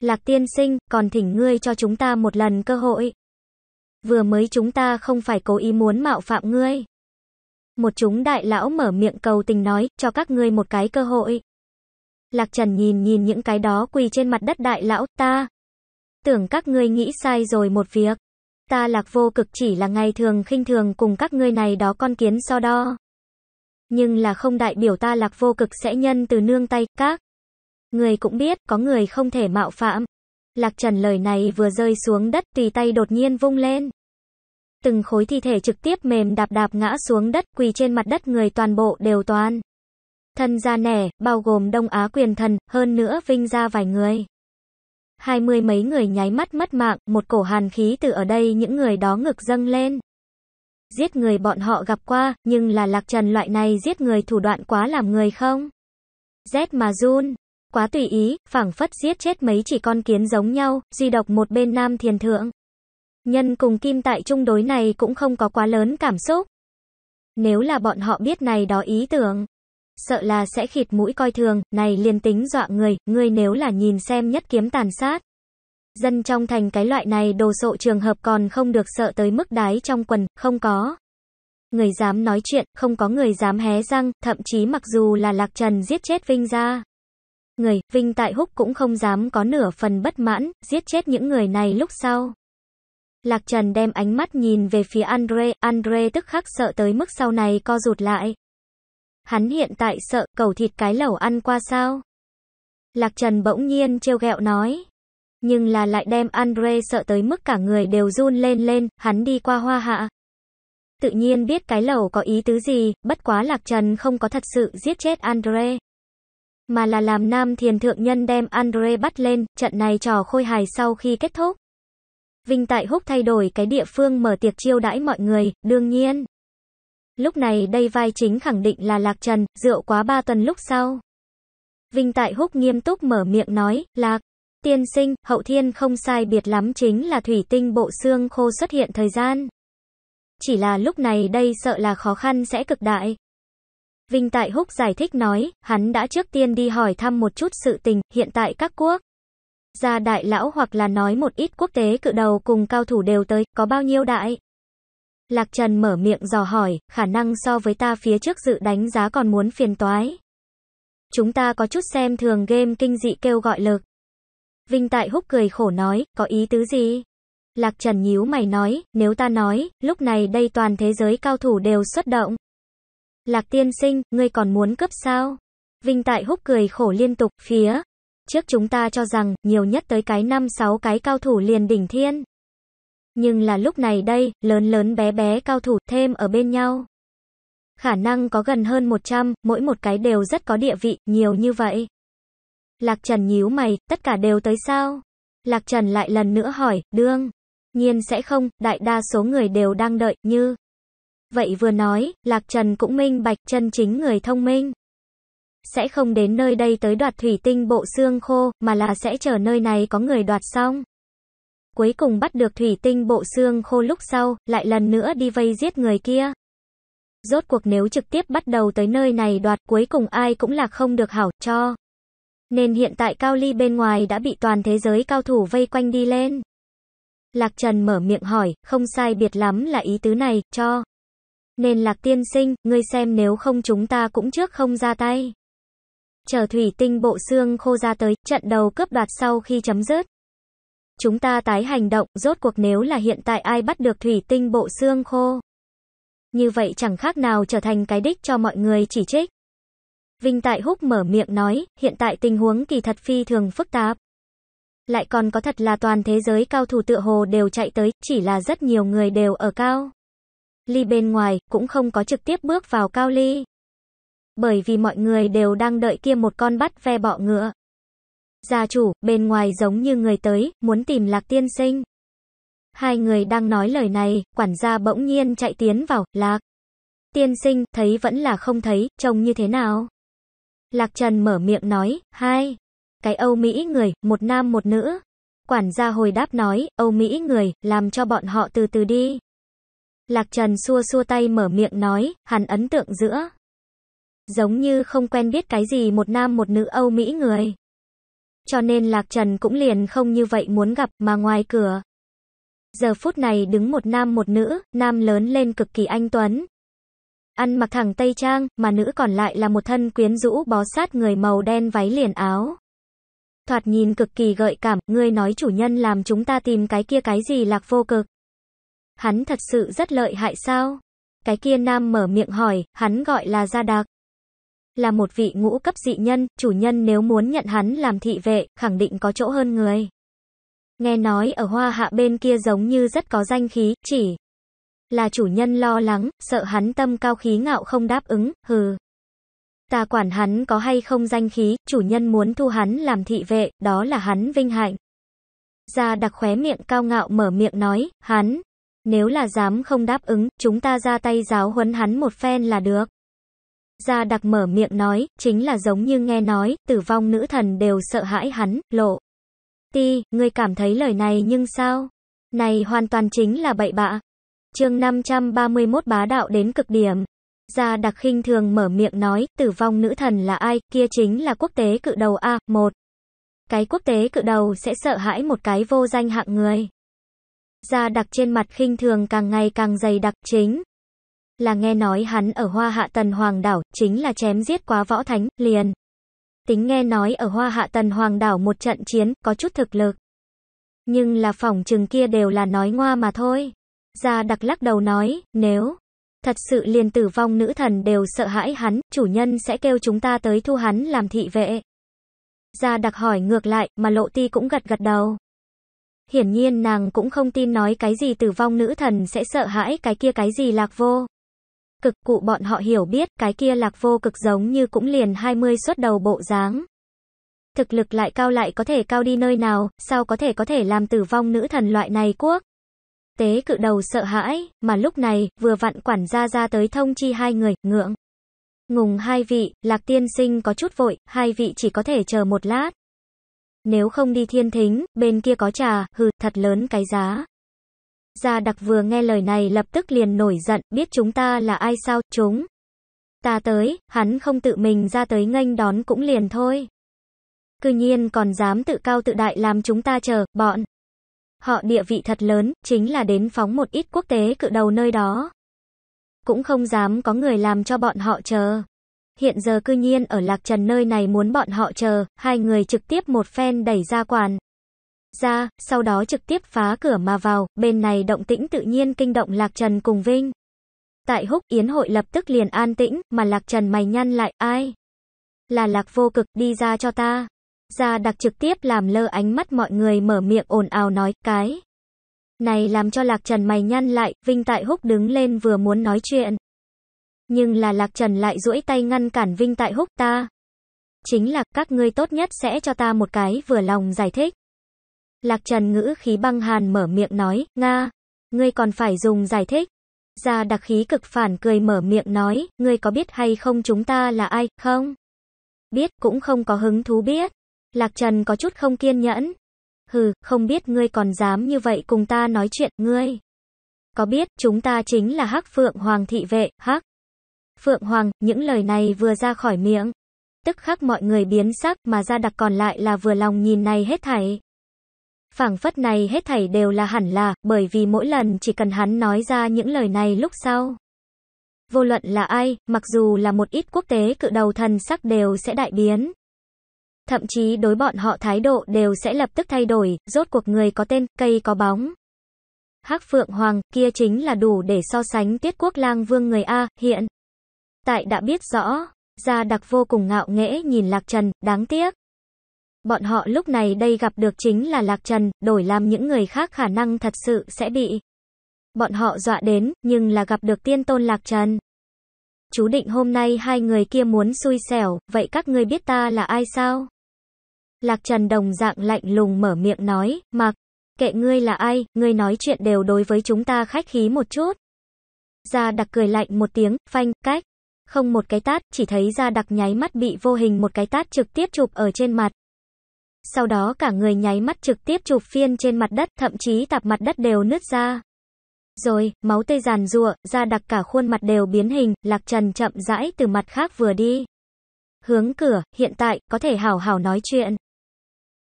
Lạc tiên sinh, còn thỉnh ngươi cho chúng ta một lần cơ hội. Vừa mới chúng ta không phải cố ý muốn mạo phạm ngươi. Một chúng đại lão mở miệng cầu tình nói, cho các ngươi một cái cơ hội. Lạc Trần nhìn nhìn những cái đó quỳ trên mặt đất đại lão ta. Tưởng các ngươi nghĩ sai rồi một việc ta lạc vô cực chỉ là ngày thường khinh thường cùng các ngươi này đó con kiến so đo. Nhưng là không đại biểu ta lạc vô cực sẽ nhân từ nương tay, các. Người cũng biết, có người không thể mạo phạm. Lạc trần lời này vừa rơi xuống đất tùy tay đột nhiên vung lên. Từng khối thi thể trực tiếp mềm đạp đạp ngã xuống đất quỳ trên mặt đất người toàn bộ đều toàn. Thân ra nẻ, bao gồm Đông Á quyền thần, hơn nữa vinh ra vài người hai mươi mấy người nháy mắt mất mạng, một cổ hàn khí từ ở đây những người đó ngực dâng lên. Giết người bọn họ gặp qua, nhưng là lạc trần loại này giết người thủ đoạn quá làm người không? Rét mà run, quá tùy ý, phảng phất giết chết mấy chỉ con kiến giống nhau, duy độc một bên nam thiền thượng. Nhân cùng kim tại trung đối này cũng không có quá lớn cảm xúc. Nếu là bọn họ biết này đó ý tưởng, sợ là sẽ khịt mũi coi thường, này liền tính dọa người, người nếu là nhìn xem nhất kiếm tàn sát. Dân trong thành cái loại này đồ sộ trường hợp còn không được sợ tới mức đái trong quần, không có. Người dám nói chuyện, không có người dám hé răng, thậm chí mặc dù là lạc trần giết chết Vinh ra. Người, Vinh tại húc cũng không dám có nửa phần bất mãn, giết chết những người này lúc sau. Lạc Trần đem ánh mắt nhìn về phía Andre, Andre tức khắc sợ tới mức sau này co rụt lại. Hắn hiện tại sợ cầu thịt cái lẩu ăn qua sao? Lạc Trần bỗng nhiên trêu ghẹo nói. Nhưng là lại đem Andre sợ tới mức cả người đều run lên lên, hắn đi qua hoa hạ. Tự nhiên biết cái lẩu có ý tứ gì, bất quá Lạc Trần không có thật sự giết chết Andre. Mà là làm nam thiền thượng nhân đem Andre bắt lên, trận này trò khôi hài sau khi kết thúc. Vinh Tại Húc thay đổi cái địa phương mở tiệc chiêu đãi mọi người, đương nhiên. Lúc này đây vai chính khẳng định là Lạc Trần, rượu quá ba tuần lúc sau. Vinh Tại Húc nghiêm túc mở miệng nói, Lạc, tiên sinh, hậu thiên không sai biệt lắm chính là thủy tinh bộ xương khô xuất hiện thời gian. Chỉ là lúc này đây sợ là khó khăn sẽ cực đại. Vinh Tại Húc giải thích nói, hắn đã trước tiên đi hỏi thăm một chút sự tình, hiện tại các quốc. Gia đại lão hoặc là nói một ít quốc tế cự đầu cùng cao thủ đều tới, có bao nhiêu đại? Lạc Trần mở miệng dò hỏi, khả năng so với ta phía trước dự đánh giá còn muốn phiền toái. Chúng ta có chút xem thường game kinh dị kêu gọi lực. Vinh Tại Húc cười khổ nói, có ý tứ gì? Lạc Trần nhíu mày nói, nếu ta nói, lúc này đây toàn thế giới cao thủ đều xuất động. Lạc tiên sinh, ngươi còn muốn cướp sao? Vinh Tại Húc cười khổ liên tục, phía. Trước chúng ta cho rằng, nhiều nhất tới cái năm sáu cái cao thủ liền đỉnh thiên. Nhưng là lúc này đây, lớn lớn bé bé cao thủ thêm ở bên nhau. Khả năng có gần hơn 100, mỗi một cái đều rất có địa vị, nhiều như vậy. Lạc Trần nhíu mày, tất cả đều tới sao? Lạc Trần lại lần nữa hỏi, đương. Nhiên sẽ không, đại đa số người đều đang đợi, như. Vậy vừa nói, Lạc Trần cũng minh bạch chân chính người thông minh. Sẽ không đến nơi đây tới đoạt thủy tinh bộ xương khô, mà là sẽ chờ nơi này có người đoạt xong. Cuối cùng bắt được thủy tinh bộ xương khô lúc sau, lại lần nữa đi vây giết người kia. Rốt cuộc nếu trực tiếp bắt đầu tới nơi này đoạt cuối cùng ai cũng là không được hảo cho. Nên hiện tại Cao Ly bên ngoài đã bị toàn thế giới cao thủ vây quanh đi lên. Lạc Trần mở miệng hỏi, không sai biệt lắm là ý tứ này, cho. Nên Lạc Tiên Sinh, ngươi xem nếu không chúng ta cũng trước không ra tay. Chờ thủy tinh bộ xương khô ra tới, trận đầu cướp đoạt sau khi chấm dứt. Chúng ta tái hành động, rốt cuộc nếu là hiện tại ai bắt được thủy tinh bộ xương khô. Như vậy chẳng khác nào trở thành cái đích cho mọi người chỉ trích. Vinh Tại Húc mở miệng nói, hiện tại tình huống kỳ thật phi thường phức tạp. Lại còn có thật là toàn thế giới cao thủ tựa hồ đều chạy tới, chỉ là rất nhiều người đều ở cao. Ly bên ngoài, cũng không có trực tiếp bước vào cao ly. Bởi vì mọi người đều đang đợi kia một con bắt ve bọ ngựa. Gia chủ, bên ngoài giống như người tới, muốn tìm lạc tiên sinh. Hai người đang nói lời này, quản gia bỗng nhiên chạy tiến vào, lạc. Tiên sinh, thấy vẫn là không thấy, trông như thế nào? Lạc Trần mở miệng nói, hai. Cái Âu Mỹ người, một nam một nữ. Quản gia hồi đáp nói, Âu Mỹ người, làm cho bọn họ từ từ đi. Lạc Trần xua xua tay mở miệng nói, hắn ấn tượng giữa. Giống như không quen biết cái gì một nam một nữ Âu Mỹ người. Cho nên Lạc Trần cũng liền không như vậy muốn gặp mà ngoài cửa. Giờ phút này đứng một nam một nữ, nam lớn lên cực kỳ anh tuấn. Ăn mặc thẳng tây trang, mà nữ còn lại là một thân quyến rũ bó sát người màu đen váy liền áo. Thoạt nhìn cực kỳ gợi cảm, ngươi nói chủ nhân làm chúng ta tìm cái kia cái gì lạc vô cực. Hắn thật sự rất lợi hại sao? Cái kia nam mở miệng hỏi, hắn gọi là Gia Đạc là một vị ngũ cấp dị nhân, chủ nhân nếu muốn nhận hắn làm thị vệ, khẳng định có chỗ hơn người. Nghe nói ở hoa hạ bên kia giống như rất có danh khí, chỉ là chủ nhân lo lắng, sợ hắn tâm cao khí ngạo không đáp ứng, hừ. Ta quản hắn có hay không danh khí, chủ nhân muốn thu hắn làm thị vệ, đó là hắn vinh hạnh. Gia đặc khóe miệng cao ngạo mở miệng nói, hắn, nếu là dám không đáp ứng, chúng ta ra tay giáo huấn hắn một phen là được. Gia đặc mở miệng nói, chính là giống như nghe nói, tử vong nữ thần đều sợ hãi hắn, lộ. Ti, ngươi cảm thấy lời này nhưng sao? Này hoàn toàn chính là bậy bạ. chương 531 bá đạo đến cực điểm. Gia đặc khinh thường mở miệng nói, tử vong nữ thần là ai, kia chính là quốc tế cự đầu a một Cái quốc tế cự đầu sẽ sợ hãi một cái vô danh hạng người. Gia đặc trên mặt khinh thường càng ngày càng dày đặc chính là nghe nói hắn ở Hoa Hạ Tần Hoàng Đảo, chính là chém giết quá võ thánh, liền. Tính nghe nói ở Hoa Hạ Tần Hoàng Đảo một trận chiến, có chút thực lực. Nhưng là phỏng chừng kia đều là nói ngoa mà thôi. Gia đặc lắc đầu nói, nếu thật sự liền tử vong nữ thần đều sợ hãi hắn, chủ nhân sẽ kêu chúng ta tới thu hắn làm thị vệ. Gia đặc hỏi ngược lại, mà lộ ti cũng gật gật đầu. Hiển nhiên nàng cũng không tin nói cái gì tử vong nữ thần sẽ sợ hãi cái kia cái gì lạc vô cực cụ bọn họ hiểu biết cái kia lạc vô cực giống như cũng liền 20 xuất đầu bộ dáng. Thực lực lại cao lại có thể cao đi nơi nào, sao có thể có thể làm tử vong nữ thần loại này quốc. Tế cự đầu sợ hãi, mà lúc này, vừa vặn quản gia ra tới thông chi hai người, ngượng. Ngùng hai vị, lạc tiên sinh có chút vội, hai vị chỉ có thể chờ một lát. Nếu không đi thiên thính, bên kia có trà, hừ, thật lớn cái giá. Gia đặc vừa nghe lời này lập tức liền nổi giận, biết chúng ta là ai sao, chúng. Ta tới, hắn không tự mình ra tới nghênh đón cũng liền thôi. Cư nhiên còn dám tự cao tự đại làm chúng ta chờ, bọn. Họ địa vị thật lớn, chính là đến phóng một ít quốc tế cự đầu nơi đó. Cũng không dám có người làm cho bọn họ chờ. Hiện giờ cư nhiên ở Lạc Trần nơi này muốn bọn họ chờ, hai người trực tiếp một phen đẩy ra quản ra, sau đó trực tiếp phá cửa mà vào, bên này động tĩnh tự nhiên kinh động Lạc Trần cùng Vinh. Tại húc yến hội lập tức liền an tĩnh, mà Lạc Trần mày nhăn lại, ai? Là Lạc vô cực, đi ra cho ta. ra đặc trực tiếp làm lơ ánh mắt mọi người mở miệng ồn ào nói, cái. Này làm cho Lạc Trần mày nhăn lại, Vinh Tại Húc đứng lên vừa muốn nói chuyện. Nhưng là Lạc Trần lại duỗi tay ngăn cản Vinh Tại Húc ta. Chính là các ngươi tốt nhất sẽ cho ta một cái vừa lòng giải thích. Lạc Trần ngữ khí băng hàn mở miệng nói, Nga, ngươi còn phải dùng giải thích. Gia đặc khí cực phản cười mở miệng nói, ngươi có biết hay không chúng ta là ai, không? Biết cũng không có hứng thú biết. Lạc Trần có chút không kiên nhẫn. Hừ, không biết ngươi còn dám như vậy cùng ta nói chuyện, ngươi. Có biết chúng ta chính là Hắc Phượng Hoàng thị vệ, Hắc. Phượng Hoàng, những lời này vừa ra khỏi miệng. Tức khắc mọi người biến sắc mà Gia đặc còn lại là vừa lòng nhìn này hết thảy phảng phất này hết thảy đều là hẳn là, bởi vì mỗi lần chỉ cần hắn nói ra những lời này lúc sau. Vô luận là ai, mặc dù là một ít quốc tế cự đầu thần sắc đều sẽ đại biến. Thậm chí đối bọn họ thái độ đều sẽ lập tức thay đổi, rốt cuộc người có tên, cây có bóng. hắc Phượng Hoàng, kia chính là đủ để so sánh tiết quốc lang vương người A, hiện. Tại đã biết rõ, gia đặc vô cùng ngạo nghễ nhìn Lạc Trần, đáng tiếc. Bọn họ lúc này đây gặp được chính là Lạc Trần, đổi làm những người khác khả năng thật sự sẽ bị. Bọn họ dọa đến, nhưng là gặp được tiên tôn Lạc Trần. Chú định hôm nay hai người kia muốn xui xẻo, vậy các ngươi biết ta là ai sao? Lạc Trần đồng dạng lạnh lùng mở miệng nói, mặc, kệ ngươi là ai, ngươi nói chuyện đều đối với chúng ta khách khí một chút. Gia đặc cười lạnh một tiếng, phanh, cách. Không một cái tát, chỉ thấy Gia đặc nháy mắt bị vô hình một cái tát trực tiếp chụp ở trên mặt sau đó cả người nháy mắt trực tiếp chụp phiên trên mặt đất, thậm chí tạp mặt đất đều nứt ra. Rồi, máu tê giàn rụa, da đặc cả khuôn mặt đều biến hình, Lạc Trần chậm rãi từ mặt khác vừa đi. Hướng cửa, hiện tại, có thể hảo hảo nói chuyện.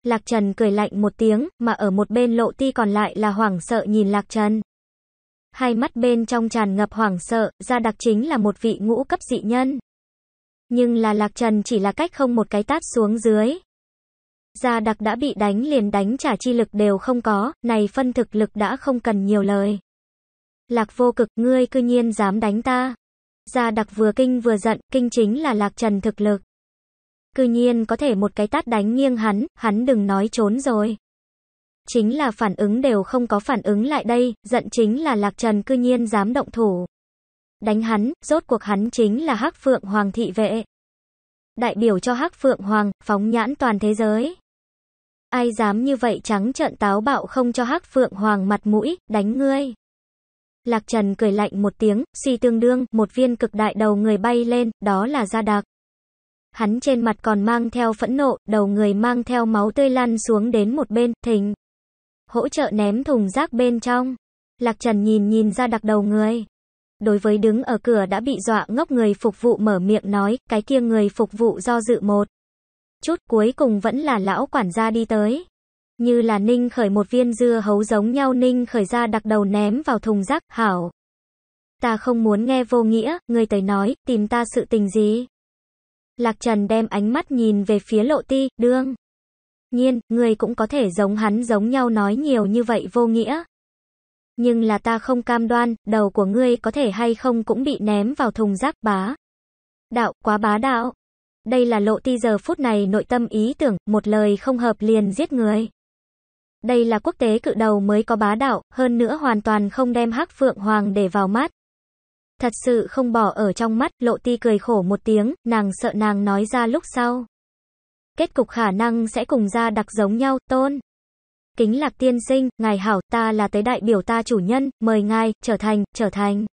Lạc Trần cười lạnh một tiếng, mà ở một bên lộ ti còn lại là hoảng sợ nhìn Lạc Trần. Hai mắt bên trong tràn ngập hoảng sợ, da đặc chính là một vị ngũ cấp dị nhân. Nhưng là Lạc Trần chỉ là cách không một cái tát xuống dưới, Gia đặc đã bị đánh liền đánh trả chi lực đều không có, này phân thực lực đã không cần nhiều lời. Lạc vô cực, ngươi cư nhiên dám đánh ta. Gia đặc vừa kinh vừa giận, kinh chính là lạc trần thực lực. Cư nhiên có thể một cái tát đánh nghiêng hắn, hắn đừng nói trốn rồi. Chính là phản ứng đều không có phản ứng lại đây, giận chính là lạc trần cư nhiên dám động thủ. Đánh hắn, rốt cuộc hắn chính là hắc phượng hoàng thị vệ. Đại biểu cho hắc phượng hoàng, phóng nhãn toàn thế giới. Ai dám như vậy trắng trợn táo bạo không cho hắc phượng hoàng mặt mũi, đánh ngươi. Lạc Trần cười lạnh một tiếng, si tương đương, một viên cực đại đầu người bay lên, đó là gia đặc Hắn trên mặt còn mang theo phẫn nộ, đầu người mang theo máu tươi lăn xuống đến một bên, thình. Hỗ trợ ném thùng rác bên trong. Lạc Trần nhìn nhìn ra đặc đầu người. Đối với đứng ở cửa đã bị dọa ngốc người phục vụ mở miệng nói, cái kia người phục vụ do dự một chút cuối cùng vẫn là lão quản gia đi tới. Như là ninh khởi một viên dưa hấu giống nhau ninh khởi ra đặc đầu ném vào thùng rác, hảo. Ta không muốn nghe vô nghĩa, người tới nói, tìm ta sự tình gì. Lạc Trần đem ánh mắt nhìn về phía lộ ti, đương. Nhiên, người cũng có thể giống hắn giống nhau nói nhiều như vậy vô nghĩa. Nhưng là ta không cam đoan, đầu của ngươi có thể hay không cũng bị ném vào thùng rác bá. Đạo, quá bá đạo. Đây là lộ ti giờ phút này nội tâm ý tưởng, một lời không hợp liền giết người. Đây là quốc tế cự đầu mới có bá đạo, hơn nữa hoàn toàn không đem hắc phượng hoàng để vào mắt. Thật sự không bỏ ở trong mắt, lộ ti cười khổ một tiếng, nàng sợ nàng nói ra lúc sau. Kết cục khả năng sẽ cùng ra đặc giống nhau, tôn. Kính lạc tiên sinh, ngài hảo, ta là tới đại biểu ta chủ nhân, mời ngài, trở thành, trở thành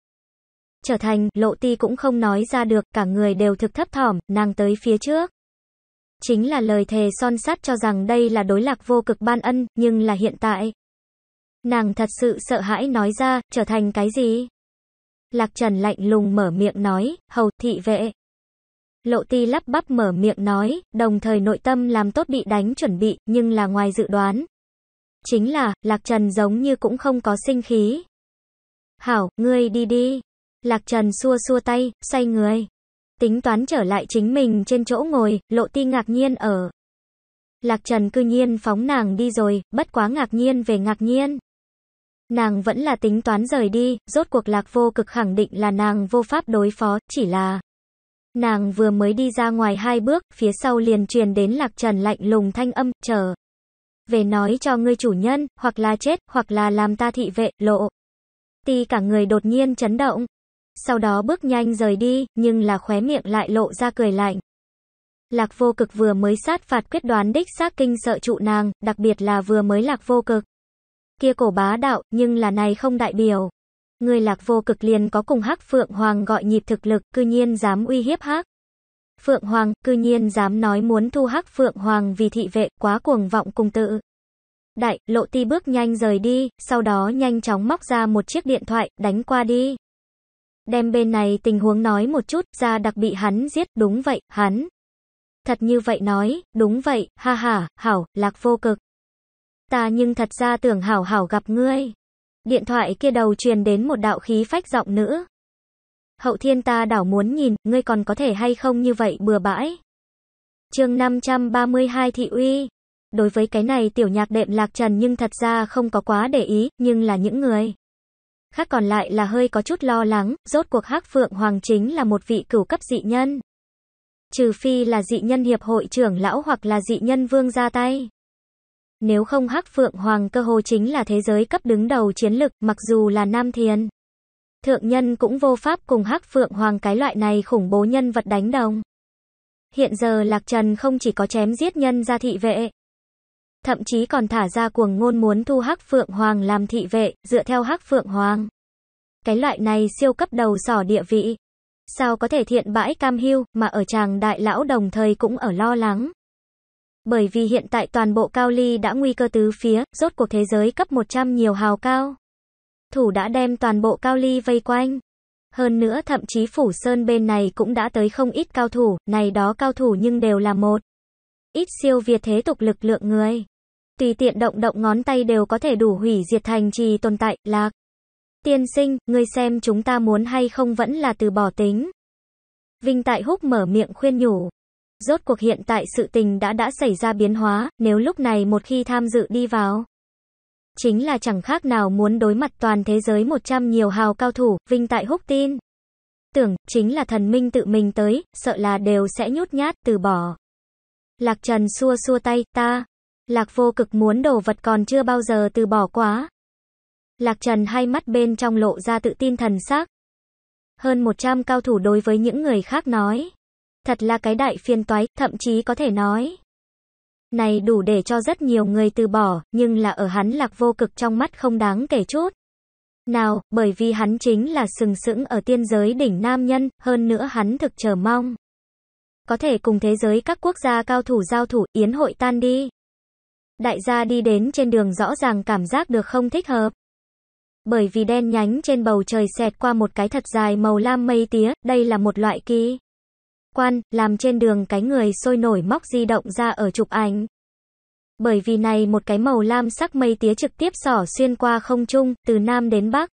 trở thành, lộ ti cũng không nói ra được, cả người đều thực thấp thỏm, nàng tới phía trước. Chính là lời thề son sắt cho rằng đây là đối lạc vô cực ban ân, nhưng là hiện tại. Nàng thật sự sợ hãi nói ra, trở thành cái gì? Lạc Trần lạnh lùng mở miệng nói, hầu thị vệ. Lộ ti lắp bắp mở miệng nói, đồng thời nội tâm làm tốt bị đánh chuẩn bị, nhưng là ngoài dự đoán. Chính là, Lạc Trần giống như cũng không có sinh khí. Hảo, ngươi đi đi. Lạc Trần xua xua tay, xoay người. Tính toán trở lại chính mình trên chỗ ngồi, lộ ti ngạc nhiên ở. Lạc Trần cư nhiên phóng nàng đi rồi, bất quá ngạc nhiên về ngạc nhiên. Nàng vẫn là tính toán rời đi, rốt cuộc lạc vô cực khẳng định là nàng vô pháp đối phó, chỉ là... Nàng vừa mới đi ra ngoài hai bước, phía sau liền truyền đến lạc trần lạnh lùng thanh âm, chờ. Về nói cho ngươi chủ nhân, hoặc là chết, hoặc là làm ta thị vệ, lộ. Ti cả người đột nhiên chấn động sau đó bước nhanh rời đi, nhưng là khóe miệng lại lộ ra cười lạnh. Lạc vô cực vừa mới sát phạt quyết đoán đích xác kinh sợ trụ nàng, đặc biệt là vừa mới lạc vô cực. Kia cổ bá đạo, nhưng là này không đại biểu. Người lạc vô cực liền có cùng hắc phượng hoàng gọi nhịp thực lực, cư nhiên dám uy hiếp hắc. Phượng hoàng, cư nhiên dám nói muốn thu hắc phượng hoàng vì thị vệ, quá cuồng vọng cùng tự. Đại, lộ ti bước nhanh rời đi, sau đó nhanh chóng móc ra một chiếc điện thoại, đánh qua đi đem bên này tình huống nói một chút, ra đặc bị hắn giết, đúng vậy, hắn. Thật như vậy nói, đúng vậy, ha ha, hảo, lạc vô cực. Ta nhưng thật ra tưởng hảo hảo gặp ngươi. Điện thoại kia đầu truyền đến một đạo khí phách giọng nữ. Hậu thiên ta đảo muốn nhìn, ngươi còn có thể hay không như vậy bừa bãi. chương 532 thị uy. Đối với cái này tiểu nhạc đệm lạc trần nhưng thật ra không có quá để ý, nhưng là những người khác còn lại là hơi có chút lo lắng, rốt cuộc Hắc Phượng Hoàng chính là một vị cửu cấp dị nhân. Trừ phi là dị nhân hiệp hội trưởng lão hoặc là dị nhân vương ra tay. Nếu không Hắc Phượng Hoàng cơ hồ chính là thế giới cấp đứng đầu chiến lực, mặc dù là nam thiên Thượng nhân cũng vô pháp cùng Hắc Phượng Hoàng cái loại này khủng bố nhân vật đánh đồng. Hiện giờ Lạc Trần không chỉ có chém giết nhân gia thị vệ, thậm chí còn thả ra cuồng ngôn muốn thu Hắc Phượng Hoàng làm thị vệ, dựa theo Hắc Phượng Hoàng. Cái loại này siêu cấp đầu sỏ địa vị. Sao có thể thiện bãi cam hưu, mà ở chàng đại lão đồng thời cũng ở lo lắng. Bởi vì hiện tại toàn bộ cao ly đã nguy cơ tứ phía, rốt cuộc thế giới cấp 100 nhiều hào cao. Thủ đã đem toàn bộ cao ly vây quanh. Hơn nữa thậm chí phủ sơn bên này cũng đã tới không ít cao thủ, này đó cao thủ nhưng đều là một ít siêu việt thế tục lực lượng người. Tùy tiện động động ngón tay đều có thể đủ hủy diệt thành trì tồn tại, lạc. Tiên sinh, ngươi xem chúng ta muốn hay không vẫn là từ bỏ tính. Vinh Tại Húc mở miệng khuyên nhủ. Rốt cuộc hiện tại sự tình đã đã xảy ra biến hóa, nếu lúc này một khi tham dự đi vào. Chính là chẳng khác nào muốn đối mặt toàn thế giới 100 nhiều hào cao thủ, Vinh Tại Húc tin. Tưởng, chính là thần minh tự mình tới, sợ là đều sẽ nhút nhát, từ bỏ. Lạc Trần xua xua tay, ta. Lạc vô cực muốn đồ vật còn chưa bao giờ từ bỏ quá. Lạc Trần hai mắt bên trong lộ ra tự tin thần sắc. Hơn 100 cao thủ đối với những người khác nói. Thật là cái đại phiên toái, thậm chí có thể nói. Này đủ để cho rất nhiều người từ bỏ, nhưng là ở hắn lạc vô cực trong mắt không đáng kể chút. Nào, bởi vì hắn chính là sừng sững ở tiên giới đỉnh nam nhân, hơn nữa hắn thực chờ mong có thể cùng thế giới các quốc gia cao thủ giao thủ, yến hội tan đi. Đại gia đi đến trên đường rõ ràng cảm giác được không thích hợp. Bởi vì đen nhánh trên bầu trời xẹt qua một cái thật dài màu lam mây tía, đây là một loại kỳ. Quan, làm trên đường cái người sôi nổi móc di động ra ở chụp ảnh. Bởi vì này một cái màu lam sắc mây tía trực tiếp sỏ xuyên qua không trung, từ nam đến bắc.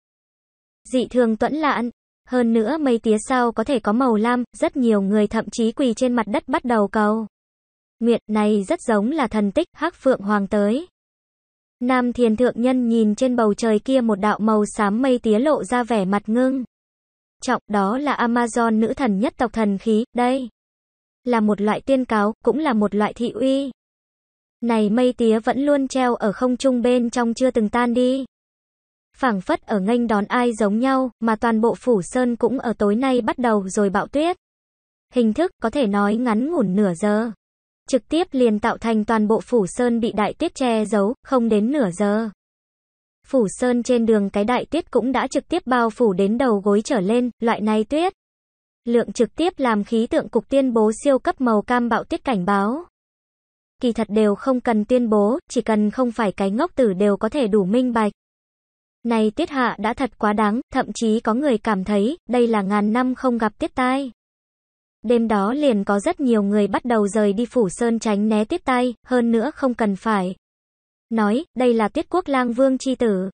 Dị thường tuẫn lạn, hơn nữa mây tía sau có thể có màu lam, rất nhiều người thậm chí quỳ trên mặt đất bắt đầu cầu. Nguyện này rất giống là thần tích hắc phượng hoàng tới. Nam thiền thượng nhân nhìn trên bầu trời kia một đạo màu xám mây tía lộ ra vẻ mặt ngưng. Trọng đó là Amazon nữ thần nhất tộc thần khí, đây. Là một loại tiên cáo, cũng là một loại thị uy. Này mây tía vẫn luôn treo ở không trung bên trong chưa từng tan đi phảng phất ở nghênh đón ai giống nhau, mà toàn bộ phủ sơn cũng ở tối nay bắt đầu rồi bạo tuyết. Hình thức có thể nói ngắn ngủn nửa giờ. Trực tiếp liền tạo thành toàn bộ phủ sơn bị đại tuyết che giấu, không đến nửa giờ. Phủ sơn trên đường cái đại tuyết cũng đã trực tiếp bao phủ đến đầu gối trở lên, loại này tuyết. Lượng trực tiếp làm khí tượng cục tuyên bố siêu cấp màu cam bạo tuyết cảnh báo. Kỳ thật đều không cần tuyên bố, chỉ cần không phải cái ngốc tử đều có thể đủ minh bạch. Này tiết hạ đã thật quá đáng, thậm chí có người cảm thấy đây là ngàn năm không gặp tiết tai. Đêm đó liền có rất nhiều người bắt đầu rời đi phủ sơn tránh né tiết tai, hơn nữa không cần phải. Nói, đây là tiết quốc lang vương chi tử.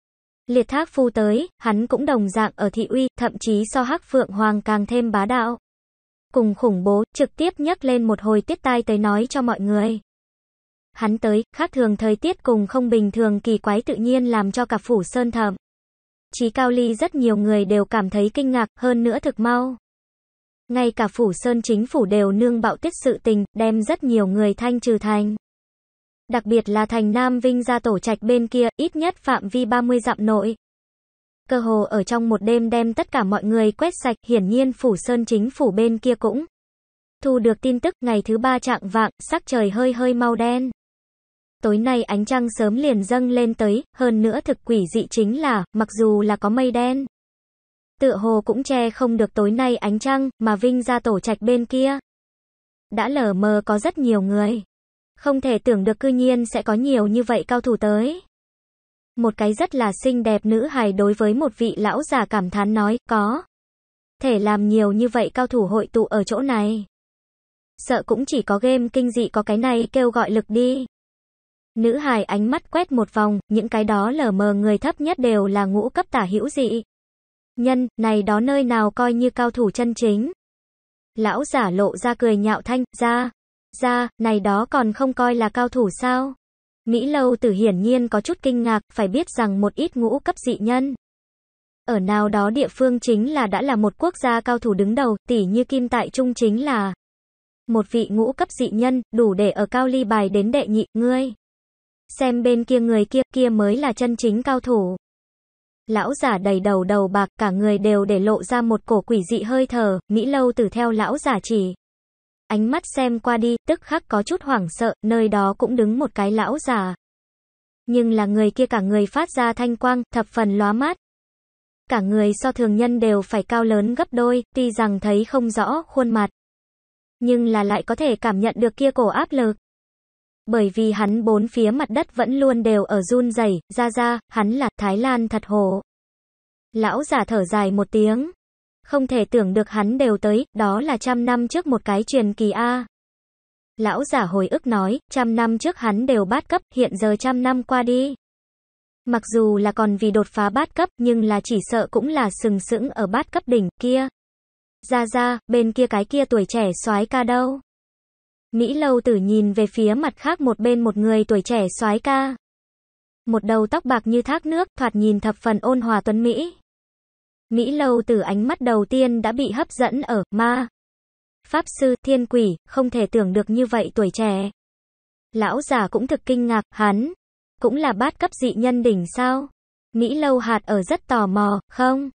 Liệt thác phu tới, hắn cũng đồng dạng ở thị uy, thậm chí so hắc phượng hoàng càng thêm bá đạo. Cùng khủng bố, trực tiếp nhấc lên một hồi tiết tai tới nói cho mọi người. Hắn tới, khác thường thời tiết cùng không bình thường kỳ quái tự nhiên làm cho cả phủ sơn thẩm. Chí Cao Ly rất nhiều người đều cảm thấy kinh ngạc, hơn nữa thực mau. Ngay cả phủ sơn chính phủ đều nương bạo tiết sự tình, đem rất nhiều người thanh trừ thành. Đặc biệt là thành Nam Vinh ra tổ trạch bên kia, ít nhất phạm vi 30 dặm nội. Cơ hồ ở trong một đêm đem tất cả mọi người quét sạch, hiển nhiên phủ sơn chính phủ bên kia cũng. Thu được tin tức, ngày thứ ba trạng vạng, sắc trời hơi hơi mau đen tối nay ánh trăng sớm liền dâng lên tới, hơn nữa thực quỷ dị chính là, mặc dù là có mây đen. Tựa hồ cũng che không được tối nay ánh trăng, mà Vinh ra tổ trạch bên kia. Đã lờ mờ có rất nhiều người. Không thể tưởng được cư nhiên sẽ có nhiều như vậy cao thủ tới. Một cái rất là xinh đẹp nữ hài đối với một vị lão già cảm thán nói, có. Thể làm nhiều như vậy cao thủ hội tụ ở chỗ này. Sợ cũng chỉ có game kinh dị có cái này kêu gọi lực đi. Nữ hài ánh mắt quét một vòng, những cái đó lờ mờ người thấp nhất đều là ngũ cấp tả hữu dị. Nhân, này đó nơi nào coi như cao thủ chân chính. Lão giả lộ ra cười nhạo thanh, ra, ra, này đó còn không coi là cao thủ sao. Mỹ Lâu Tử hiển nhiên có chút kinh ngạc, phải biết rằng một ít ngũ cấp dị nhân. Ở nào đó địa phương chính là đã là một quốc gia cao thủ đứng đầu, tỉ như kim tại trung chính là một vị ngũ cấp dị nhân, đủ để ở cao ly bài đến đệ nhị, ngươi xem bên kia người kia, kia mới là chân chính cao thủ. Lão giả đầy đầu đầu bạc, cả người đều để lộ ra một cổ quỷ dị hơi thở, Mỹ Lâu tử theo lão giả chỉ. Ánh mắt xem qua đi, tức khắc có chút hoảng sợ, nơi đó cũng đứng một cái lão giả. Nhưng là người kia cả người phát ra thanh quang, thập phần lóa mát, cả người so thường nhân đều phải cao lớn gấp đôi, tuy rằng thấy không rõ khuôn mặt. Nhưng là lại có thể cảm nhận được kia cổ áp lực bởi vì hắn bốn phía mặt đất vẫn luôn đều ở run rẩy, ra ra, hắn là Thái Lan thật hổ. Lão giả thở dài một tiếng. Không thể tưởng được hắn đều tới, đó là trăm năm trước một cái truyền kỳ A. Lão giả hồi ức nói, trăm năm trước hắn đều bát cấp, hiện giờ trăm năm qua đi. Mặc dù là còn vì đột phá bát cấp, nhưng là chỉ sợ cũng là sừng sững ở bát cấp đỉnh kia. Ra ra, bên kia cái kia tuổi trẻ soái ca đâu? Mỹ lâu tử nhìn về phía mặt khác một bên một người tuổi trẻ soái ca. Một đầu tóc bạc như thác nước, thoạt nhìn thập phần ôn hòa tuấn Mỹ. Mỹ lâu tử ánh mắt đầu tiên đã bị hấp dẫn ở, ma. Pháp sư, thiên quỷ, không thể tưởng được như vậy tuổi trẻ. Lão già cũng thực kinh ngạc, hắn. Cũng là bát cấp dị nhân đỉnh sao? Mỹ lâu hạt ở rất tò mò, không?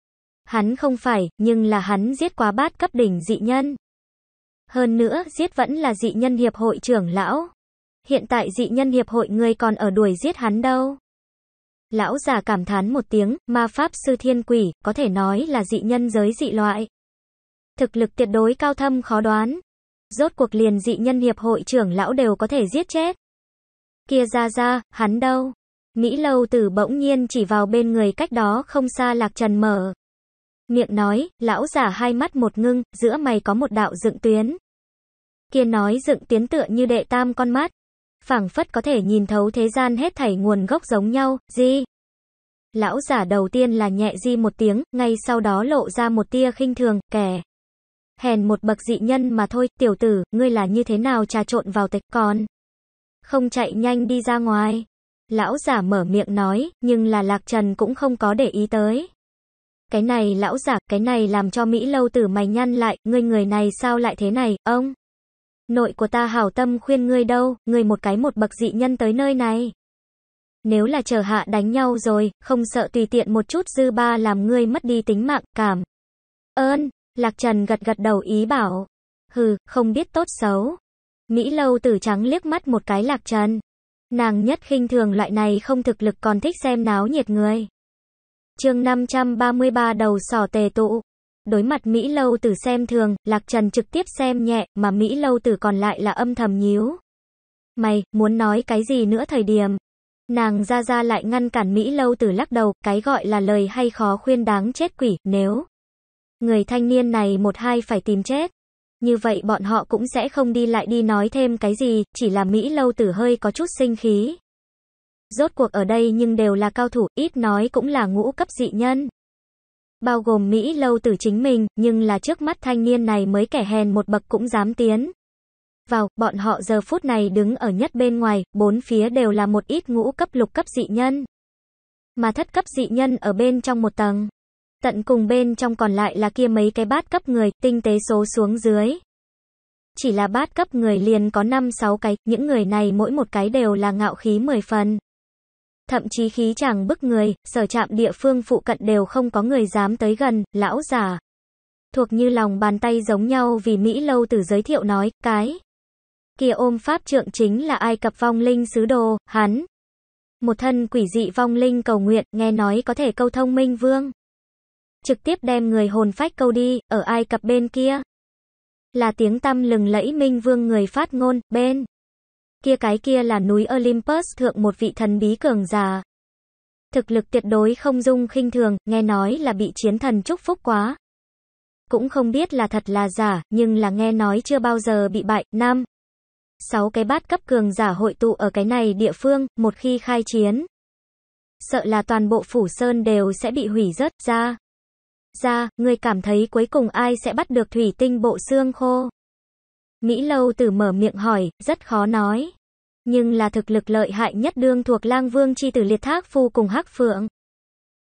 Hắn không phải, nhưng là hắn giết quá bát cấp đỉnh dị nhân. Hơn nữa, giết vẫn là dị nhân hiệp hội trưởng lão. Hiện tại dị nhân hiệp hội người còn ở đuổi giết hắn đâu. Lão già cảm thán một tiếng, ma pháp sư thiên quỷ, có thể nói là dị nhân giới dị loại. Thực lực tuyệt đối cao thâm khó đoán. Rốt cuộc liền dị nhân hiệp hội trưởng lão đều có thể giết chết. Kia ra ra, hắn đâu? Mỹ lâu tử bỗng nhiên chỉ vào bên người cách đó không xa lạc trần mở. Miệng nói, lão giả hai mắt một ngưng, giữa mày có một đạo dựng tuyến kia nói dựng tiến tựa như đệ tam con mắt. phảng phất có thể nhìn thấu thế gian hết thảy nguồn gốc giống nhau, gì? Lão giả đầu tiên là nhẹ di một tiếng, ngay sau đó lộ ra một tia khinh thường, kẻ. Hèn một bậc dị nhân mà thôi, tiểu tử, ngươi là như thế nào trà trộn vào tịch con? Không chạy nhanh đi ra ngoài. Lão giả mở miệng nói, nhưng là Lạc Trần cũng không có để ý tới. Cái này lão giả, cái này làm cho Mỹ lâu tử mày nhăn lại, ngươi người này sao lại thế này, ông? Nội của ta hảo tâm khuyên ngươi đâu, ngươi một cái một bậc dị nhân tới nơi này. Nếu là chờ hạ đánh nhau rồi, không sợ tùy tiện một chút dư ba làm ngươi mất đi tính mạng, cảm. Ơn, Lạc Trần gật gật đầu ý bảo. Hừ, không biết tốt xấu. Mỹ lâu tử trắng liếc mắt một cái Lạc Trần. Nàng nhất khinh thường loại này không thực lực còn thích xem náo nhiệt người. chương 533 đầu sỏ tề tụ. Đối mặt Mỹ Lâu Tử xem thường, Lạc Trần trực tiếp xem nhẹ, mà Mỹ Lâu Tử còn lại là âm thầm nhíu. Mày, muốn nói cái gì nữa thời điểm? Nàng ra ra lại ngăn cản Mỹ Lâu Tử lắc đầu, cái gọi là lời hay khó khuyên đáng chết quỷ, nếu. Người thanh niên này một hai phải tìm chết. Như vậy bọn họ cũng sẽ không đi lại đi nói thêm cái gì, chỉ là Mỹ Lâu Tử hơi có chút sinh khí. Rốt cuộc ở đây nhưng đều là cao thủ, ít nói cũng là ngũ cấp dị nhân bao gồm Mỹ lâu tử chính mình, nhưng là trước mắt thanh niên này mới kẻ hèn một bậc cũng dám tiến. Vào, bọn họ giờ phút này đứng ở nhất bên ngoài, bốn phía đều là một ít ngũ cấp lục cấp dị nhân. Mà thất cấp dị nhân ở bên trong một tầng. Tận cùng bên trong còn lại là kia mấy cái bát cấp người, tinh tế số xuống dưới. Chỉ là bát cấp người liền có 5-6 cái, những người này mỗi một cái đều là ngạo khí 10 phần. Thậm chí khí chàng bức người, sở trạm địa phương phụ cận đều không có người dám tới gần, lão già Thuộc như lòng bàn tay giống nhau vì Mỹ lâu từ giới thiệu nói, cái. Kia ôm pháp trượng chính là Ai Cập vong linh sứ đồ, hắn. Một thân quỷ dị vong linh cầu nguyện, nghe nói có thể câu thông minh vương. Trực tiếp đem người hồn phách câu đi, ở Ai Cập bên kia. Là tiếng tăm lừng lẫy minh vương người phát ngôn, bên kia cái kia là núi Olympus thượng một vị thần bí cường già. Thực lực tuyệt đối không dung khinh thường, nghe nói là bị chiến thần chúc phúc quá. Cũng không biết là thật là giả, nhưng là nghe nói chưa bao giờ bị bại, nam. Sáu cái bát cấp cường giả hội tụ ở cái này địa phương, một khi khai chiến. Sợ là toàn bộ phủ sơn đều sẽ bị hủy rớt ra. Ra, người cảm thấy cuối cùng ai sẽ bắt được thủy tinh bộ xương khô. Mỹ Lâu Tử mở miệng hỏi, rất khó nói. Nhưng là thực lực lợi hại nhất đương thuộc lang vương chi tử liệt thác phu cùng hắc phượng.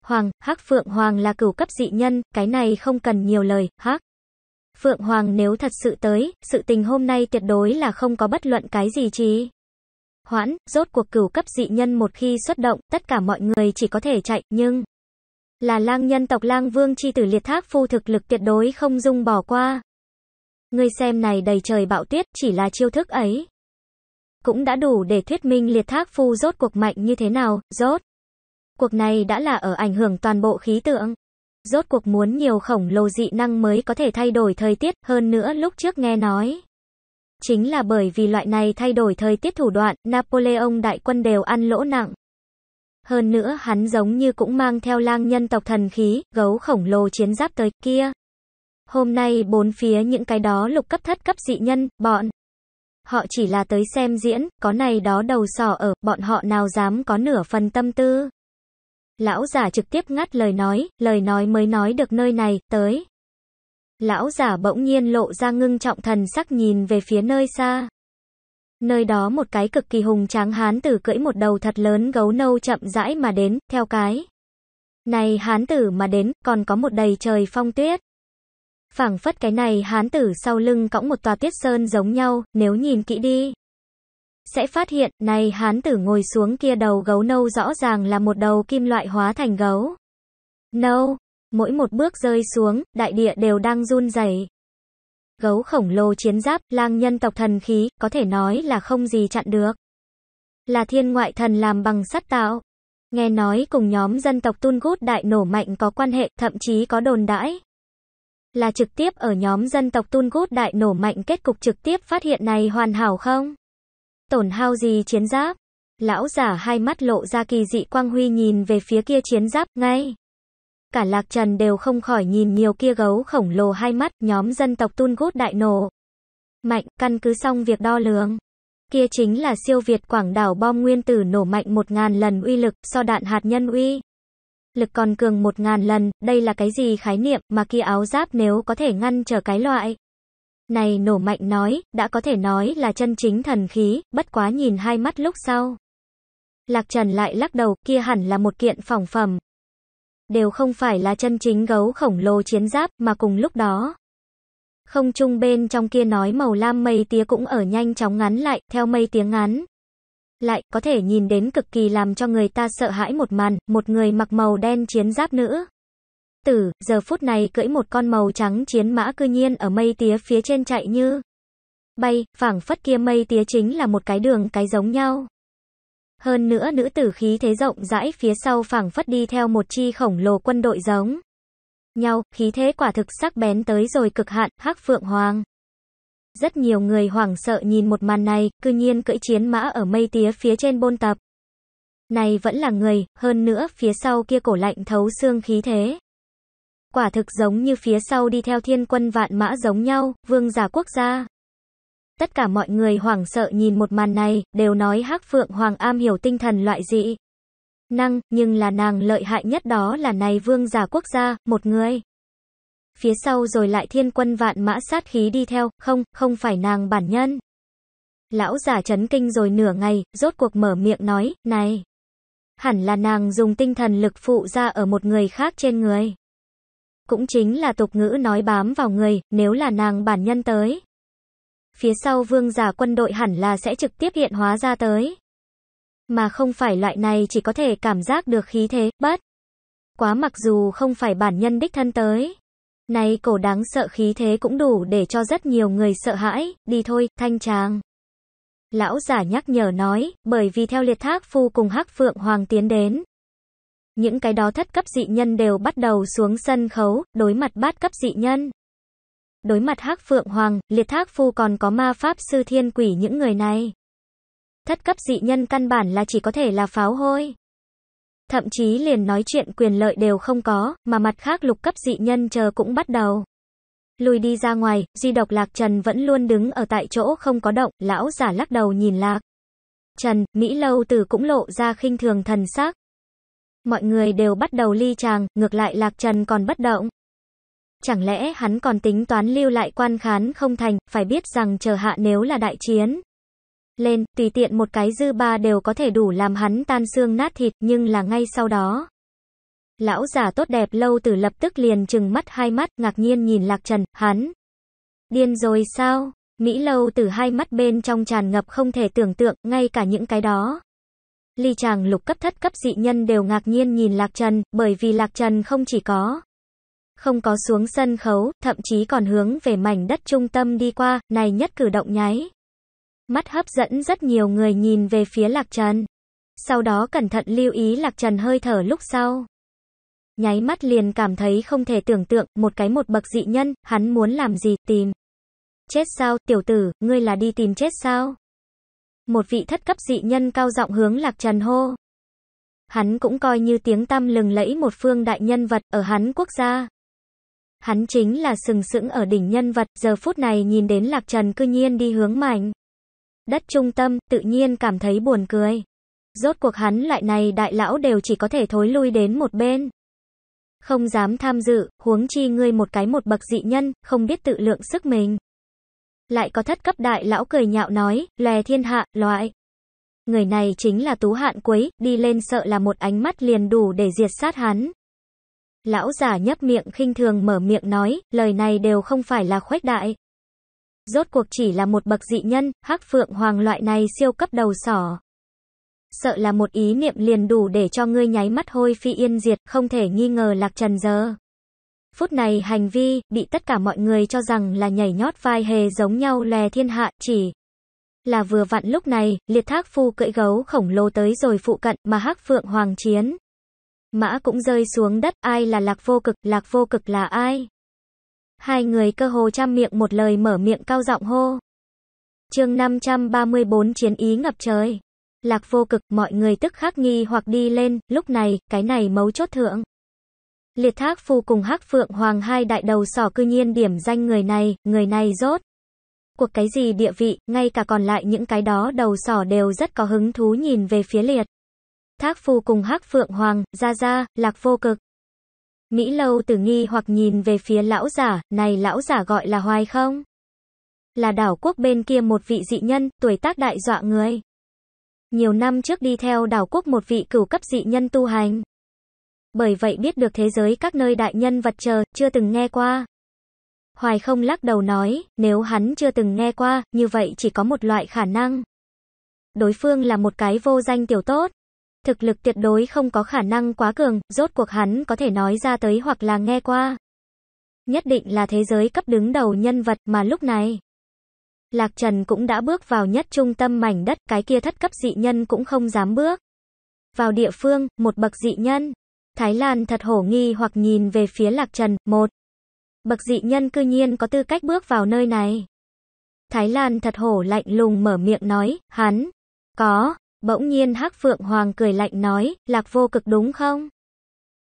Hoàng, hắc phượng hoàng là cửu cấp dị nhân, cái này không cần nhiều lời, hắc. Phượng hoàng nếu thật sự tới, sự tình hôm nay tuyệt đối là không có bất luận cái gì chứ. Hoãn, rốt cuộc cửu cấp dị nhân một khi xuất động, tất cả mọi người chỉ có thể chạy, nhưng là lang nhân tộc lang vương chi tử liệt thác phu thực lực tuyệt đối không dung bỏ qua. Ngươi xem này đầy trời bạo tuyết chỉ là chiêu thức ấy. Cũng đã đủ để thuyết minh liệt thác phu rốt cuộc mạnh như thế nào, rốt. Cuộc này đã là ở ảnh hưởng toàn bộ khí tượng. Rốt cuộc muốn nhiều khổng lồ dị năng mới có thể thay đổi thời tiết, hơn nữa lúc trước nghe nói. Chính là bởi vì loại này thay đổi thời tiết thủ đoạn, Napoleon đại quân đều ăn lỗ nặng. Hơn nữa hắn giống như cũng mang theo lang nhân tộc thần khí, gấu khổng lồ chiến giáp tới kia. Hôm nay bốn phía những cái đó lục cấp thất cấp dị nhân, bọn. Họ chỉ là tới xem diễn, có này đó đầu sỏ ở, bọn họ nào dám có nửa phần tâm tư. Lão giả trực tiếp ngắt lời nói, lời nói mới nói được nơi này, tới. Lão giả bỗng nhiên lộ ra ngưng trọng thần sắc nhìn về phía nơi xa. Nơi đó một cái cực kỳ hùng tráng hán tử cưỡi một đầu thật lớn gấu nâu chậm rãi mà đến, theo cái. Này hán tử mà đến, còn có một đầy trời phong tuyết phảng phất cái này hán tử sau lưng cõng một tòa tiết sơn giống nhau, nếu nhìn kỹ đi. Sẽ phát hiện, này hán tử ngồi xuống kia đầu gấu nâu rõ ràng là một đầu kim loại hóa thành gấu. Nâu, mỗi một bước rơi xuống, đại địa đều đang run rẩy. Gấu khổng lồ chiến giáp, lang nhân tộc thần khí, có thể nói là không gì chặn được. Là thiên ngoại thần làm bằng sắt tạo. Nghe nói cùng nhóm dân tộc Tun Gút đại nổ mạnh có quan hệ, thậm chí có đồn đãi là trực tiếp ở nhóm dân tộc gút đại nổ mạnh kết cục trực tiếp phát hiện này hoàn hảo không? Tổn hao gì chiến giáp? Lão giả hai mắt lộ ra kỳ dị quang huy nhìn về phía kia chiến giáp ngay. Cả lạc trần đều không khỏi nhìn nhiều kia gấu khổng lồ hai mắt nhóm dân tộc gút đại nổ. Mạnh căn cứ xong việc đo lường. Kia chính là siêu việt quảng đảo bom nguyên tử nổ mạnh một ngàn lần uy lực so đạn hạt nhân uy lực còn cường một ngàn lần, đây là cái gì khái niệm mà kia áo giáp nếu có thể ngăn trở cái loại. Này nổ mạnh nói, đã có thể nói là chân chính thần khí, bất quá nhìn hai mắt lúc sau. Lạc Trần lại lắc đầu, kia hẳn là một kiện phỏng phẩm. Đều không phải là chân chính gấu khổng lồ chiến giáp, mà cùng lúc đó. Không trung bên trong kia nói màu lam mây tía cũng ở nhanh chóng ngắn lại, theo mây tiếng ngắn lại có thể nhìn đến cực kỳ làm cho người ta sợ hãi một màn, một người mặc màu đen chiến giáp nữ. Tử, giờ phút này cưỡi một con màu trắng chiến mã cư nhiên ở mây tía phía trên chạy như bay, phảng phất kia mây tía chính là một cái đường cái giống nhau. Hơn nữa nữ tử khí thế rộng rãi phía sau phảng phất đi theo một chi khổng lồ quân đội giống nhau, khí thế quả thực sắc bén tới rồi cực hạn, hắc phượng hoàng. Rất nhiều người hoảng sợ nhìn một màn này, cư nhiên cưỡi chiến mã ở mây tía phía trên bôn tập. Này vẫn là người, hơn nữa phía sau kia cổ lạnh thấu xương khí thế. Quả thực giống như phía sau đi theo thiên quân vạn mã giống nhau, vương giả quốc gia. Tất cả mọi người hoảng sợ nhìn một màn này, đều nói hắc phượng hoàng am hiểu tinh thần loại dị. Năng, nhưng là nàng lợi hại nhất đó là này vương giả quốc gia, một người phía sau rồi lại thiên quân vạn mã sát khí đi theo, không, không phải nàng bản nhân. Lão giả chấn kinh rồi nửa ngày, rốt cuộc mở miệng nói, này. Hẳn là nàng dùng tinh thần lực phụ ra ở một người khác trên người. Cũng chính là tục ngữ nói bám vào người, nếu là nàng bản nhân tới. Phía sau vương giả quân đội hẳn là sẽ trực tiếp hiện hóa ra tới. Mà không phải loại này chỉ có thể cảm giác được khí thế, bất. Quá mặc dù không phải bản nhân đích thân tới. Này cổ đáng sợ khí thế cũng đủ để cho rất nhiều người sợ hãi, đi thôi, thanh tràng. Lão giả nhắc nhở nói, bởi vì theo liệt thác phu cùng hắc phượng hoàng tiến đến. Những cái đó thất cấp dị nhân đều bắt đầu xuống sân khấu, đối mặt bát cấp dị nhân. Đối mặt hắc phượng hoàng, liệt thác phu còn có ma pháp sư thiên quỷ những người này. Thất cấp dị nhân căn bản là chỉ có thể là pháo hôi thậm chí liền nói chuyện quyền lợi đều không có, mà mặt khác lục cấp dị nhân chờ cũng bắt đầu. Lùi đi ra ngoài, Di Độc Lạc Trần vẫn luôn đứng ở tại chỗ không có động, lão giả lắc đầu nhìn Lạc. Trần, Mỹ Lâu Tử cũng lộ ra khinh thường thần sắc. Mọi người đều bắt đầu ly chàng, ngược lại Lạc Trần còn bất động. Chẳng lẽ hắn còn tính toán lưu lại quan khán không thành, phải biết rằng chờ hạ nếu là đại chiến, lên, tùy tiện một cái dư ba đều có thể đủ làm hắn tan xương nát thịt, nhưng là ngay sau đó. Lão già tốt đẹp lâu tử lập tức liền trừng mắt hai mắt, ngạc nhiên nhìn Lạc Trần, hắn. Điên rồi sao? Mỹ lâu tử hai mắt bên trong tràn ngập không thể tưởng tượng, ngay cả những cái đó. Ly chàng lục cấp thất cấp dị nhân đều ngạc nhiên nhìn Lạc Trần, bởi vì Lạc Trần không chỉ có không có xuống sân khấu, thậm chí còn hướng về mảnh đất trung tâm đi qua, này nhất cử động nháy. Mắt hấp dẫn rất nhiều người nhìn về phía Lạc Trần. Sau đó cẩn thận lưu ý Lạc Trần hơi thở lúc sau. Nháy mắt liền cảm thấy không thể tưởng tượng, một cái một bậc dị nhân, hắn muốn làm gì, tìm. Chết sao, tiểu tử, ngươi là đi tìm chết sao? Một vị thất cấp dị nhân cao giọng hướng Lạc Trần hô. Hắn cũng coi như tiếng tăm lừng lẫy một phương đại nhân vật ở hắn quốc gia. Hắn chính là sừng sững ở đỉnh nhân vật, giờ phút này nhìn đến Lạc Trần cư nhiên đi hướng mạnh. Đất trung tâm, tự nhiên cảm thấy buồn cười. Rốt cuộc hắn lại này đại lão đều chỉ có thể thối lui đến một bên. Không dám tham dự, huống chi ngươi một cái một bậc dị nhân, không biết tự lượng sức mình. Lại có thất cấp đại lão cười nhạo nói, lè thiên hạ, loại. Người này chính là tú hạn quấy, đi lên sợ là một ánh mắt liền đủ để diệt sát hắn. Lão giả nhấp miệng khinh thường mở miệng nói, lời này đều không phải là khuếch đại. Rốt cuộc chỉ là một bậc dị nhân, hắc phượng hoàng loại này siêu cấp đầu sỏ. Sợ là một ý niệm liền đủ để cho ngươi nháy mắt hôi phi yên diệt, không thể nghi ngờ lạc trần giờ. Phút này hành vi, bị tất cả mọi người cho rằng là nhảy nhót vai hề giống nhau lè thiên hạ, chỉ là vừa vặn lúc này, liệt thác phu cưỡi gấu khổng lồ tới rồi phụ cận mà hắc phượng hoàng chiến. Mã cũng rơi xuống đất, ai là lạc vô cực, lạc vô cực là ai? Hai người cơ hồ trăm miệng một lời mở miệng cao giọng hô. chương 534 chiến ý ngập trời. Lạc vô cực, mọi người tức khắc nghi hoặc đi lên, lúc này, cái này mấu chốt thượng. Liệt thác phu cùng hắc phượng hoàng hai đại đầu sỏ cư nhiên điểm danh người này, người này rốt. Cuộc cái gì địa vị, ngay cả còn lại những cái đó đầu sỏ đều rất có hứng thú nhìn về phía liệt. Thác phu cùng hắc phượng hoàng, ra ra, lạc vô cực. Mỹ Lâu Tử nghi hoặc nhìn về phía lão giả, này lão giả gọi là Hoài không? Là đảo quốc bên kia một vị dị nhân, tuổi tác đại dọa người. Nhiều năm trước đi theo đảo quốc một vị cửu cấp dị nhân tu hành. Bởi vậy biết được thế giới các nơi đại nhân vật chờ, chưa từng nghe qua. Hoài không lắc đầu nói, nếu hắn chưa từng nghe qua, như vậy chỉ có một loại khả năng. Đối phương là một cái vô danh tiểu tốt. Thực lực tuyệt đối không có khả năng quá cường, rốt cuộc hắn có thể nói ra tới hoặc là nghe qua. Nhất định là thế giới cấp đứng đầu nhân vật mà lúc này. Lạc Trần cũng đã bước vào nhất trung tâm mảnh đất, cái kia thất cấp dị nhân cũng không dám bước. Vào địa phương, một bậc dị nhân. Thái Lan thật hổ nghi hoặc nhìn về phía Lạc Trần, một. Bậc dị nhân cư nhiên có tư cách bước vào nơi này. Thái Lan thật hổ lạnh lùng mở miệng nói, hắn, có, Bỗng nhiên Hắc Phượng Hoàng cười lạnh nói, Lạc Vô Cực đúng không?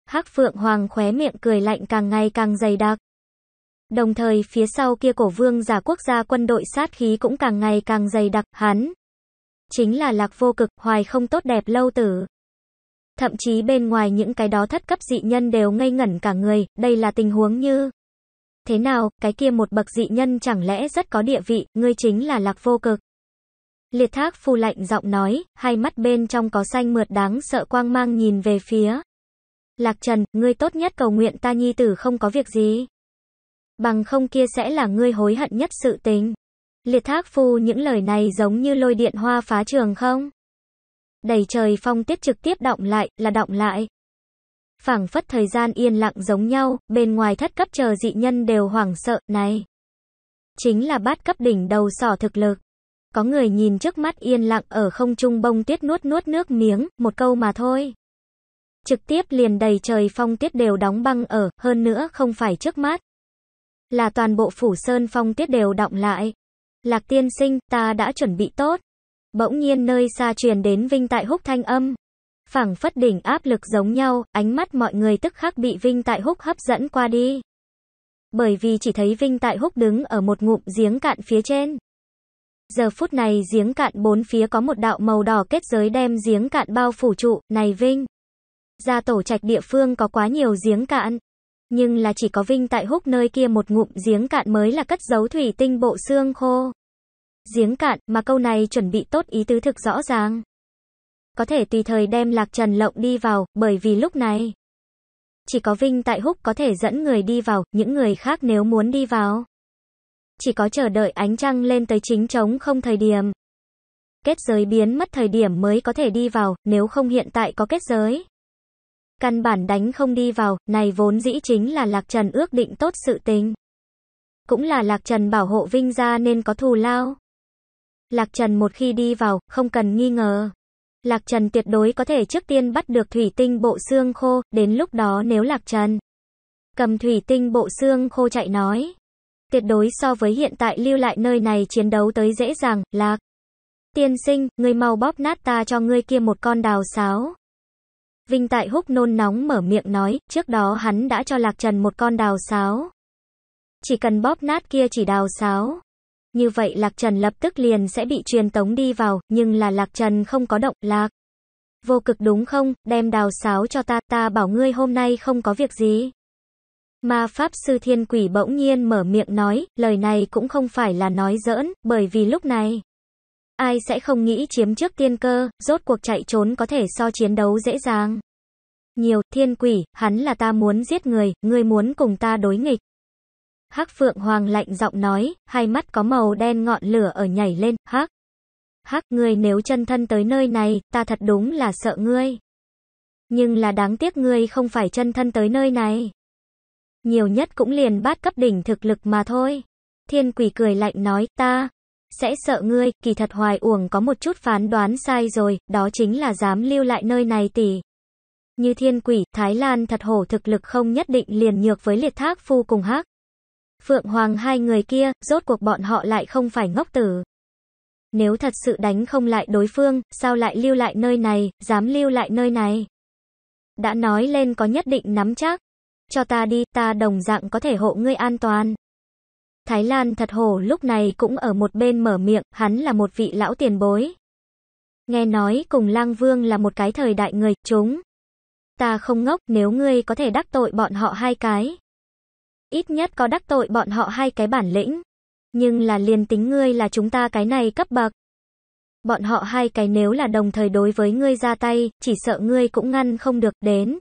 Hắc Phượng Hoàng khóe miệng cười lạnh càng ngày càng dày đặc. Đồng thời phía sau kia cổ vương giả quốc gia quân đội sát khí cũng càng ngày càng dày đặc, hắn. Chính là lạc vô cực, hoài không tốt đẹp lâu tử. Thậm chí bên ngoài những cái đó thất cấp dị nhân đều ngây ngẩn cả người, đây là tình huống như. Thế nào, cái kia một bậc dị nhân chẳng lẽ rất có địa vị, ngươi chính là lạc vô cực. Liệt thác phu lạnh giọng nói, hai mắt bên trong có xanh mượt đáng sợ quang mang nhìn về phía. Lạc Trần, ngươi tốt nhất cầu nguyện ta nhi tử không có việc gì. Bằng không kia sẽ là ngươi hối hận nhất sự tình. Liệt thác phu những lời này giống như lôi điện hoa phá trường không? Đầy trời phong tiết trực tiếp động lại, là động lại. phảng phất thời gian yên lặng giống nhau, bên ngoài thất cấp chờ dị nhân đều hoảng sợ, này. Chính là bát cấp đỉnh đầu sỏ thực lực. Có người nhìn trước mắt yên lặng ở không trung bông tuyết nuốt nuốt nước miếng, một câu mà thôi. Trực tiếp liền đầy trời phong tuyết đều đóng băng ở, hơn nữa không phải trước mắt. Là toàn bộ phủ sơn phong tuyết đều động lại. Lạc tiên sinh, ta đã chuẩn bị tốt. Bỗng nhiên nơi xa truyền đến vinh tại húc thanh âm. phảng phất đỉnh áp lực giống nhau, ánh mắt mọi người tức khắc bị vinh tại húc hấp dẫn qua đi. Bởi vì chỉ thấy vinh tại húc đứng ở một ngụm giếng cạn phía trên. Giờ phút này giếng cạn bốn phía có một đạo màu đỏ kết giới đem giếng cạn bao phủ trụ, này Vinh. Gia tổ trạch địa phương có quá nhiều giếng cạn. Nhưng là chỉ có Vinh tại húc nơi kia một ngụm giếng cạn mới là cất giấu thủy tinh bộ xương khô. Giếng cạn, mà câu này chuẩn bị tốt ý tứ thực rõ ràng. Có thể tùy thời đem lạc trần lộng đi vào, bởi vì lúc này. Chỉ có Vinh tại húc có thể dẫn người đi vào, những người khác nếu muốn đi vào chỉ có chờ đợi ánh trăng lên tới chính trống không thời điểm. Kết giới biến mất thời điểm mới có thể đi vào, nếu không hiện tại có kết giới. Căn bản đánh không đi vào, này vốn dĩ chính là Lạc Trần ước định tốt sự tình. Cũng là Lạc Trần bảo hộ Vinh ra nên có thù lao. Lạc Trần một khi đi vào, không cần nghi ngờ. Lạc Trần tuyệt đối có thể trước tiên bắt được thủy tinh bộ xương khô, đến lúc đó nếu Lạc Trần cầm thủy tinh bộ xương khô chạy nói. Tuyệt đối so với hiện tại lưu lại nơi này chiến đấu tới dễ dàng, lạc. Tiên sinh, ngươi mau bóp nát ta cho ngươi kia một con đào sáo. Vinh Tại Húc nôn nóng mở miệng nói, trước đó hắn đã cho Lạc Trần một con đào sáo. Chỉ cần bóp nát kia chỉ đào sáo. Như vậy Lạc Trần lập tức liền sẽ bị truyền tống đi vào, nhưng là Lạc Trần không có động, Lạc. Vô cực đúng không, đem đào sáo cho ta, ta bảo ngươi hôm nay không có việc gì ma Pháp Sư Thiên Quỷ bỗng nhiên mở miệng nói, lời này cũng không phải là nói giỡn, bởi vì lúc này, ai sẽ không nghĩ chiếm trước tiên cơ, rốt cuộc chạy trốn có thể so chiến đấu dễ dàng. Nhiều, thiên quỷ, hắn là ta muốn giết người, người muốn cùng ta đối nghịch. Hắc Phượng Hoàng lạnh giọng nói, hai mắt có màu đen ngọn lửa ở nhảy lên, hắc. Hắc, ngươi nếu chân thân tới nơi này, ta thật đúng là sợ ngươi. Nhưng là đáng tiếc ngươi không phải chân thân tới nơi này nhiều nhất cũng liền bát cấp đỉnh thực lực mà thôi. Thiên quỷ cười lạnh nói, ta sẽ sợ ngươi, kỳ thật hoài uổng có một chút phán đoán sai rồi, đó chính là dám lưu lại nơi này tỷ. Như thiên quỷ, Thái Lan thật hổ thực lực không nhất định liền nhược với liệt thác phu cùng hắc. Phượng Hoàng hai người kia, rốt cuộc bọn họ lại không phải ngốc tử. Nếu thật sự đánh không lại đối phương, sao lại lưu lại nơi này, dám lưu lại nơi này. Đã nói lên có nhất định nắm chắc. Cho ta đi, ta đồng dạng có thể hộ ngươi an toàn. Thái Lan thật hổ lúc này cũng ở một bên mở miệng, hắn là một vị lão tiền bối. Nghe nói cùng lang vương là một cái thời đại người, chúng. Ta không ngốc nếu ngươi có thể đắc tội bọn họ hai cái. Ít nhất có đắc tội bọn họ hai cái bản lĩnh. Nhưng là liền tính ngươi là chúng ta cái này cấp bậc. Bọn họ hai cái nếu là đồng thời đối với ngươi ra tay, chỉ sợ ngươi cũng ngăn không được đến.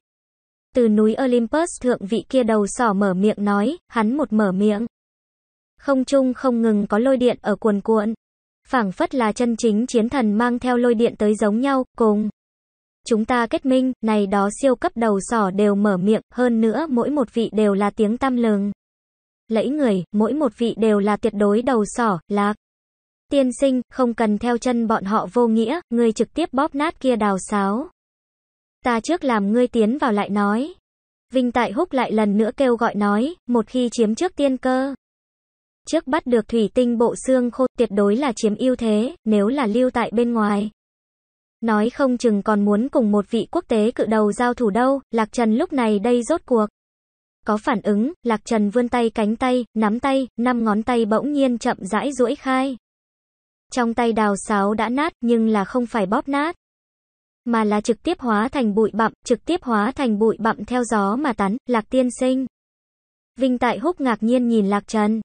Từ núi Olympus thượng vị kia đầu sỏ mở miệng nói, hắn một mở miệng. Không trung không ngừng có lôi điện ở cuồn cuộn. phảng phất là chân chính chiến thần mang theo lôi điện tới giống nhau, cùng. Chúng ta kết minh, này đó siêu cấp đầu sỏ đều mở miệng, hơn nữa mỗi một vị đều là tiếng tam lừng. Lẫy người, mỗi một vị đều là tuyệt đối đầu sỏ, lạc. Tiên sinh, không cần theo chân bọn họ vô nghĩa, người trực tiếp bóp nát kia đào sáo. Ta trước làm ngươi tiến vào lại nói. Vinh Tại Húc lại lần nữa kêu gọi nói, một khi chiếm trước tiên cơ. Trước bắt được thủy tinh bộ xương khô tuyệt đối là chiếm ưu thế, nếu là lưu tại bên ngoài. Nói không chừng còn muốn cùng một vị quốc tế cự đầu giao thủ đâu, Lạc Trần lúc này đây rốt cuộc. Có phản ứng, Lạc Trần vươn tay cánh tay, nắm tay, năm ngón tay bỗng nhiên chậm rãi duỗi khai. Trong tay đào sáo đã nát nhưng là không phải bóp nát mà là trực tiếp hóa thành bụi bặm, trực tiếp hóa thành bụi bặm theo gió mà tán, Lạc Tiên sinh. Vinh Tại Húc ngạc nhiên nhìn Lạc Trần.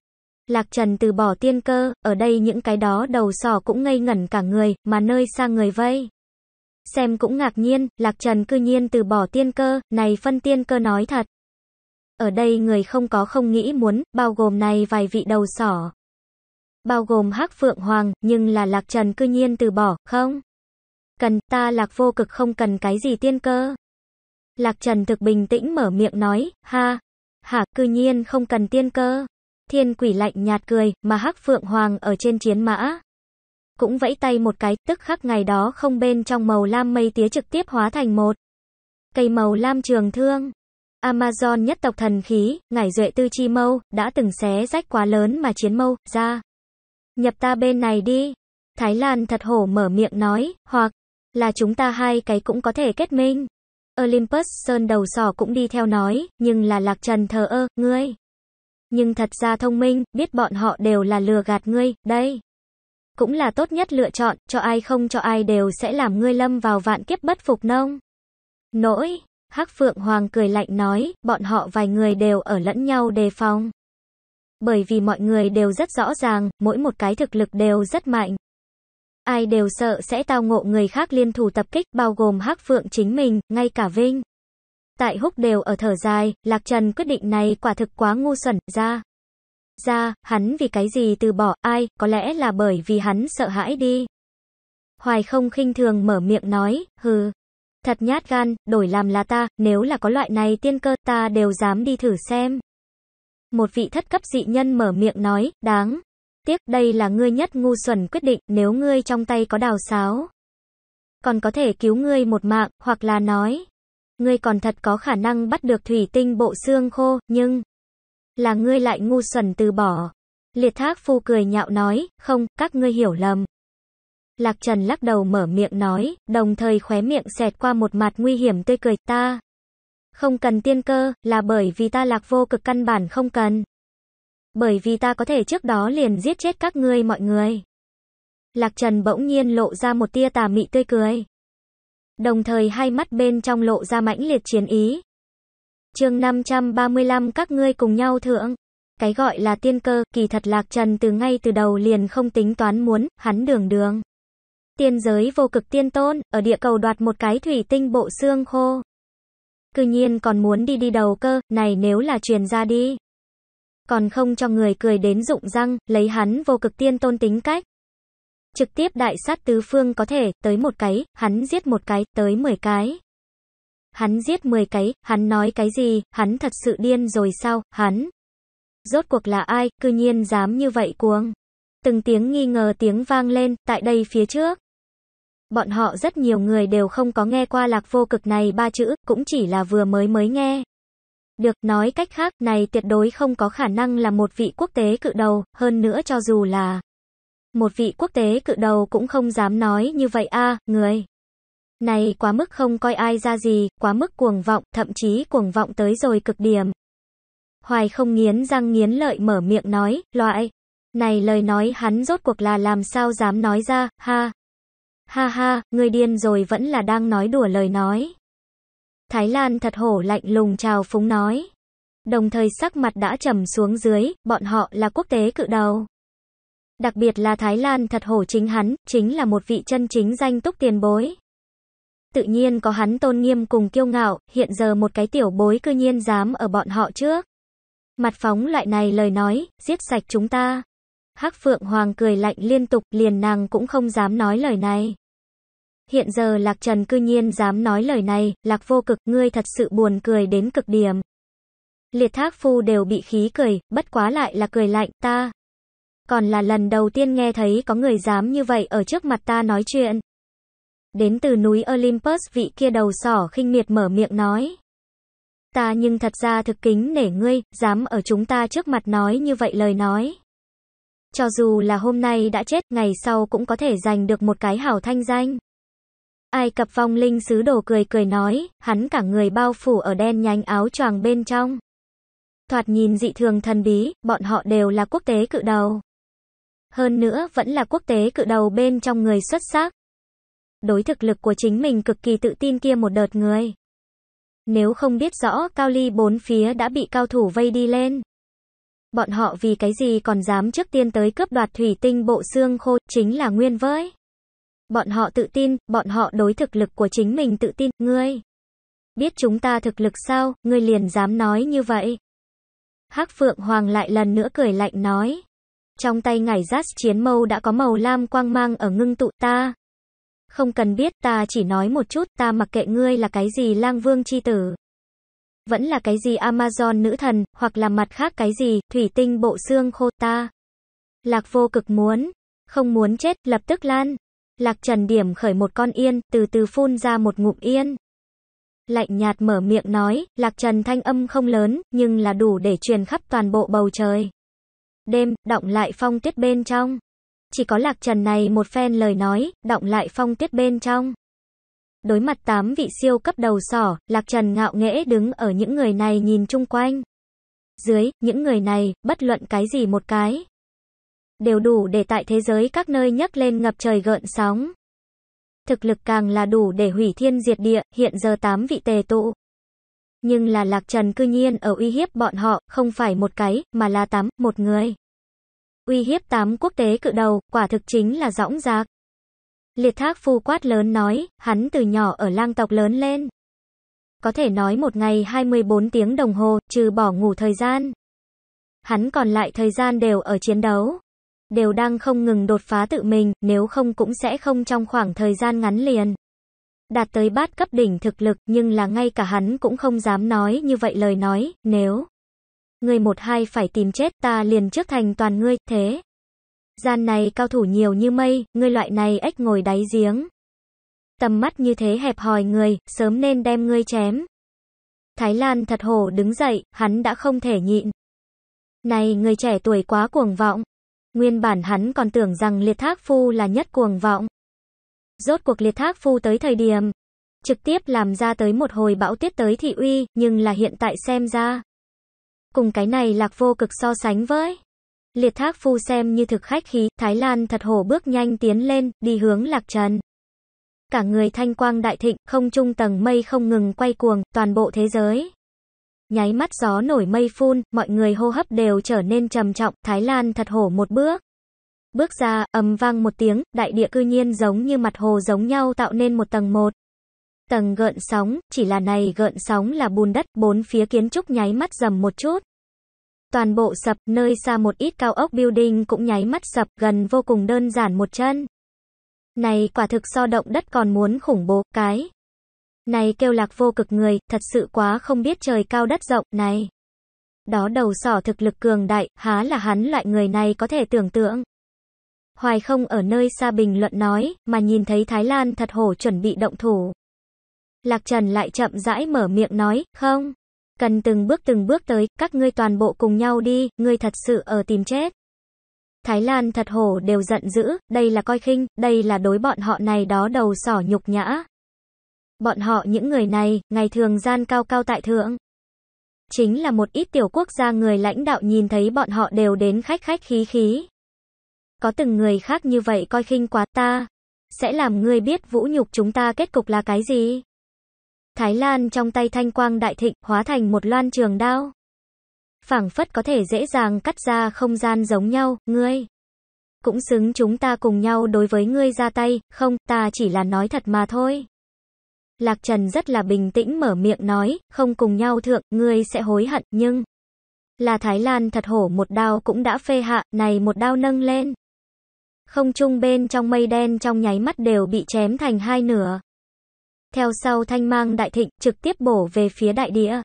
Lạc Trần từ bỏ tiên cơ, ở đây những cái đó đầu sỏ cũng ngây ngẩn cả người, mà nơi xa người vây. Xem cũng ngạc nhiên, Lạc Trần cư nhiên từ bỏ tiên cơ, này phân tiên cơ nói thật. Ở đây người không có không nghĩ muốn, bao gồm này vài vị đầu sỏ. Bao gồm hắc phượng hoàng, nhưng là Lạc Trần cư nhiên từ bỏ, không? Cần, ta lạc vô cực không cần cái gì tiên cơ. Lạc Trần thực bình tĩnh mở miệng nói, ha, hả, cư nhiên không cần tiên cơ. Thiên quỷ lạnh nhạt cười, mà hắc phượng hoàng ở trên chiến mã. Cũng vẫy tay một cái, tức khắc ngày đó không bên trong màu lam mây tía trực tiếp hóa thành một. Cây màu lam trường thương. Amazon nhất tộc thần khí, ngải duệ tư chi mâu, đã từng xé rách quá lớn mà chiến mâu, ra. Nhập ta bên này đi. Thái Lan thật hổ mở miệng nói, hoặc, là chúng ta hai cái cũng có thể kết minh. Olympus Sơn đầu sỏ cũng đi theo nói, nhưng là Lạc Trần thờ ơ, ngươi. Nhưng thật ra thông minh, biết bọn họ đều là lừa gạt ngươi, đây. Cũng là tốt nhất lựa chọn, cho ai không cho ai đều sẽ làm ngươi lâm vào vạn kiếp bất phục nông. Nỗi, hắc Phượng Hoàng cười lạnh nói, bọn họ vài người đều ở lẫn nhau đề phòng. Bởi vì mọi người đều rất rõ ràng, mỗi một cái thực lực đều rất mạnh. Ai đều sợ sẽ tao ngộ người khác liên thủ tập kích, bao gồm Hắc Phượng chính mình, ngay cả Vinh. Tại Húc đều ở thở dài, Lạc Trần quyết định này quả thực quá ngu xuẩn, ra. Ra, hắn vì cái gì từ bỏ ai, có lẽ là bởi vì hắn sợ hãi đi. Hoài không khinh thường mở miệng nói, hừ. Thật nhát gan, đổi làm là ta, nếu là có loại này tiên cơ ta đều dám đi thử xem. Một vị thất cấp dị nhân mở miệng nói, đáng. Tiếc đây là ngươi nhất ngu xuẩn quyết định nếu ngươi trong tay có đào sáo. Còn có thể cứu ngươi một mạng, hoặc là nói. Ngươi còn thật có khả năng bắt được thủy tinh bộ xương khô, nhưng. Là ngươi lại ngu xuẩn từ bỏ. Liệt thác phu cười nhạo nói, không, các ngươi hiểu lầm. Lạc Trần lắc đầu mở miệng nói, đồng thời khóe miệng xẹt qua một mặt nguy hiểm tươi cười, ta. Không cần tiên cơ, là bởi vì ta lạc vô cực căn bản không cần. Bởi vì ta có thể trước đó liền giết chết các ngươi mọi người. Lạc Trần bỗng nhiên lộ ra một tia tà mị tươi cười. Đồng thời hai mắt bên trong lộ ra mãnh liệt chiến ý. chương 535 các ngươi cùng nhau thượng. Cái gọi là tiên cơ, kỳ thật Lạc Trần từ ngay từ đầu liền không tính toán muốn, hắn đường đường. Tiên giới vô cực tiên tôn, ở địa cầu đoạt một cái thủy tinh bộ xương khô. Cư nhiên còn muốn đi đi đầu cơ, này nếu là truyền ra đi còn không cho người cười đến rụng răng, lấy hắn vô cực tiên tôn tính cách. Trực tiếp đại sát tứ phương có thể, tới một cái, hắn giết một cái, tới mười cái. Hắn giết mười cái, hắn nói cái gì, hắn thật sự điên rồi sao, hắn. Rốt cuộc là ai, cư nhiên dám như vậy cuồng. Từng tiếng nghi ngờ tiếng vang lên, tại đây phía trước. Bọn họ rất nhiều người đều không có nghe qua lạc vô cực này ba chữ, cũng chỉ là vừa mới mới nghe được, nói cách khác, này tuyệt đối không có khả năng là một vị quốc tế cự đầu, hơn nữa cho dù là một vị quốc tế cự đầu cũng không dám nói như vậy a người. Này quá mức không coi ai ra gì, quá mức cuồng vọng, thậm chí cuồng vọng tới rồi cực điểm. Hoài không nghiến răng nghiến lợi mở miệng nói, loại. Này lời nói hắn rốt cuộc là làm sao dám nói ra, ha. Ha ha, người điên rồi vẫn là đang nói đùa lời nói. Thái Lan thật hổ lạnh lùng chào phúng nói. Đồng thời sắc mặt đã trầm xuống dưới, bọn họ là quốc tế cự đầu. Đặc biệt là Thái Lan thật hổ chính hắn, chính là một vị chân chính danh túc tiền bối. Tự nhiên có hắn tôn nghiêm cùng kiêu ngạo, hiện giờ một cái tiểu bối cư nhiên dám ở bọn họ trước. Mặt phóng loại này lời nói, giết sạch chúng ta. Hắc Phượng Hoàng cười lạnh liên tục, liền nàng cũng không dám nói lời này. Hiện giờ Lạc Trần cư nhiên dám nói lời này, Lạc vô cực, ngươi thật sự buồn cười đến cực điểm. Liệt thác phu đều bị khí cười, bất quá lại là cười lạnh, ta. Còn là lần đầu tiên nghe thấy có người dám như vậy ở trước mặt ta nói chuyện. Đến từ núi Olympus vị kia đầu sỏ khinh miệt mở miệng nói. Ta nhưng thật ra thực kính nể ngươi, dám ở chúng ta trước mặt nói như vậy lời nói. Cho dù là hôm nay đã chết, ngày sau cũng có thể giành được một cái hảo thanh danh. Ai cập vong linh sứ đồ cười cười nói, hắn cả người bao phủ ở đen nhánh áo choàng bên trong. Thoạt nhìn dị thường thần bí, bọn họ đều là quốc tế cự đầu. Hơn nữa vẫn là quốc tế cự đầu bên trong người xuất sắc. Đối thực lực của chính mình cực kỳ tự tin kia một đợt người. Nếu không biết rõ cao ly bốn phía đã bị cao thủ vây đi lên. Bọn họ vì cái gì còn dám trước tiên tới cướp đoạt thủy tinh bộ xương khô chính là nguyên với. Bọn họ tự tin, bọn họ đối thực lực của chính mình tự tin, ngươi. Biết chúng ta thực lực sao, ngươi liền dám nói như vậy. Hắc Phượng Hoàng lại lần nữa cười lạnh nói. Trong tay ngải rát chiến mâu đã có màu lam quang mang ở ngưng tụ ta. Không cần biết ta chỉ nói một chút ta mặc kệ ngươi là cái gì lang vương chi tử. Vẫn là cái gì Amazon nữ thần, hoặc là mặt khác cái gì, thủy tinh bộ xương khô ta. Lạc vô cực muốn, không muốn chết, lập tức lan. Lạc Trần điểm khởi một con yên, từ từ phun ra một ngụm yên. Lạnh nhạt mở miệng nói, Lạc Trần thanh âm không lớn, nhưng là đủ để truyền khắp toàn bộ bầu trời. Đêm, động lại phong tuyết bên trong. Chỉ có Lạc Trần này một phen lời nói, động lại phong tuyết bên trong. Đối mặt tám vị siêu cấp đầu sỏ, Lạc Trần ngạo nghễ đứng ở những người này nhìn chung quanh. Dưới, những người này, bất luận cái gì một cái, đều đủ để tại thế giới các nơi nhấc lên ngập trời gợn sóng. Thực lực càng là đủ để hủy thiên diệt địa, hiện giờ tám vị tề tụ. Nhưng là Lạc Trần cư nhiên ở uy hiếp bọn họ, không phải một cái, mà là tám, một người. Uy hiếp tám quốc tế cự đầu, quả thực chính là rõng rạc. Liệt thác phu quát lớn nói, hắn từ nhỏ ở lang tộc lớn lên. Có thể nói một ngày 24 tiếng đồng hồ, trừ bỏ ngủ thời gian. Hắn còn lại thời gian đều ở chiến đấu đều đang không ngừng đột phá tự mình, nếu không cũng sẽ không trong khoảng thời gian ngắn liền. Đạt tới bát cấp đỉnh thực lực, nhưng là ngay cả hắn cũng không dám nói như vậy lời nói, nếu người một hai phải tìm chết ta liền trước thành toàn ngươi, thế. Gian này cao thủ nhiều như mây, ngươi loại này ếch ngồi đáy giếng. Tầm mắt như thế hẹp hòi người, sớm nên đem ngươi chém. Thái Lan thật hổ đứng dậy, hắn đã không thể nhịn. Này người trẻ tuổi quá cuồng vọng. Nguyên bản hắn còn tưởng rằng liệt thác phu là nhất cuồng vọng. Rốt cuộc liệt thác phu tới thời điểm, trực tiếp làm ra tới một hồi bão tuyết tới thị uy, nhưng là hiện tại xem ra. Cùng cái này lạc vô cực so sánh với. Liệt thác phu xem như thực khách khí, Thái Lan thật hổ bước nhanh tiến lên, đi hướng lạc trần. Cả người thanh quang đại thịnh, không trung tầng mây không ngừng quay cuồng, toàn bộ thế giới nháy mắt gió nổi mây phun, mọi người hô hấp đều trở nên trầm trọng, Thái Lan thật hổ một bước. Bước ra, ầm vang một tiếng, đại địa cư nhiên giống như mặt hồ giống nhau tạo nên một tầng một. Tầng gợn sóng, chỉ là này gợn sóng là bùn đất, bốn phía kiến trúc nháy mắt dầm một chút. Toàn bộ sập, nơi xa một ít cao ốc building cũng nháy mắt sập, gần vô cùng đơn giản một chân. Này quả thực so động đất còn muốn khủng bố, cái. Này kêu lạc vô cực người, thật sự quá không biết trời cao đất rộng, này. Đó đầu sỏ thực lực cường đại, há là hắn loại người này có thể tưởng tượng. Hoài không ở nơi xa bình luận nói, mà nhìn thấy Thái Lan thật hổ chuẩn bị động thủ. Lạc Trần lại chậm rãi mở miệng nói, không. Cần từng bước từng bước tới, các ngươi toàn bộ cùng nhau đi, ngươi thật sự ở tìm chết. Thái Lan thật hổ đều giận dữ, đây là coi khinh, đây là đối bọn họ này đó đầu sỏ nhục nhã, Bọn họ những người này, ngày thường gian cao cao tại thượng. Chính là một ít tiểu quốc gia người lãnh đạo nhìn thấy bọn họ đều đến khách khách khí khí. Có từng người khác như vậy coi khinh quá ta. Sẽ làm ngươi biết vũ nhục chúng ta kết cục là cái gì. Thái Lan trong tay thanh quang đại thịnh hóa thành một loan trường đao. phảng phất có thể dễ dàng cắt ra không gian giống nhau, ngươi. Cũng xứng chúng ta cùng nhau đối với ngươi ra tay, không, ta chỉ là nói thật mà thôi. Lạc Trần rất là bình tĩnh mở miệng nói, không cùng nhau thượng, ngươi sẽ hối hận, nhưng... Là Thái Lan thật hổ một đao cũng đã phê hạ, này một đao nâng lên. Không trung bên trong mây đen trong nháy mắt đều bị chém thành hai nửa. Theo sau thanh mang đại thịnh trực tiếp bổ về phía đại địa.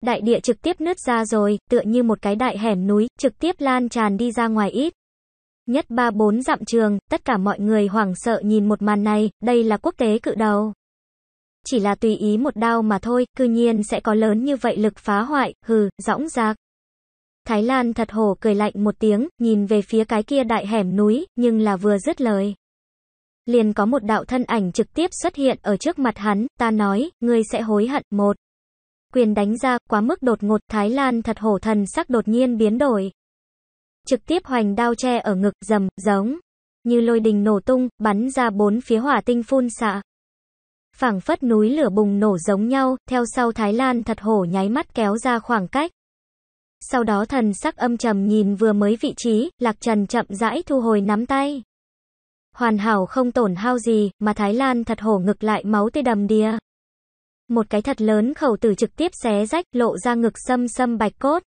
Đại địa trực tiếp nứt ra rồi, tựa như một cái đại hẻm núi, trực tiếp lan tràn đi ra ngoài ít. Nhất ba bốn dặm trường, tất cả mọi người hoảng sợ nhìn một màn này, đây là quốc tế cự đầu chỉ là tùy ý một đao mà thôi, cư nhiên sẽ có lớn như vậy lực phá hoại, hừ, rõng rạc. Thái Lan thật hổ cười lạnh một tiếng, nhìn về phía cái kia đại hẻm núi, nhưng là vừa dứt lời. Liền có một đạo thân ảnh trực tiếp xuất hiện ở trước mặt hắn, ta nói, ngươi sẽ hối hận, một. Quyền đánh ra, quá mức đột ngột, Thái Lan thật hổ thần sắc đột nhiên biến đổi. Trực tiếp hoành đao che ở ngực, dầm, giống. Như lôi đình nổ tung, bắn ra bốn phía hỏa tinh phun xạ phảng phất núi lửa bùng nổ giống nhau, theo sau Thái Lan thật hổ nháy mắt kéo ra khoảng cách. Sau đó thần sắc âm trầm nhìn vừa mới vị trí, Lạc Trần chậm rãi thu hồi nắm tay. Hoàn hảo không tổn hao gì, mà Thái Lan thật hổ ngực lại máu tươi đầm đìa. Một cái thật lớn khẩu tử trực tiếp xé rách, lộ ra ngực sâm sâm bạch cốt.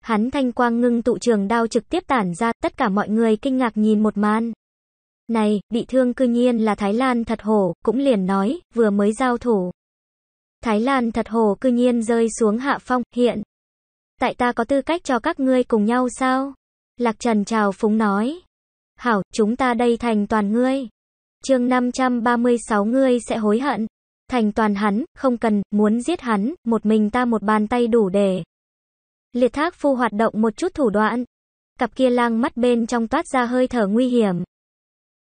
Hắn thanh quang ngưng tụ trường đao trực tiếp tản ra, tất cả mọi người kinh ngạc nhìn một màn. Này, bị thương cư nhiên là Thái Lan thật hổ, cũng liền nói, vừa mới giao thủ. Thái Lan thật hổ cư nhiên rơi xuống hạ phong, hiện. Tại ta có tư cách cho các ngươi cùng nhau sao? Lạc Trần chào phúng nói. Hảo, chúng ta đây thành toàn ngươi. chương 536 ngươi sẽ hối hận. Thành toàn hắn, không cần, muốn giết hắn, một mình ta một bàn tay đủ để. Liệt thác phu hoạt động một chút thủ đoạn. Cặp kia lang mắt bên trong toát ra hơi thở nguy hiểm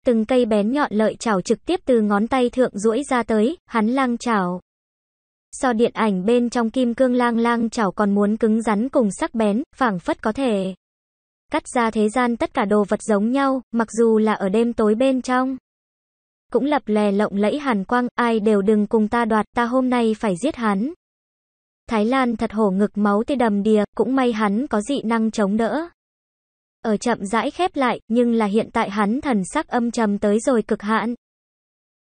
từng cây bén nhọn lợi chảo trực tiếp từ ngón tay thượng duỗi ra tới, hắn lang chảo. So điện ảnh bên trong kim cương lang lang chảo còn muốn cứng rắn cùng sắc bén, phảng phất có thể cắt ra thế gian tất cả đồ vật giống nhau, mặc dù là ở đêm tối bên trong. Cũng lập lè lộng lẫy hàn quang, ai đều đừng cùng ta đoạt, ta hôm nay phải giết hắn. Thái Lan thật hổ ngực máu tê đầm đìa, cũng may hắn có dị năng chống đỡ ở chậm rãi khép lại, nhưng là hiện tại hắn thần sắc âm trầm tới rồi cực hạn.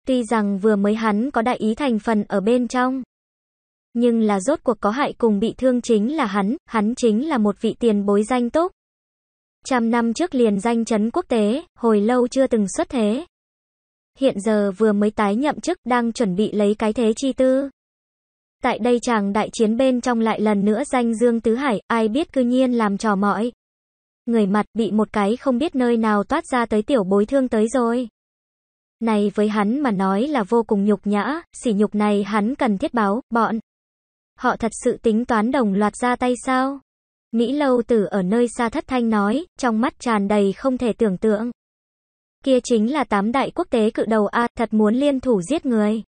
Tuy rằng vừa mới hắn có đại ý thành phần ở bên trong, nhưng là rốt cuộc có hại cùng bị thương chính là hắn, hắn chính là một vị tiền bối danh tốt. Trăm năm trước liền danh chấn quốc tế, hồi lâu chưa từng xuất thế. Hiện giờ vừa mới tái nhậm chức đang chuẩn bị lấy cái thế chi tư. Tại đây chàng đại chiến bên trong lại lần nữa danh Dương Tứ Hải, ai biết cư nhiên làm trò mỏi người mặt bị một cái không biết nơi nào toát ra tới tiểu bối thương tới rồi. Này với hắn mà nói là vô cùng nhục nhã, sỉ nhục này hắn cần thiết báo, bọn. Họ thật sự tính toán đồng loạt ra tay sao? Mỹ lâu tử ở nơi xa thất thanh nói, trong mắt tràn đầy không thể tưởng tượng. Kia chính là tám đại quốc tế cự đầu A, thật muốn liên thủ giết người.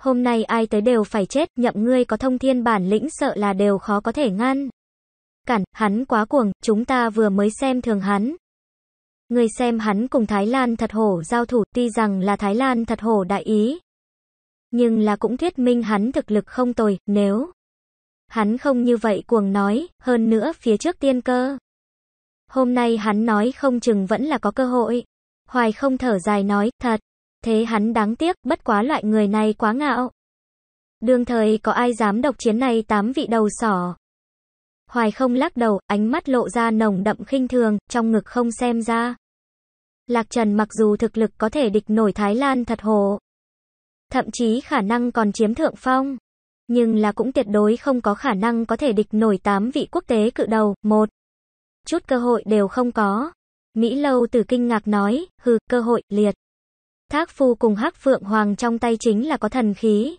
Hôm nay ai tới đều phải chết, nhậm ngươi có thông thiên bản lĩnh sợ là đều khó có thể ngăn cản, hắn quá cuồng, chúng ta vừa mới xem thường hắn. Người xem hắn cùng Thái Lan thật hổ giao thủ, tuy rằng là Thái Lan thật hổ đại ý. Nhưng là cũng thuyết minh hắn thực lực không tồi, nếu hắn không như vậy cuồng nói, hơn nữa phía trước tiên cơ. Hôm nay hắn nói không chừng vẫn là có cơ hội. Hoài không thở dài nói, thật, thế hắn đáng tiếc, bất quá loại người này quá ngạo. Đương thời có ai dám độc chiến này tám vị đầu sỏ. Hoài không lắc đầu, ánh mắt lộ ra nồng đậm khinh thường, trong ngực không xem ra. Lạc Trần mặc dù thực lực có thể địch nổi Thái Lan thật hồ. Thậm chí khả năng còn chiếm thượng phong. Nhưng là cũng tuyệt đối không có khả năng có thể địch nổi tám vị quốc tế cự đầu, một. Chút cơ hội đều không có. Mỹ Lâu từ kinh ngạc nói, hừ, cơ hội, liệt. Thác Phu cùng Hắc Phượng Hoàng trong tay chính là có thần khí,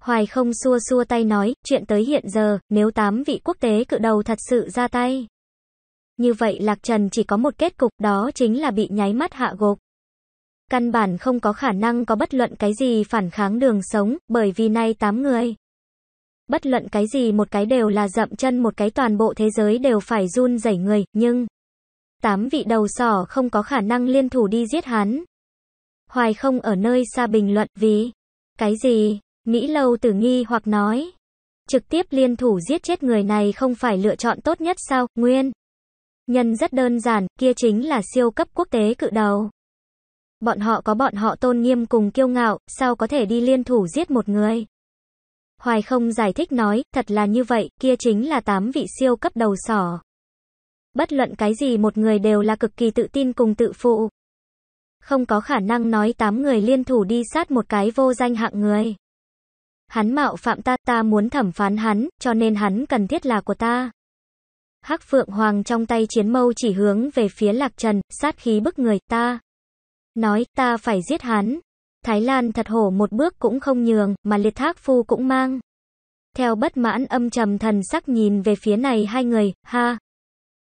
Hoài không xua xua tay nói, chuyện tới hiện giờ, nếu tám vị quốc tế cự đầu thật sự ra tay. Như vậy Lạc Trần chỉ có một kết cục, đó chính là bị nháy mắt hạ gục. Căn bản không có khả năng có bất luận cái gì phản kháng đường sống, bởi vì nay tám người. Bất luận cái gì một cái đều là dậm chân một cái toàn bộ thế giới đều phải run rẩy người, nhưng... Tám vị đầu sỏ không có khả năng liên thủ đi giết hắn. Hoài không ở nơi xa bình luận vì... Cái gì? Nghĩ lâu tử nghi hoặc nói. Trực tiếp liên thủ giết chết người này không phải lựa chọn tốt nhất sao, nguyên. Nhân rất đơn giản, kia chính là siêu cấp quốc tế cự đầu. Bọn họ có bọn họ tôn nghiêm cùng kiêu ngạo, sao có thể đi liên thủ giết một người. Hoài không giải thích nói, thật là như vậy, kia chính là tám vị siêu cấp đầu sỏ. Bất luận cái gì một người đều là cực kỳ tự tin cùng tự phụ. Không có khả năng nói tám người liên thủ đi sát một cái vô danh hạng người. Hắn mạo phạm ta, ta muốn thẩm phán hắn, cho nên hắn cần thiết là của ta. Hắc Phượng Hoàng trong tay chiến mâu chỉ hướng về phía Lạc Trần, sát khí bức người ta. Nói, ta phải giết hắn. Thái Lan thật hổ một bước cũng không nhường, mà liệt thác phu cũng mang. Theo bất mãn âm trầm thần sắc nhìn về phía này hai người, ha.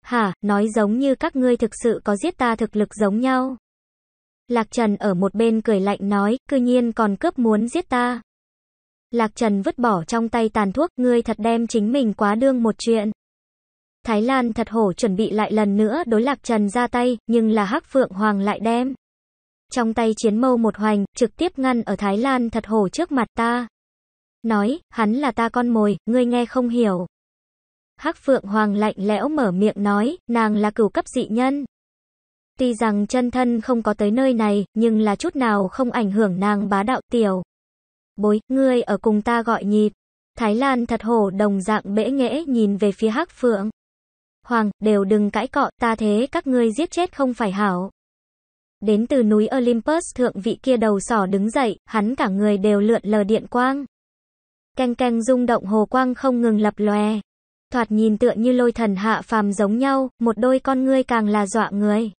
Hả, nói giống như các ngươi thực sự có giết ta thực lực giống nhau. Lạc Trần ở một bên cười lạnh nói, cư nhiên còn cướp muốn giết ta. Lạc Trần vứt bỏ trong tay tàn thuốc, ngươi thật đem chính mình quá đương một chuyện. Thái Lan thật hổ chuẩn bị lại lần nữa đối Lạc Trần ra tay, nhưng là Hắc Phượng Hoàng lại đem. Trong tay chiến mâu một hoành, trực tiếp ngăn ở Thái Lan thật hổ trước mặt ta. Nói, hắn là ta con mồi, ngươi nghe không hiểu. Hắc Phượng Hoàng lạnh lẽo mở miệng nói, nàng là cửu cấp dị nhân. Tuy rằng chân thân không có tới nơi này, nhưng là chút nào không ảnh hưởng nàng bá đạo tiểu bối, ngươi ở cùng ta gọi nhịp. Thái Lan thật hổ đồng dạng bẽ nghẽ nhìn về phía Hắc Phượng. Hoàng, đều đừng cãi cọ, ta thế các ngươi giết chết không phải hảo. Đến từ núi Olympus thượng vị kia đầu sỏ đứng dậy, hắn cả người đều lượn lờ điện quang. keng keng rung động hồ quang không ngừng lập lòe. Thoạt nhìn tựa như lôi thần hạ phàm giống nhau, một đôi con ngươi càng là dọa người.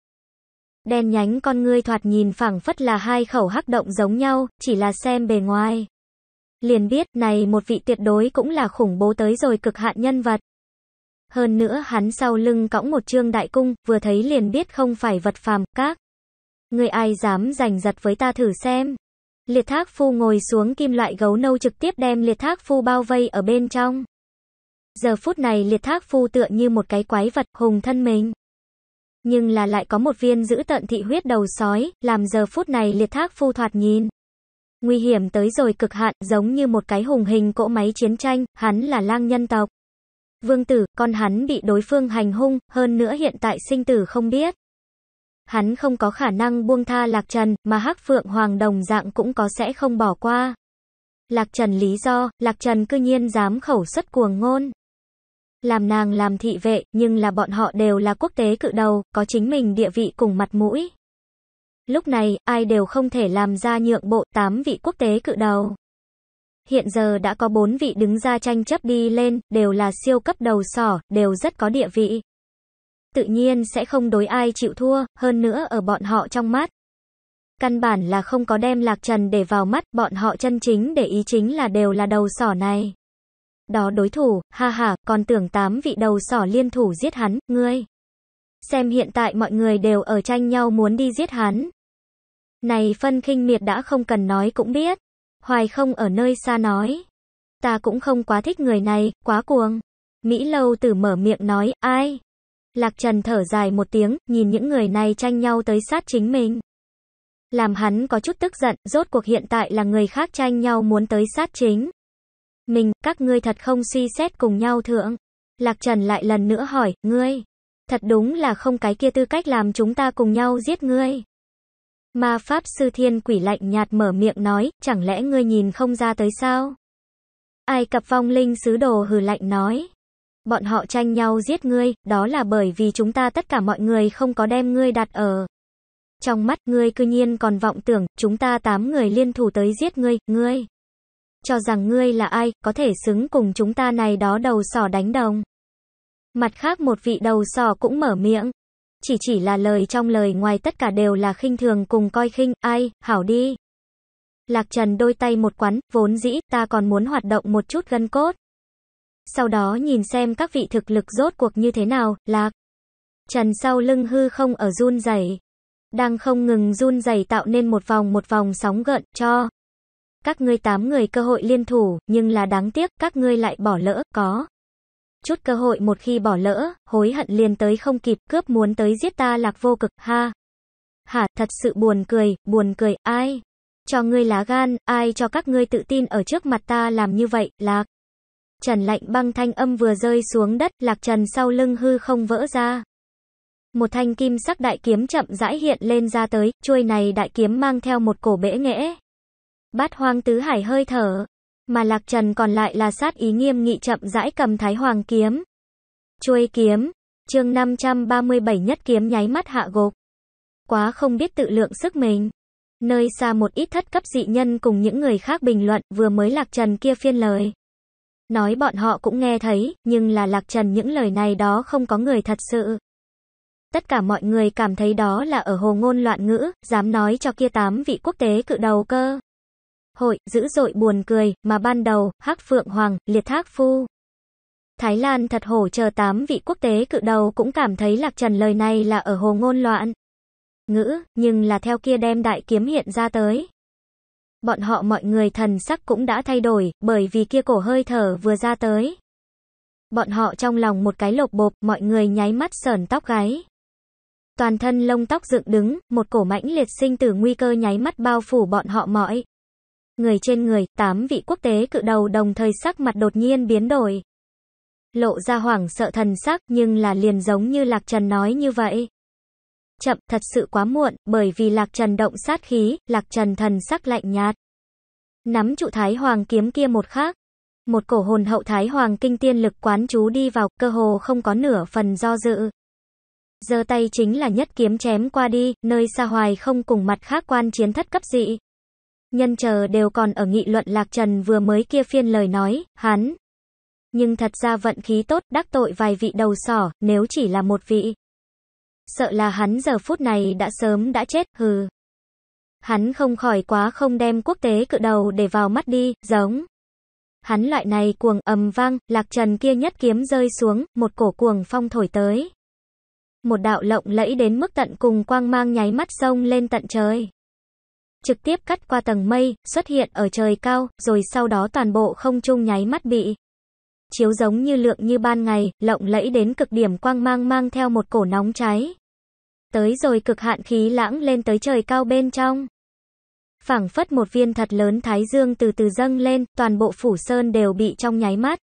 Đen nhánh con ngươi thoạt nhìn phẳng phất là hai khẩu hắc động giống nhau, chỉ là xem bề ngoài. Liền biết, này một vị tuyệt đối cũng là khủng bố tới rồi cực hạn nhân vật. Hơn nữa hắn sau lưng cõng một trương đại cung, vừa thấy liền biết không phải vật phàm, các. Người ai dám giành giật với ta thử xem. Liệt thác phu ngồi xuống kim loại gấu nâu trực tiếp đem liệt thác phu bao vây ở bên trong. Giờ phút này liệt thác phu tựa như một cái quái vật hùng thân mình nhưng là lại có một viên giữ tận thị huyết đầu sói, làm giờ phút này liệt thác phu thoạt nhìn. Nguy hiểm tới rồi cực hạn, giống như một cái hùng hình cỗ máy chiến tranh, hắn là lang nhân tộc. Vương tử, con hắn bị đối phương hành hung, hơn nữa hiện tại sinh tử không biết. Hắn không có khả năng buông tha Lạc Trần, mà hắc phượng hoàng đồng dạng cũng có sẽ không bỏ qua. Lạc Trần lý do, Lạc Trần cư nhiên dám khẩu xuất cuồng ngôn làm nàng làm thị vệ, nhưng là bọn họ đều là quốc tế cự đầu, có chính mình địa vị cùng mặt mũi. Lúc này, ai đều không thể làm ra nhượng bộ 8 vị quốc tế cự đầu. Hiện giờ đã có 4 vị đứng ra tranh chấp đi lên, đều là siêu cấp đầu sỏ, đều rất có địa vị. Tự nhiên sẽ không đối ai chịu thua, hơn nữa ở bọn họ trong mắt. Căn bản là không có đem Lạc Trần để vào mắt, bọn họ chân chính để ý chính là đều là đầu sỏ này đó đối thủ, ha ha, còn tưởng tám vị đầu sỏ liên thủ giết hắn, ngươi. Xem hiện tại mọi người đều ở tranh nhau muốn đi giết hắn. Này phân khinh miệt đã không cần nói cũng biết. Hoài không ở nơi xa nói. Ta cũng không quá thích người này, quá cuồng. Mỹ lâu tử mở miệng nói, ai? Lạc Trần thở dài một tiếng, nhìn những người này tranh nhau tới sát chính mình. Làm hắn có chút tức giận, rốt cuộc hiện tại là người khác tranh nhau muốn tới sát chính. Mình, các ngươi thật không suy xét cùng nhau thượng. Lạc Trần lại lần nữa hỏi, ngươi, thật đúng là không cái kia tư cách làm chúng ta cùng nhau giết ngươi. Mà Pháp Sư Thiên Quỷ lạnh nhạt mở miệng nói, chẳng lẽ ngươi nhìn không ra tới sao? Ai cặp vong linh sứ đồ hừ lạnh nói. Bọn họ tranh nhau giết ngươi, đó là bởi vì chúng ta tất cả mọi người không có đem ngươi đặt ở. Trong mắt ngươi cư nhiên còn vọng tưởng, chúng ta tám người liên thủ tới giết ngươi, ngươi. Cho rằng ngươi là ai, có thể xứng cùng chúng ta này đó đầu sỏ đánh đồng. Mặt khác một vị đầu sỏ cũng mở miệng. Chỉ chỉ là lời trong lời ngoài tất cả đều là khinh thường cùng coi khinh, ai, hảo đi. Lạc Trần đôi tay một quắn, vốn dĩ, ta còn muốn hoạt động một chút gân cốt. Sau đó nhìn xem các vị thực lực rốt cuộc như thế nào, Lạc. Trần sau lưng hư không ở run rẩy, đang không ngừng run rẩy tạo nên một vòng một vòng sóng gợn cho các ngươi tám người cơ hội liên thủ, nhưng là đáng tiếc, các ngươi lại bỏ lỡ, có. Chút cơ hội một khi bỏ lỡ, hối hận liền tới không kịp, cướp muốn tới giết ta lạc vô cực, ha. Hả, thật sự buồn cười, buồn cười, ai? Cho ngươi lá gan, ai cho các ngươi tự tin ở trước mặt ta làm như vậy, lạc. Trần lạnh băng thanh âm vừa rơi xuống đất, lạc trần sau lưng hư không vỡ ra. Một thanh kim sắc đại kiếm chậm rãi hiện lên ra tới, chuôi này đại kiếm mang theo một cổ bể nghẽ, Bát hoang tứ hải hơi thở, mà lạc trần còn lại là sát ý nghiêm nghị chậm rãi cầm thái hoàng kiếm. Chuôi kiếm, chương 537 nhất kiếm nháy mắt hạ gục. Quá không biết tự lượng sức mình. Nơi xa một ít thất cấp dị nhân cùng những người khác bình luận vừa mới lạc trần kia phiên lời. Nói bọn họ cũng nghe thấy, nhưng là lạc trần những lời này đó không có người thật sự. Tất cả mọi người cảm thấy đó là ở hồ ngôn loạn ngữ, dám nói cho kia tám vị quốc tế cự đầu cơ hội, dữ dội buồn cười, mà ban đầu, Hắc Phượng Hoàng, Liệt Thác Phu. Thái Lan thật hổ chờ tám vị quốc tế cự đầu cũng cảm thấy Lạc Trần lời này là ở hồ ngôn loạn. Ngữ, nhưng là theo kia đem đại kiếm hiện ra tới. Bọn họ mọi người thần sắc cũng đã thay đổi, bởi vì kia cổ hơi thở vừa ra tới. Bọn họ trong lòng một cái lột bộp, mọi người nháy mắt sờn tóc gáy. Toàn thân lông tóc dựng đứng, một cổ mãnh liệt sinh tử nguy cơ nháy mắt bao phủ bọn họ mọi người trên người, tám vị quốc tế cự đầu đồng thời sắc mặt đột nhiên biến đổi. Lộ ra hoảng sợ thần sắc, nhưng là liền giống như Lạc Trần nói như vậy. Chậm, thật sự quá muộn, bởi vì Lạc Trần động sát khí, Lạc Trần thần sắc lạnh nhạt. Nắm trụ Thái Hoàng kiếm kia một khác. Một cổ hồn hậu Thái Hoàng kinh tiên lực quán chú đi vào, cơ hồ không có nửa phần do dự. Giơ tay chính là nhất kiếm chém qua đi, nơi xa hoài không cùng mặt khác quan chiến thất cấp dị nhân chờ đều còn ở nghị luận Lạc Trần vừa mới kia phiên lời nói, hắn. Nhưng thật ra vận khí tốt, đắc tội vài vị đầu sỏ, nếu chỉ là một vị. Sợ là hắn giờ phút này đã sớm đã chết, hừ. Hắn không khỏi quá không đem quốc tế cự đầu để vào mắt đi, giống. Hắn loại này cuồng ầm vang, Lạc Trần kia nhất kiếm rơi xuống, một cổ cuồng phong thổi tới. Một đạo lộng lẫy đến mức tận cùng quang mang nháy mắt sông lên tận trời trực tiếp cắt qua tầng mây, xuất hiện ở trời cao, rồi sau đó toàn bộ không trung nháy mắt bị chiếu giống như lượng như ban ngày, lộng lẫy đến cực điểm quang mang mang theo một cổ nóng cháy. Tới rồi cực hạn khí lãng lên tới trời cao bên trong. Phảng phất một viên thật lớn thái dương từ từ dâng lên, toàn bộ phủ sơn đều bị trong nháy mắt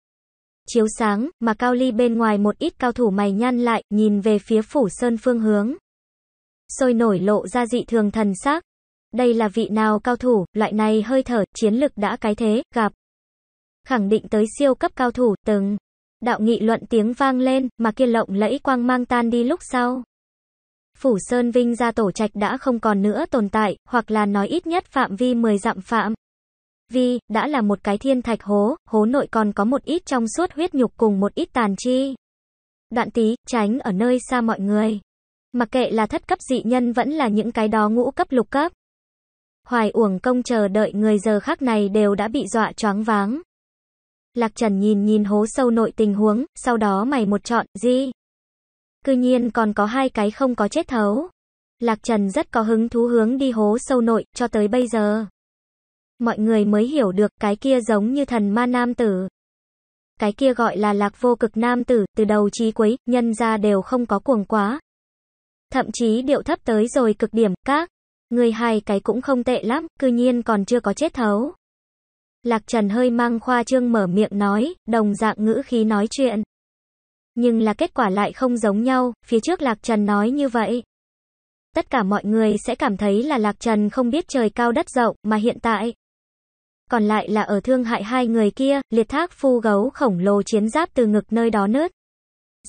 chiếu sáng, mà Cao Ly bên ngoài một ít cao thủ mày nhăn lại, nhìn về phía phủ sơn phương hướng. Sôi nổi lộ ra dị thường thần sắc, đây là vị nào cao thủ, loại này hơi thở, chiến lực đã cái thế, gặp. Khẳng định tới siêu cấp cao thủ, từng. Đạo nghị luận tiếng vang lên, mà kia lộng lẫy quang mang tan đi lúc sau. Phủ Sơn Vinh gia tổ trạch đã không còn nữa tồn tại, hoặc là nói ít nhất phạm vi 10 dặm phạm. Vi, đã là một cái thiên thạch hố, hố nội còn có một ít trong suốt huyết nhục cùng một ít tàn chi. Đoạn tí, tránh ở nơi xa mọi người. Mặc kệ là thất cấp dị nhân vẫn là những cái đó ngũ cấp lục cấp hoài uổng công chờ đợi người giờ khác này đều đã bị dọa choáng váng. Lạc Trần nhìn nhìn hố sâu nội tình huống, sau đó mày một chọn, gì? Cư nhiên còn có hai cái không có chết thấu. Lạc Trần rất có hứng thú hướng đi hố sâu nội, cho tới bây giờ. Mọi người mới hiểu được cái kia giống như thần ma nam tử. Cái kia gọi là lạc vô cực nam tử, từ đầu trí quấy, nhân ra đều không có cuồng quá. Thậm chí điệu thấp tới rồi cực điểm, các. Người hài cái cũng không tệ lắm, cư nhiên còn chưa có chết thấu. Lạc Trần hơi mang khoa trương mở miệng nói, đồng dạng ngữ khí nói chuyện. Nhưng là kết quả lại không giống nhau, phía trước Lạc Trần nói như vậy. Tất cả mọi người sẽ cảm thấy là Lạc Trần không biết trời cao đất rộng, mà hiện tại. Còn lại là ở thương hại hai người kia, liệt thác phu gấu khổng lồ chiến giáp từ ngực nơi đó nứt.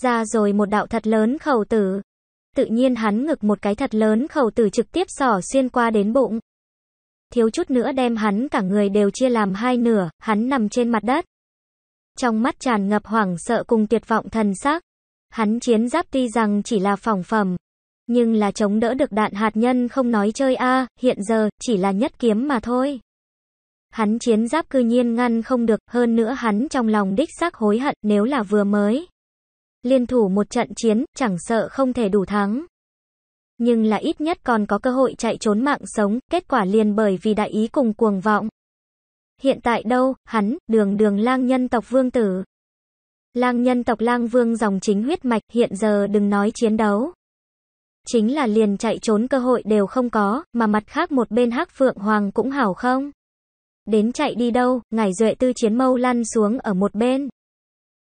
Ra rồi một đạo thật lớn khẩu tử. Tự nhiên hắn ngực một cái thật lớn khẩu tử trực tiếp sỏ xuyên qua đến bụng. Thiếu chút nữa đem hắn cả người đều chia làm hai nửa, hắn nằm trên mặt đất. Trong mắt tràn ngập hoảng sợ cùng tuyệt vọng thần sắc. Hắn chiến giáp tuy rằng chỉ là phỏng phẩm, nhưng là chống đỡ được đạn hạt nhân không nói chơi a, hiện giờ chỉ là nhất kiếm mà thôi. Hắn chiến giáp cư nhiên ngăn không được, hơn nữa hắn trong lòng đích xác hối hận nếu là vừa mới. Liên thủ một trận chiến, chẳng sợ không thể đủ thắng. Nhưng là ít nhất còn có cơ hội chạy trốn mạng sống, kết quả liền bởi vì đại ý cùng cuồng vọng. Hiện tại đâu, hắn, đường đường lang nhân tộc vương tử. Lang nhân tộc lang vương dòng chính huyết mạch hiện giờ đừng nói chiến đấu. Chính là liền chạy trốn cơ hội đều không có, mà mặt khác một bên hắc phượng hoàng cũng hảo không. Đến chạy đi đâu, ngải duệ tư chiến mâu lăn xuống ở một bên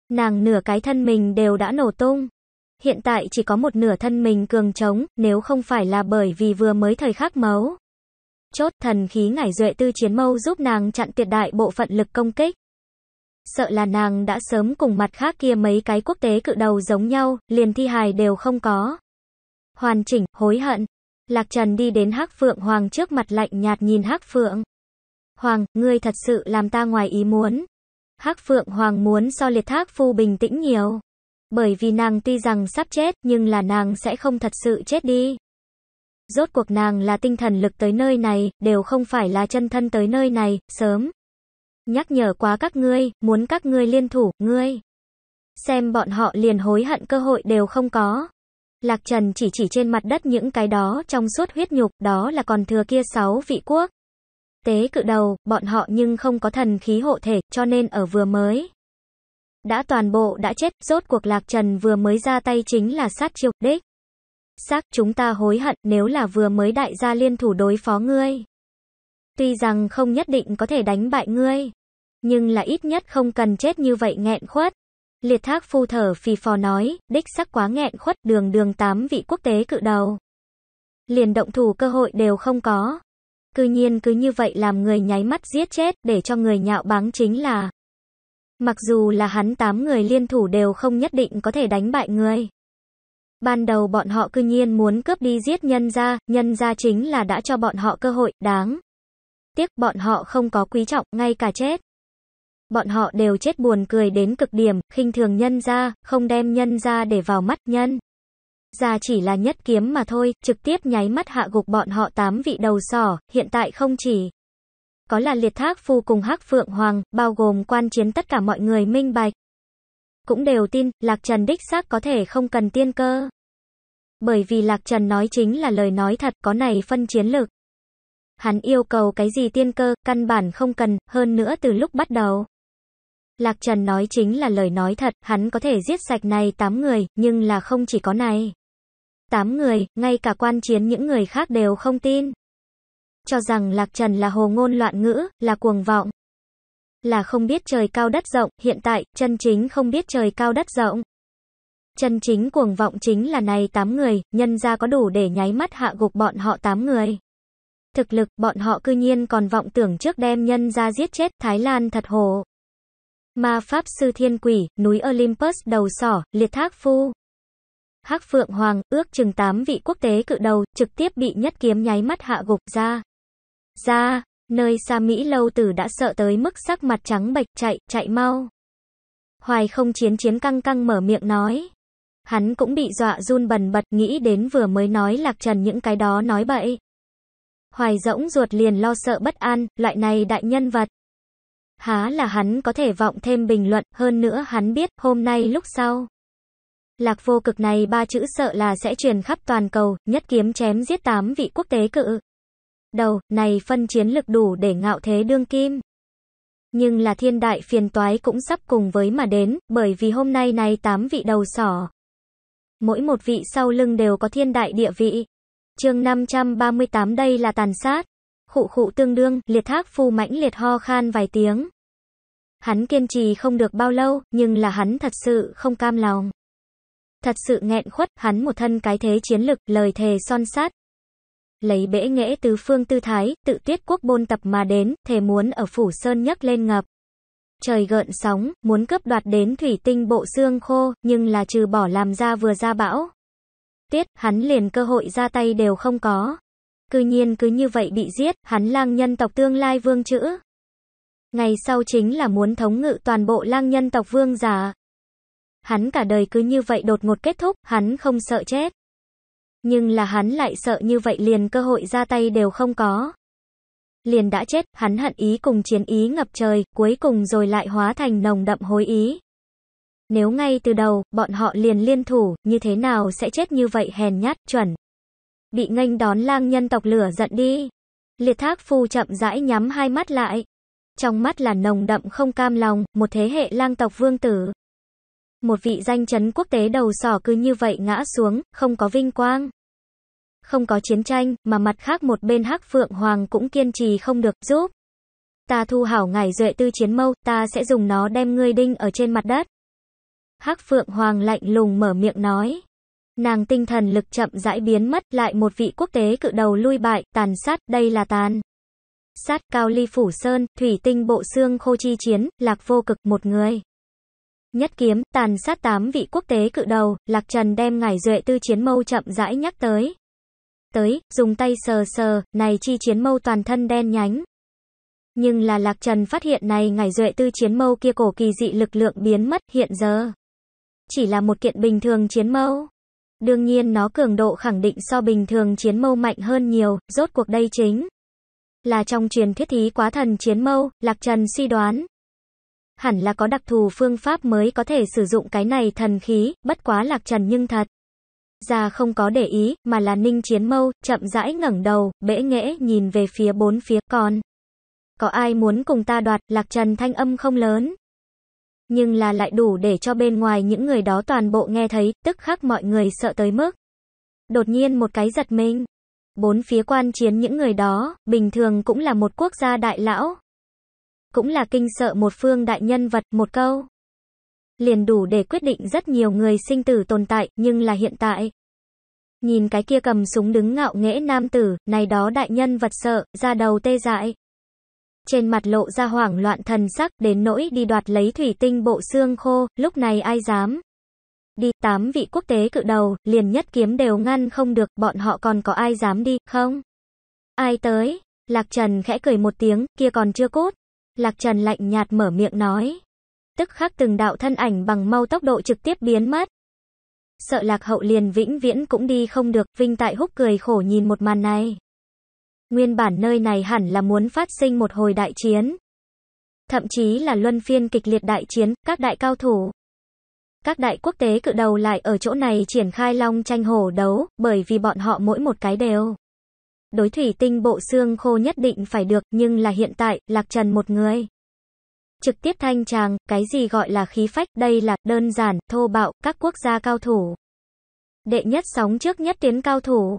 nàng nửa cái thân mình đều đã nổ tung. Hiện tại chỉ có một nửa thân mình cường trống, nếu không phải là bởi vì vừa mới thời khắc máu. Chốt thần khí ngải duệ tư chiến mâu giúp nàng chặn tuyệt đại bộ phận lực công kích. Sợ là nàng đã sớm cùng mặt khác kia mấy cái quốc tế cự đầu giống nhau, liền thi hài đều không có. Hoàn chỉnh, hối hận. Lạc Trần đi đến Hắc Phượng Hoàng trước mặt lạnh nhạt nhìn Hắc Phượng. Hoàng, ngươi thật sự làm ta ngoài ý muốn, Hắc Phượng Hoàng muốn so liệt thác phu bình tĩnh nhiều. Bởi vì nàng tuy rằng sắp chết nhưng là nàng sẽ không thật sự chết đi. Rốt cuộc nàng là tinh thần lực tới nơi này, đều không phải là chân thân tới nơi này, sớm. Nhắc nhở quá các ngươi, muốn các ngươi liên thủ, ngươi. Xem bọn họ liền hối hận cơ hội đều không có. Lạc Trần chỉ chỉ trên mặt đất những cái đó trong suốt huyết nhục, đó là còn thừa kia sáu vị quốc tế cự đầu, bọn họ nhưng không có thần khí hộ thể, cho nên ở vừa mới. Đã toàn bộ đã chết, rốt cuộc lạc trần vừa mới ra tay chính là sát triều, đích. Xác chúng ta hối hận nếu là vừa mới đại gia liên thủ đối phó ngươi. Tuy rằng không nhất định có thể đánh bại ngươi, nhưng là ít nhất không cần chết như vậy nghẹn khuất. Liệt thác phu thở phì phò nói, đích sắc quá nghẹn khuất đường đường tám vị quốc tế cự đầu. Liền động thủ cơ hội đều không có cư nhiên cứ như vậy làm người nháy mắt giết chết, để cho người nhạo báng chính là. Mặc dù là hắn tám người liên thủ đều không nhất định có thể đánh bại người. Ban đầu bọn họ cư nhiên muốn cướp đi giết nhân ra, nhân ra chính là đã cho bọn họ cơ hội, đáng. Tiếc bọn họ không có quý trọng, ngay cả chết. Bọn họ đều chết buồn cười đến cực điểm, khinh thường nhân ra, không đem nhân ra để vào mắt nhân ra chỉ là nhất kiếm mà thôi, trực tiếp nháy mắt hạ gục bọn họ tám vị đầu sỏ, hiện tại không chỉ có là liệt thác phu cùng hắc phượng hoàng, bao gồm quan chiến tất cả mọi người minh bạch. Cũng đều tin, Lạc Trần đích xác có thể không cần tiên cơ. Bởi vì Lạc Trần nói chính là lời nói thật có này phân chiến lược. Hắn yêu cầu cái gì tiên cơ, căn bản không cần, hơn nữa từ lúc bắt đầu. Lạc Trần nói chính là lời nói thật, hắn có thể giết sạch này 8 người, nhưng là không chỉ có này. 8 người, ngay cả quan chiến những người khác đều không tin. Cho rằng Lạc Trần là hồ ngôn loạn ngữ, là cuồng vọng. Là không biết trời cao đất rộng, hiện tại, chân chính không biết trời cao đất rộng. Chân chính cuồng vọng chính là này 8 người, nhân ra có đủ để nháy mắt hạ gục bọn họ 8 người. Thực lực, bọn họ cư nhiên còn vọng tưởng trước đem nhân ra giết chết, Thái Lan thật hồ. Ma Pháp Sư Thiên Quỷ, núi Olympus đầu sỏ, liệt thác phu. Hắc Phượng Hoàng, ước chừng 8 vị quốc tế cự đầu, trực tiếp bị nhất kiếm nháy mắt hạ gục ra. Ra, nơi xa Mỹ lâu tử đã sợ tới mức sắc mặt trắng bệch chạy, chạy mau. Hoài không chiến chiến căng căng mở miệng nói. Hắn cũng bị dọa run bần bật nghĩ đến vừa mới nói lạc trần những cái đó nói bậy. Hoài rỗng ruột liền lo sợ bất an, loại này đại nhân vật. Há là hắn có thể vọng thêm bình luận, hơn nữa hắn biết, hôm nay lúc sau. Lạc vô cực này ba chữ sợ là sẽ truyền khắp toàn cầu, nhất kiếm chém giết tám vị quốc tế cự. Đầu, này phân chiến lực đủ để ngạo thế đương kim. Nhưng là thiên đại phiền toái cũng sắp cùng với mà đến, bởi vì hôm nay này tám vị đầu sỏ. Mỗi một vị sau lưng đều có thiên đại địa vị. chương 538 đây là tàn sát. Khụ khụ tương đương, liệt thác phu mãnh liệt ho khan vài tiếng. Hắn kiên trì không được bao lâu, nhưng là hắn thật sự không cam lòng. Thật sự nghẹn khuất, hắn một thân cái thế chiến lực, lời thề son sát. Lấy bể nghệ từ phương tư thái, tự tuyết quốc bôn tập mà đến, thề muốn ở phủ sơn nhấc lên ngập. Trời gợn sóng, muốn cướp đoạt đến thủy tinh bộ xương khô, nhưng là trừ bỏ làm ra vừa ra bão. Tiết, hắn liền cơ hội ra tay đều không có. Cư nhiên cứ như vậy bị giết, hắn lang nhân tộc tương lai vương chữ. Ngày sau chính là muốn thống ngự toàn bộ lang nhân tộc vương giả hắn cả đời cứ như vậy đột ngột kết thúc, hắn không sợ chết. Nhưng là hắn lại sợ như vậy liền cơ hội ra tay đều không có. Liền đã chết, hắn hận ý cùng chiến ý ngập trời, cuối cùng rồi lại hóa thành nồng đậm hối ý. Nếu ngay từ đầu, bọn họ liền liên thủ, như thế nào sẽ chết như vậy hèn nhát, chuẩn. Bị nghênh đón lang nhân tộc lửa giận đi. Liệt thác phu chậm rãi nhắm hai mắt lại. Trong mắt là nồng đậm không cam lòng, một thế hệ lang tộc vương tử. Một vị danh chấn quốc tế đầu sỏ cứ như vậy ngã xuống, không có vinh quang. Không có chiến tranh, mà mặt khác một bên hắc phượng hoàng cũng kiên trì không được, giúp. Ta thu hảo ngải duệ tư chiến mâu, ta sẽ dùng nó đem ngươi đinh ở trên mặt đất. Hắc phượng hoàng lạnh lùng mở miệng nói. Nàng tinh thần lực chậm rãi biến mất, lại một vị quốc tế cự đầu lui bại, tàn sát, đây là tàn. Sát cao ly phủ sơn, thủy tinh bộ xương khô chi chiến, lạc vô cực một người. Nhất kiếm, tàn sát tám vị quốc tế cự đầu, Lạc Trần đem ngải duệ tư chiến mâu chậm rãi nhắc tới. Tới, dùng tay sờ sờ, này chi chiến mâu toàn thân đen nhánh. Nhưng là Lạc Trần phát hiện này ngải duệ tư chiến mâu kia cổ kỳ dị lực lượng biến mất hiện giờ. Chỉ là một kiện bình thường chiến mâu. Đương nhiên nó cường độ khẳng định so bình thường chiến mâu mạnh hơn nhiều, rốt cuộc đây chính là trong truyền thuyết thí quá thần chiến mâu, Lạc Trần suy đoán, hẳn là có đặc thù phương pháp mới có thể sử dụng cái này thần khí, bất quá lạc trần nhưng thật. Ra không có để ý, mà là ninh chiến mâu, chậm rãi ngẩng đầu, bễ nghẽ nhìn về phía bốn phía còn. Có ai muốn cùng ta đoạt, lạc trần thanh âm không lớn. Nhưng là lại đủ để cho bên ngoài những người đó toàn bộ nghe thấy, tức khắc mọi người sợ tới mức. Đột nhiên một cái giật mình. Bốn phía quan chiến những người đó, bình thường cũng là một quốc gia đại lão, cũng là kinh sợ một phương đại nhân vật, một câu. Liền đủ để quyết định rất nhiều người sinh tử tồn tại, nhưng là hiện tại. Nhìn cái kia cầm súng đứng ngạo nghễ nam tử, này đó đại nhân vật sợ, ra đầu tê dại. Trên mặt lộ ra hoảng loạn thần sắc, đến nỗi đi đoạt lấy thủy tinh bộ xương khô, lúc này ai dám. Đi, tám vị quốc tế cự đầu, liền nhất kiếm đều ngăn không được, bọn họ còn có ai dám đi, không? Ai tới? Lạc Trần khẽ cười một tiếng, kia còn chưa cốt. Lạc Trần lạnh nhạt mở miệng nói. Tức khắc từng đạo thân ảnh bằng mau tốc độ trực tiếp biến mất. Sợ Lạc Hậu liền vĩnh viễn cũng đi không được, Vinh Tại Húc cười khổ nhìn một màn này. Nguyên bản nơi này hẳn là muốn phát sinh một hồi đại chiến. Thậm chí là luân phiên kịch liệt đại chiến, các đại cao thủ. Các đại quốc tế cự đầu lại ở chỗ này triển khai long tranh hổ đấu, bởi vì bọn họ mỗi một cái đều đối thủy tinh bộ xương khô nhất định phải được, nhưng là hiện tại, lạc trần một người. Trực tiếp thanh tràng, cái gì gọi là khí phách, đây là, đơn giản, thô bạo, các quốc gia cao thủ. Đệ nhất sóng trước nhất tiến cao thủ.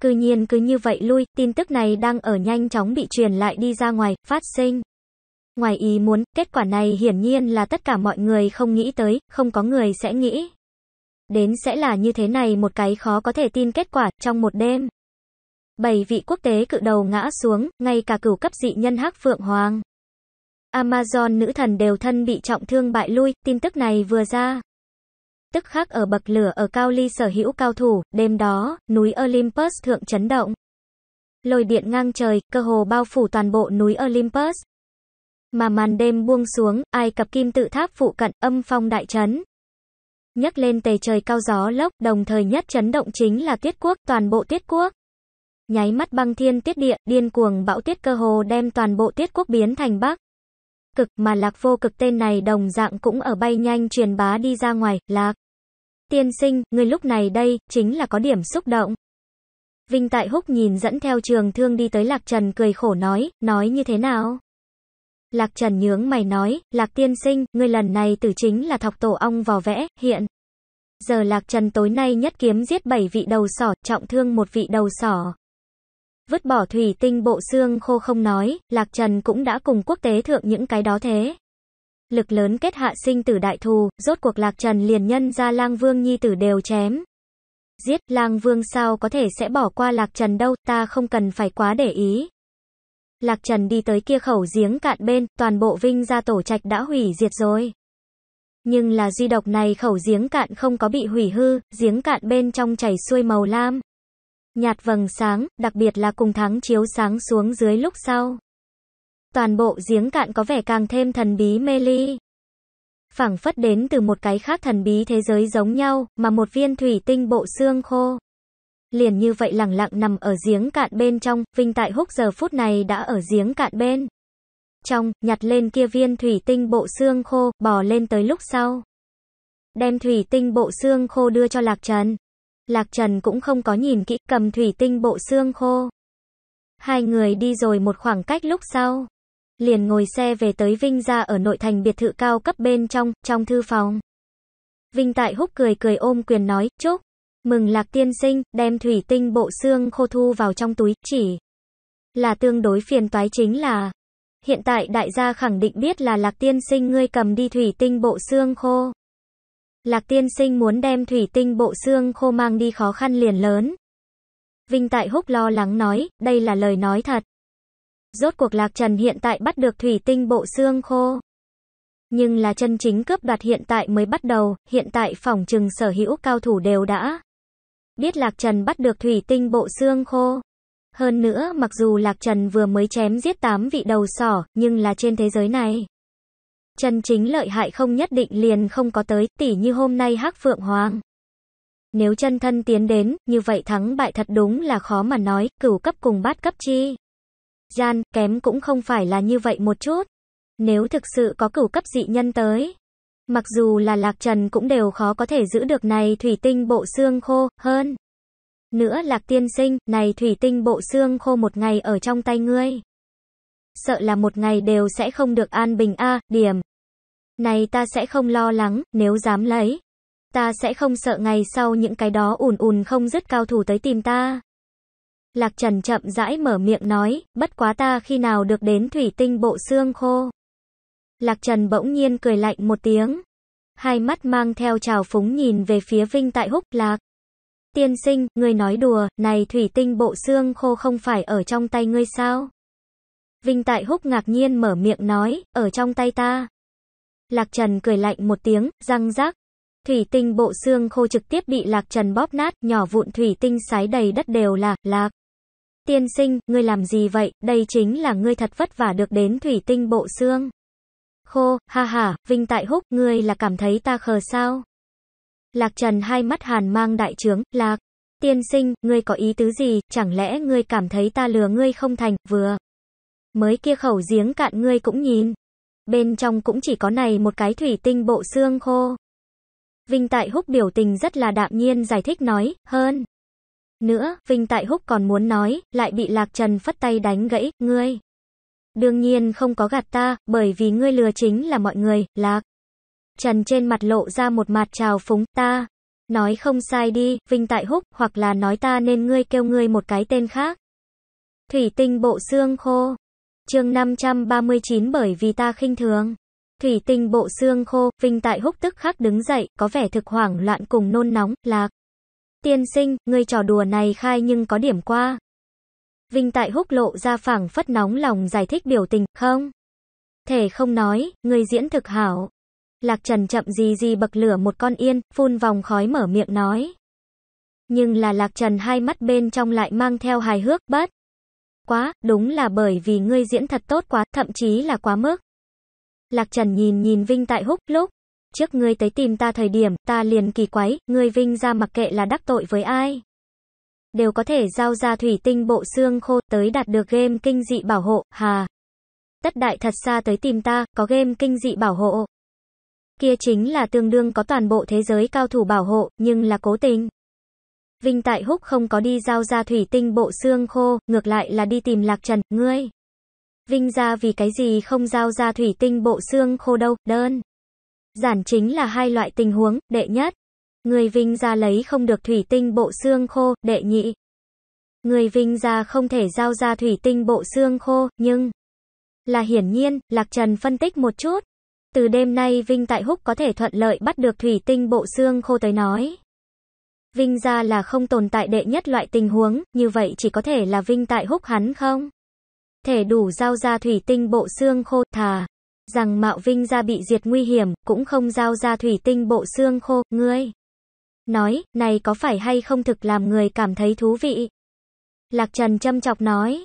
Cư nhiên cứ như vậy lui, tin tức này đang ở nhanh chóng bị truyền lại đi ra ngoài, phát sinh. Ngoài ý muốn, kết quả này hiển nhiên là tất cả mọi người không nghĩ tới, không có người sẽ nghĩ. Đến sẽ là như thế này một cái khó có thể tin kết quả, trong một đêm. Bảy vị quốc tế cự đầu ngã xuống, ngay cả cửu cấp dị nhân hắc phượng hoàng. Amazon nữ thần đều thân bị trọng thương bại lui, tin tức này vừa ra. Tức khắc ở bậc lửa ở Cao Ly sở hữu cao thủ, đêm đó, núi Olympus thượng chấn động. Lôi điện ngang trời, cơ hồ bao phủ toàn bộ núi Olympus. Mà màn đêm buông xuống, ai cập kim tự tháp phụ cận, âm phong đại chấn, Nhấc lên tề trời cao gió lốc, đồng thời nhất chấn động chính là tuyết quốc, toàn bộ tuyết quốc. Nháy mắt băng thiên tiết địa, điên cuồng bão tiết cơ hồ đem toàn bộ tiết quốc biến thành bắc. Cực mà lạc vô cực tên này đồng dạng cũng ở bay nhanh truyền bá đi ra ngoài, lạc. Tiên sinh, người lúc này đây, chính là có điểm xúc động. Vinh Tại Húc nhìn dẫn theo trường thương đi tới Lạc Trần cười khổ nói, nói như thế nào? Lạc Trần nhướng mày nói, Lạc tiên sinh, ngươi lần này tử chính là thọc tổ ong vò vẽ, hiện. Giờ Lạc Trần tối nay nhất kiếm giết bảy vị đầu sỏ, trọng thương một vị đầu sỏ. Vứt bỏ thủy tinh bộ xương khô không nói, Lạc Trần cũng đã cùng quốc tế thượng những cái đó thế. Lực lớn kết hạ sinh tử đại thù, rốt cuộc Lạc Trần liền nhân ra lang vương nhi tử đều chém. Giết lang vương sao có thể sẽ bỏ qua Lạc Trần đâu, ta không cần phải quá để ý. Lạc Trần đi tới kia khẩu giếng cạn bên, toàn bộ vinh gia tổ trạch đã hủy diệt rồi. Nhưng là duy độc này khẩu giếng cạn không có bị hủy hư, giếng cạn bên trong chảy xuôi màu lam nhạt vầng sáng, đặc biệt là cùng tháng chiếu sáng xuống dưới lúc sau. Toàn bộ giếng cạn có vẻ càng thêm thần bí mê ly. Phảng phất đến từ một cái khác thần bí thế giới giống nhau, mà một viên thủy tinh bộ xương khô. Liền như vậy lẳng lặng nằm ở giếng cạn bên trong, Vinh Tại Húc giờ phút này đã ở giếng cạn bên. Trong, nhặt lên kia viên thủy tinh bộ xương khô, bò lên tới lúc sau. Đem thủy tinh bộ xương khô đưa cho Lạc Trần. Lạc Trần cũng không có nhìn kỹ, cầm thủy tinh bộ xương khô. Hai người đi rồi một khoảng cách lúc sau. Liền ngồi xe về tới Vinh ra ở nội thành biệt thự cao cấp bên trong, trong thư phòng. Vinh Tại Húc cười cười ôm quyền nói, chúc. Mừng Lạc Tiên Sinh, đem thủy tinh bộ xương khô thu vào trong túi, chỉ là tương đối phiền toái chính là. Hiện tại đại gia khẳng định biết là Lạc Tiên Sinh ngươi cầm đi thủy tinh bộ xương khô. Lạc tiên sinh muốn đem thủy tinh bộ xương khô mang đi khó khăn liền lớn. Vinh Tại Húc lo lắng nói, đây là lời nói thật. Rốt cuộc Lạc Trần hiện tại bắt được thủy tinh bộ xương khô. Nhưng là chân chính cướp đoạt hiện tại mới bắt đầu, hiện tại phòng trừng sở hữu cao thủ đều đã. Biết Lạc Trần bắt được thủy tinh bộ xương khô. Hơn nữa, mặc dù Lạc Trần vừa mới chém giết tám vị đầu sỏ, nhưng là trên thế giới này. Chân chính lợi hại không nhất định liền không có tới, tỉ như hôm nay hắc phượng hoàng. Nếu chân thân tiến đến, như vậy thắng bại thật đúng là khó mà nói, cửu cấp cùng bát cấp chi. Gian, kém cũng không phải là như vậy một chút. Nếu thực sự có cửu cấp dị nhân tới, mặc dù là lạc trần cũng đều khó có thể giữ được này thủy tinh bộ xương khô, hơn. Nữa lạc tiên sinh, này thủy tinh bộ xương khô một ngày ở trong tay ngươi sợ là một ngày đều sẽ không được an bình a, à, điểm. Này ta sẽ không lo lắng, nếu dám lấy. Ta sẽ không sợ ngày sau những cái đó ùn ùn không dứt cao thủ tới tìm ta. Lạc Trần chậm rãi mở miệng nói, bất quá ta khi nào được đến thủy tinh bộ xương khô. Lạc Trần bỗng nhiên cười lạnh một tiếng. Hai mắt mang theo trào phúng nhìn về phía Vinh tại húc lạc. Tiên sinh, ngươi nói đùa, này thủy tinh bộ xương khô không phải ở trong tay ngươi sao? Vinh Tại Húc ngạc nhiên mở miệng nói, ở trong tay ta. Lạc Trần cười lạnh một tiếng, răng rác. Thủy tinh bộ xương khô trực tiếp bị Lạc Trần bóp nát, nhỏ vụn thủy tinh sái đầy đất đều là, Lạc. Tiên sinh, ngươi làm gì vậy, đây chính là ngươi thật vất vả được đến thủy tinh bộ xương. Khô, ha ha, Vinh Tại Húc, ngươi là cảm thấy ta khờ sao? Lạc Trần hai mắt hàn mang đại trướng, Lạc. Tiên sinh, ngươi có ý tứ gì, chẳng lẽ ngươi cảm thấy ta lừa ngươi không thành, vừa mới kia khẩu giếng cạn ngươi cũng nhìn. Bên trong cũng chỉ có này một cái thủy tinh bộ xương khô. Vinh Tại Húc biểu tình rất là đạm nhiên giải thích nói, hơn. Nữa, Vinh Tại Húc còn muốn nói, lại bị Lạc Trần phất tay đánh gãy, ngươi. Đương nhiên không có gạt ta, bởi vì ngươi lừa chính là mọi người, Lạc. Trần trên mặt lộ ra một mặt trào phúng, ta. Nói không sai đi, Vinh Tại Húc, hoặc là nói ta nên ngươi kêu ngươi một cái tên khác. Thủy tinh bộ xương khô. Chương 539 bởi vì ta khinh thường. Thủy tinh bộ xương khô, Vinh tại húc tức khắc đứng dậy, có vẻ thực hoảng loạn cùng nôn nóng, lạc. Tiên sinh, người trò đùa này khai nhưng có điểm qua. Vinh tại húc lộ ra phẳng phất nóng lòng giải thích biểu tình, không? Thể không nói, người diễn thực hảo. Lạc trần chậm gì gì bậc lửa một con yên, phun vòng khói mở miệng nói. Nhưng là lạc trần hai mắt bên trong lại mang theo hài hước, bát quá, đúng là bởi vì ngươi diễn thật tốt quá, thậm chí là quá mức. Lạc Trần nhìn nhìn Vinh Tại Húc, lúc trước ngươi tới tìm ta thời điểm, ta liền kỳ quái, ngươi Vinh ra mặc kệ là đắc tội với ai. Đều có thể giao ra thủy tinh bộ xương khô tới đạt được game kinh dị bảo hộ, hà. Tất đại thật xa tới tìm ta, có game kinh dị bảo hộ. Kia chính là tương đương có toàn bộ thế giới cao thủ bảo hộ, nhưng là cố tình. Vinh Tại Húc không có đi giao ra thủy tinh bộ xương khô, ngược lại là đi tìm Lạc Trần, ngươi. Vinh ra vì cái gì không giao ra thủy tinh bộ xương khô đâu, đơn. Giản chính là hai loại tình huống, đệ nhất. Người Vinh ra lấy không được thủy tinh bộ xương khô, đệ nhị. Người Vinh ra không thể giao ra thủy tinh bộ xương khô, nhưng... Là hiển nhiên, Lạc Trần phân tích một chút. Từ đêm nay Vinh Tại Húc có thể thuận lợi bắt được thủy tinh bộ xương khô tới nói. Vinh ra là không tồn tại đệ nhất loại tình huống, như vậy chỉ có thể là Vinh tại húc hắn không? Thể đủ giao ra thủy tinh bộ xương khô, thà. Rằng mạo Vinh ra bị diệt nguy hiểm, cũng không giao ra thủy tinh bộ xương khô, ngươi. Nói, này có phải hay không thực làm người cảm thấy thú vị? Lạc Trần châm chọc nói.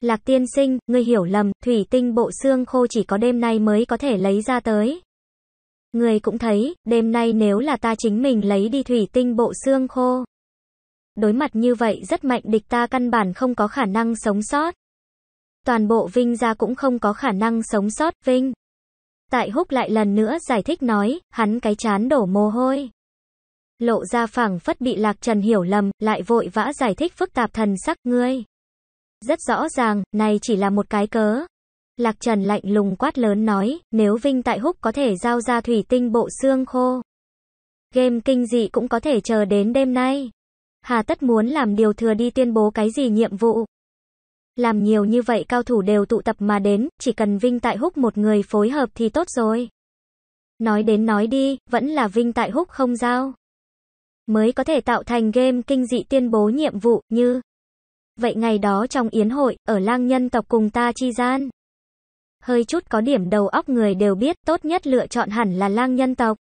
Lạc tiên sinh, ngươi hiểu lầm, thủy tinh bộ xương khô chỉ có đêm nay mới có thể lấy ra tới. Người cũng thấy, đêm nay nếu là ta chính mình lấy đi thủy tinh bộ xương khô. Đối mặt như vậy rất mạnh địch ta căn bản không có khả năng sống sót. Toàn bộ Vinh ra cũng không có khả năng sống sót, Vinh. Tại húc lại lần nữa giải thích nói, hắn cái chán đổ mồ hôi. Lộ ra phẳng phất bị Lạc Trần hiểu lầm, lại vội vã giải thích phức tạp thần sắc ngươi. Rất rõ ràng, này chỉ là một cái cớ, Lạc Trần lạnh lùng quát lớn nói, nếu Vinh tại Húc có thể giao ra thủy tinh bộ xương khô. Game kinh dị cũng có thể chờ đến đêm nay. Hà tất muốn làm điều thừa đi tuyên bố cái gì nhiệm vụ. Làm nhiều như vậy cao thủ đều tụ tập mà đến, chỉ cần Vinh tại Húc một người phối hợp thì tốt rồi. Nói đến nói đi, vẫn là Vinh tại Húc không giao. Mới có thể tạo thành game kinh dị tuyên bố nhiệm vụ, như... Vậy ngày đó trong yến hội, ở lang nhân tộc cùng ta chi gian hơi chút có điểm đầu óc người đều biết tốt nhất lựa chọn hẳn là lang nhân tộc.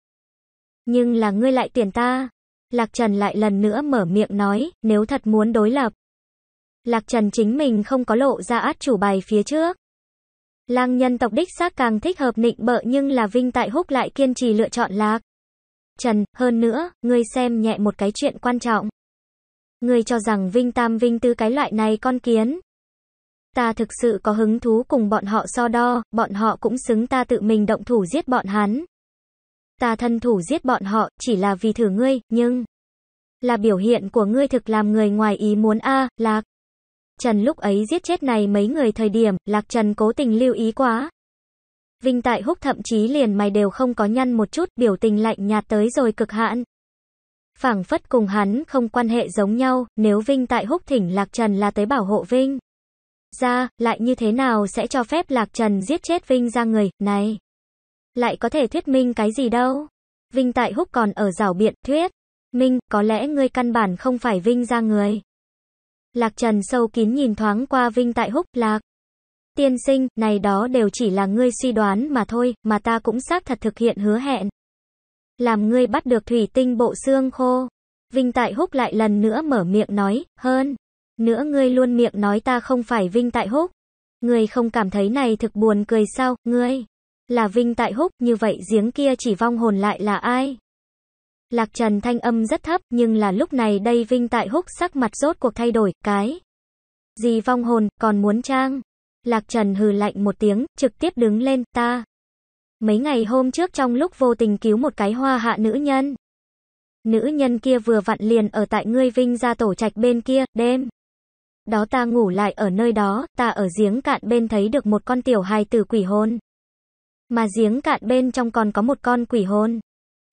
Nhưng là ngươi lại tiền ta. Lạc Trần lại lần nữa mở miệng nói, nếu thật muốn đối lập. Lạc Trần chính mình không có lộ ra át chủ bài phía trước. Lang nhân tộc đích xác càng thích hợp nịnh bợ nhưng là Vinh Tại Húc lại kiên trì lựa chọn Lạc. Trần, hơn nữa, ngươi xem nhẹ một cái chuyện quan trọng. Ngươi cho rằng Vinh Tam Vinh Tư cái loại này con kiến, ta thực sự có hứng thú cùng bọn họ so đo, bọn họ cũng xứng ta tự mình động thủ giết bọn hắn. Ta thân thủ giết bọn họ, chỉ là vì thử ngươi, nhưng... Là biểu hiện của ngươi thực làm người ngoài ý muốn a à, Lạc. Trần lúc ấy giết chết này mấy người thời điểm, Lạc Trần cố tình lưu ý quá. Vinh tại húc thậm chí liền mày đều không có nhăn một chút, biểu tình lạnh nhạt tới rồi cực hạn. Phảng phất cùng hắn không quan hệ giống nhau, nếu Vinh tại húc thỉnh Lạc Trần là tới bảo hộ Vinh ra, lại như thế nào sẽ cho phép Lạc Trần giết chết Vinh ra người, này. Lại có thể thuyết minh cái gì đâu. Vinh tại húc còn ở rảo biện, thuyết. Minh, có lẽ ngươi căn bản không phải Vinh ra người. Lạc Trần sâu kín nhìn thoáng qua Vinh tại húc, Lạc. Tiên sinh, này đó đều chỉ là ngươi suy đoán mà thôi, mà ta cũng xác thật thực hiện hứa hẹn. Làm ngươi bắt được thủy tinh bộ xương khô. Vinh tại húc lại lần nữa mở miệng nói, hơn. Nữa ngươi luôn miệng nói ta không phải Vinh Tại Húc. Ngươi không cảm thấy này thực buồn cười sao, ngươi? Là Vinh Tại Húc, như vậy giếng kia chỉ vong hồn lại là ai? Lạc Trần thanh âm rất thấp, nhưng là lúc này đây Vinh Tại Húc sắc mặt rốt cuộc thay đổi, cái. Gì vong hồn, còn muốn trang? Lạc Trần hừ lạnh một tiếng, trực tiếp đứng lên, ta. Mấy ngày hôm trước trong lúc vô tình cứu một cái hoa hạ nữ nhân. Nữ nhân kia vừa vặn liền ở tại ngươi Vinh ra tổ trạch bên kia, đêm đó ta ngủ lại ở nơi đó, ta ở giếng cạn bên thấy được một con tiểu hài tử quỷ hồn. Mà giếng cạn bên trong còn có một con quỷ hồn.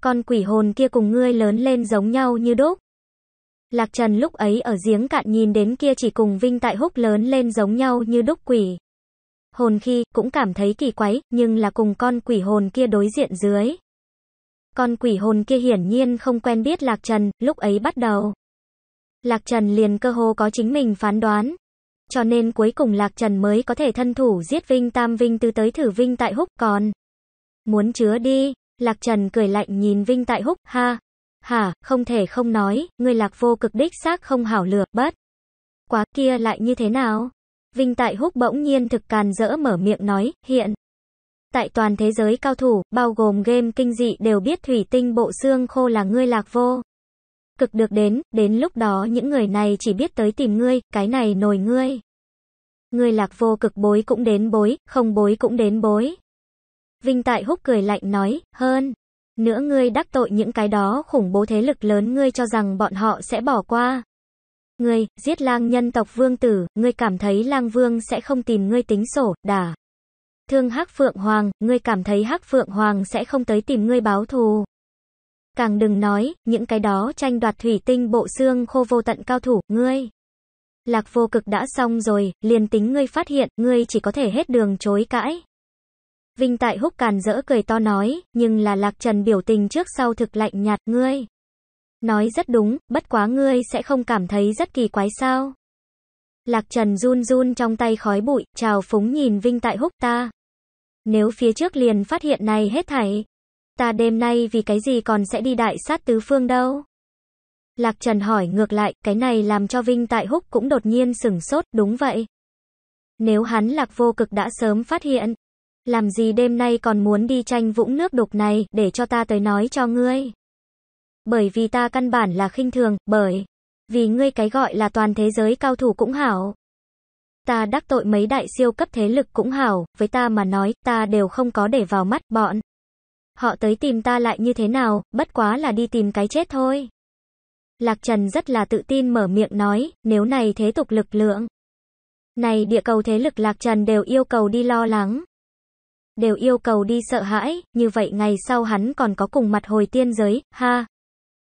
Con quỷ hồn kia cùng ngươi lớn lên giống nhau như đúc. Lạc Trần lúc ấy ở giếng cạn nhìn đến kia chỉ cùng Vinh Tại Húc lớn lên giống nhau như đúc quỷ. Hồn khi cũng cảm thấy kỳ quái, nhưng là cùng con quỷ hồn kia đối diện dưới. Con quỷ hồn kia hiển nhiên không quen biết Lạc Trần, lúc ấy bắt đầu. Lạc Trần liền cơ hồ có chính mình phán đoán. Cho nên cuối cùng Lạc Trần mới có thể thân thủ giết Vinh Tam Vinh Tư tới thử Vinh Tại Húc còn. Muốn chứa đi, Lạc Trần cười lạnh nhìn Vinh Tại Húc, ha. Hả, không thể không nói, người Lạc vô cực đích xác không hảo lược, bất. Quá kia lại như thế nào? Vinh Tại Húc bỗng nhiên thực càn rỡ mở miệng nói, hiện. Tại toàn thế giới cao thủ, bao gồm game kinh dị đều biết thủy tinh bộ xương khô là ngươi lạc vô cực được đến, đến lúc đó những người này chỉ biết tới tìm ngươi, cái này nổi ngươi. Ngươi lạc vô cực bối cũng đến bối, không bối cũng đến bối. Vinh Tại Húc cười lạnh nói, hơn. Nữa ngươi đắc tội những cái đó khủng bố thế lực lớn ngươi cho rằng bọn họ sẽ bỏ qua. Ngươi, giết lang nhân tộc vương tử, ngươi cảm thấy lang vương sẽ không tìm ngươi tính sổ, đả. Thương hắc phượng hoàng, ngươi cảm thấy hắc phượng hoàng sẽ không tới tìm ngươi báo thù. Càng đừng nói, những cái đó tranh đoạt thủy tinh bộ xương khô vô tận cao thủ, ngươi. Lạc vô cực đã xong rồi, liền tính ngươi phát hiện, ngươi chỉ có thể hết đường chối cãi. Vinh tại húc càn rỡ cười to nói, nhưng là lạc trần biểu tình trước sau thực lạnh nhạt ngươi. Nói rất đúng, bất quá ngươi sẽ không cảm thấy rất kỳ quái sao. Lạc trần run run trong tay khói bụi, trào phúng nhìn Vinh tại húc ta. Nếu phía trước liền phát hiện này hết thảy, Ta đêm nay vì cái gì còn sẽ đi đại sát tứ phương đâu? Lạc Trần hỏi ngược lại, cái này làm cho Vinh Tại Húc cũng đột nhiên sửng sốt, đúng vậy. Nếu hắn Lạc Vô Cực đã sớm phát hiện, làm gì đêm nay còn muốn đi tranh vũng nước đục này, để cho ta tới nói cho ngươi. Bởi vì ta căn bản là khinh thường, bởi vì ngươi cái gọi là toàn thế giới cao thủ cũng hảo. Ta đắc tội mấy đại siêu cấp thế lực cũng hảo, với ta mà nói, ta đều không có để vào mắt bọn. Họ tới tìm ta lại như thế nào, bất quá là đi tìm cái chết thôi. Lạc Trần rất là tự tin mở miệng nói, nếu này thế tục lực lượng. Này địa cầu thế lực Lạc Trần đều yêu cầu đi lo lắng. Đều yêu cầu đi sợ hãi, như vậy ngày sau hắn còn có cùng mặt hồi tiên giới, ha.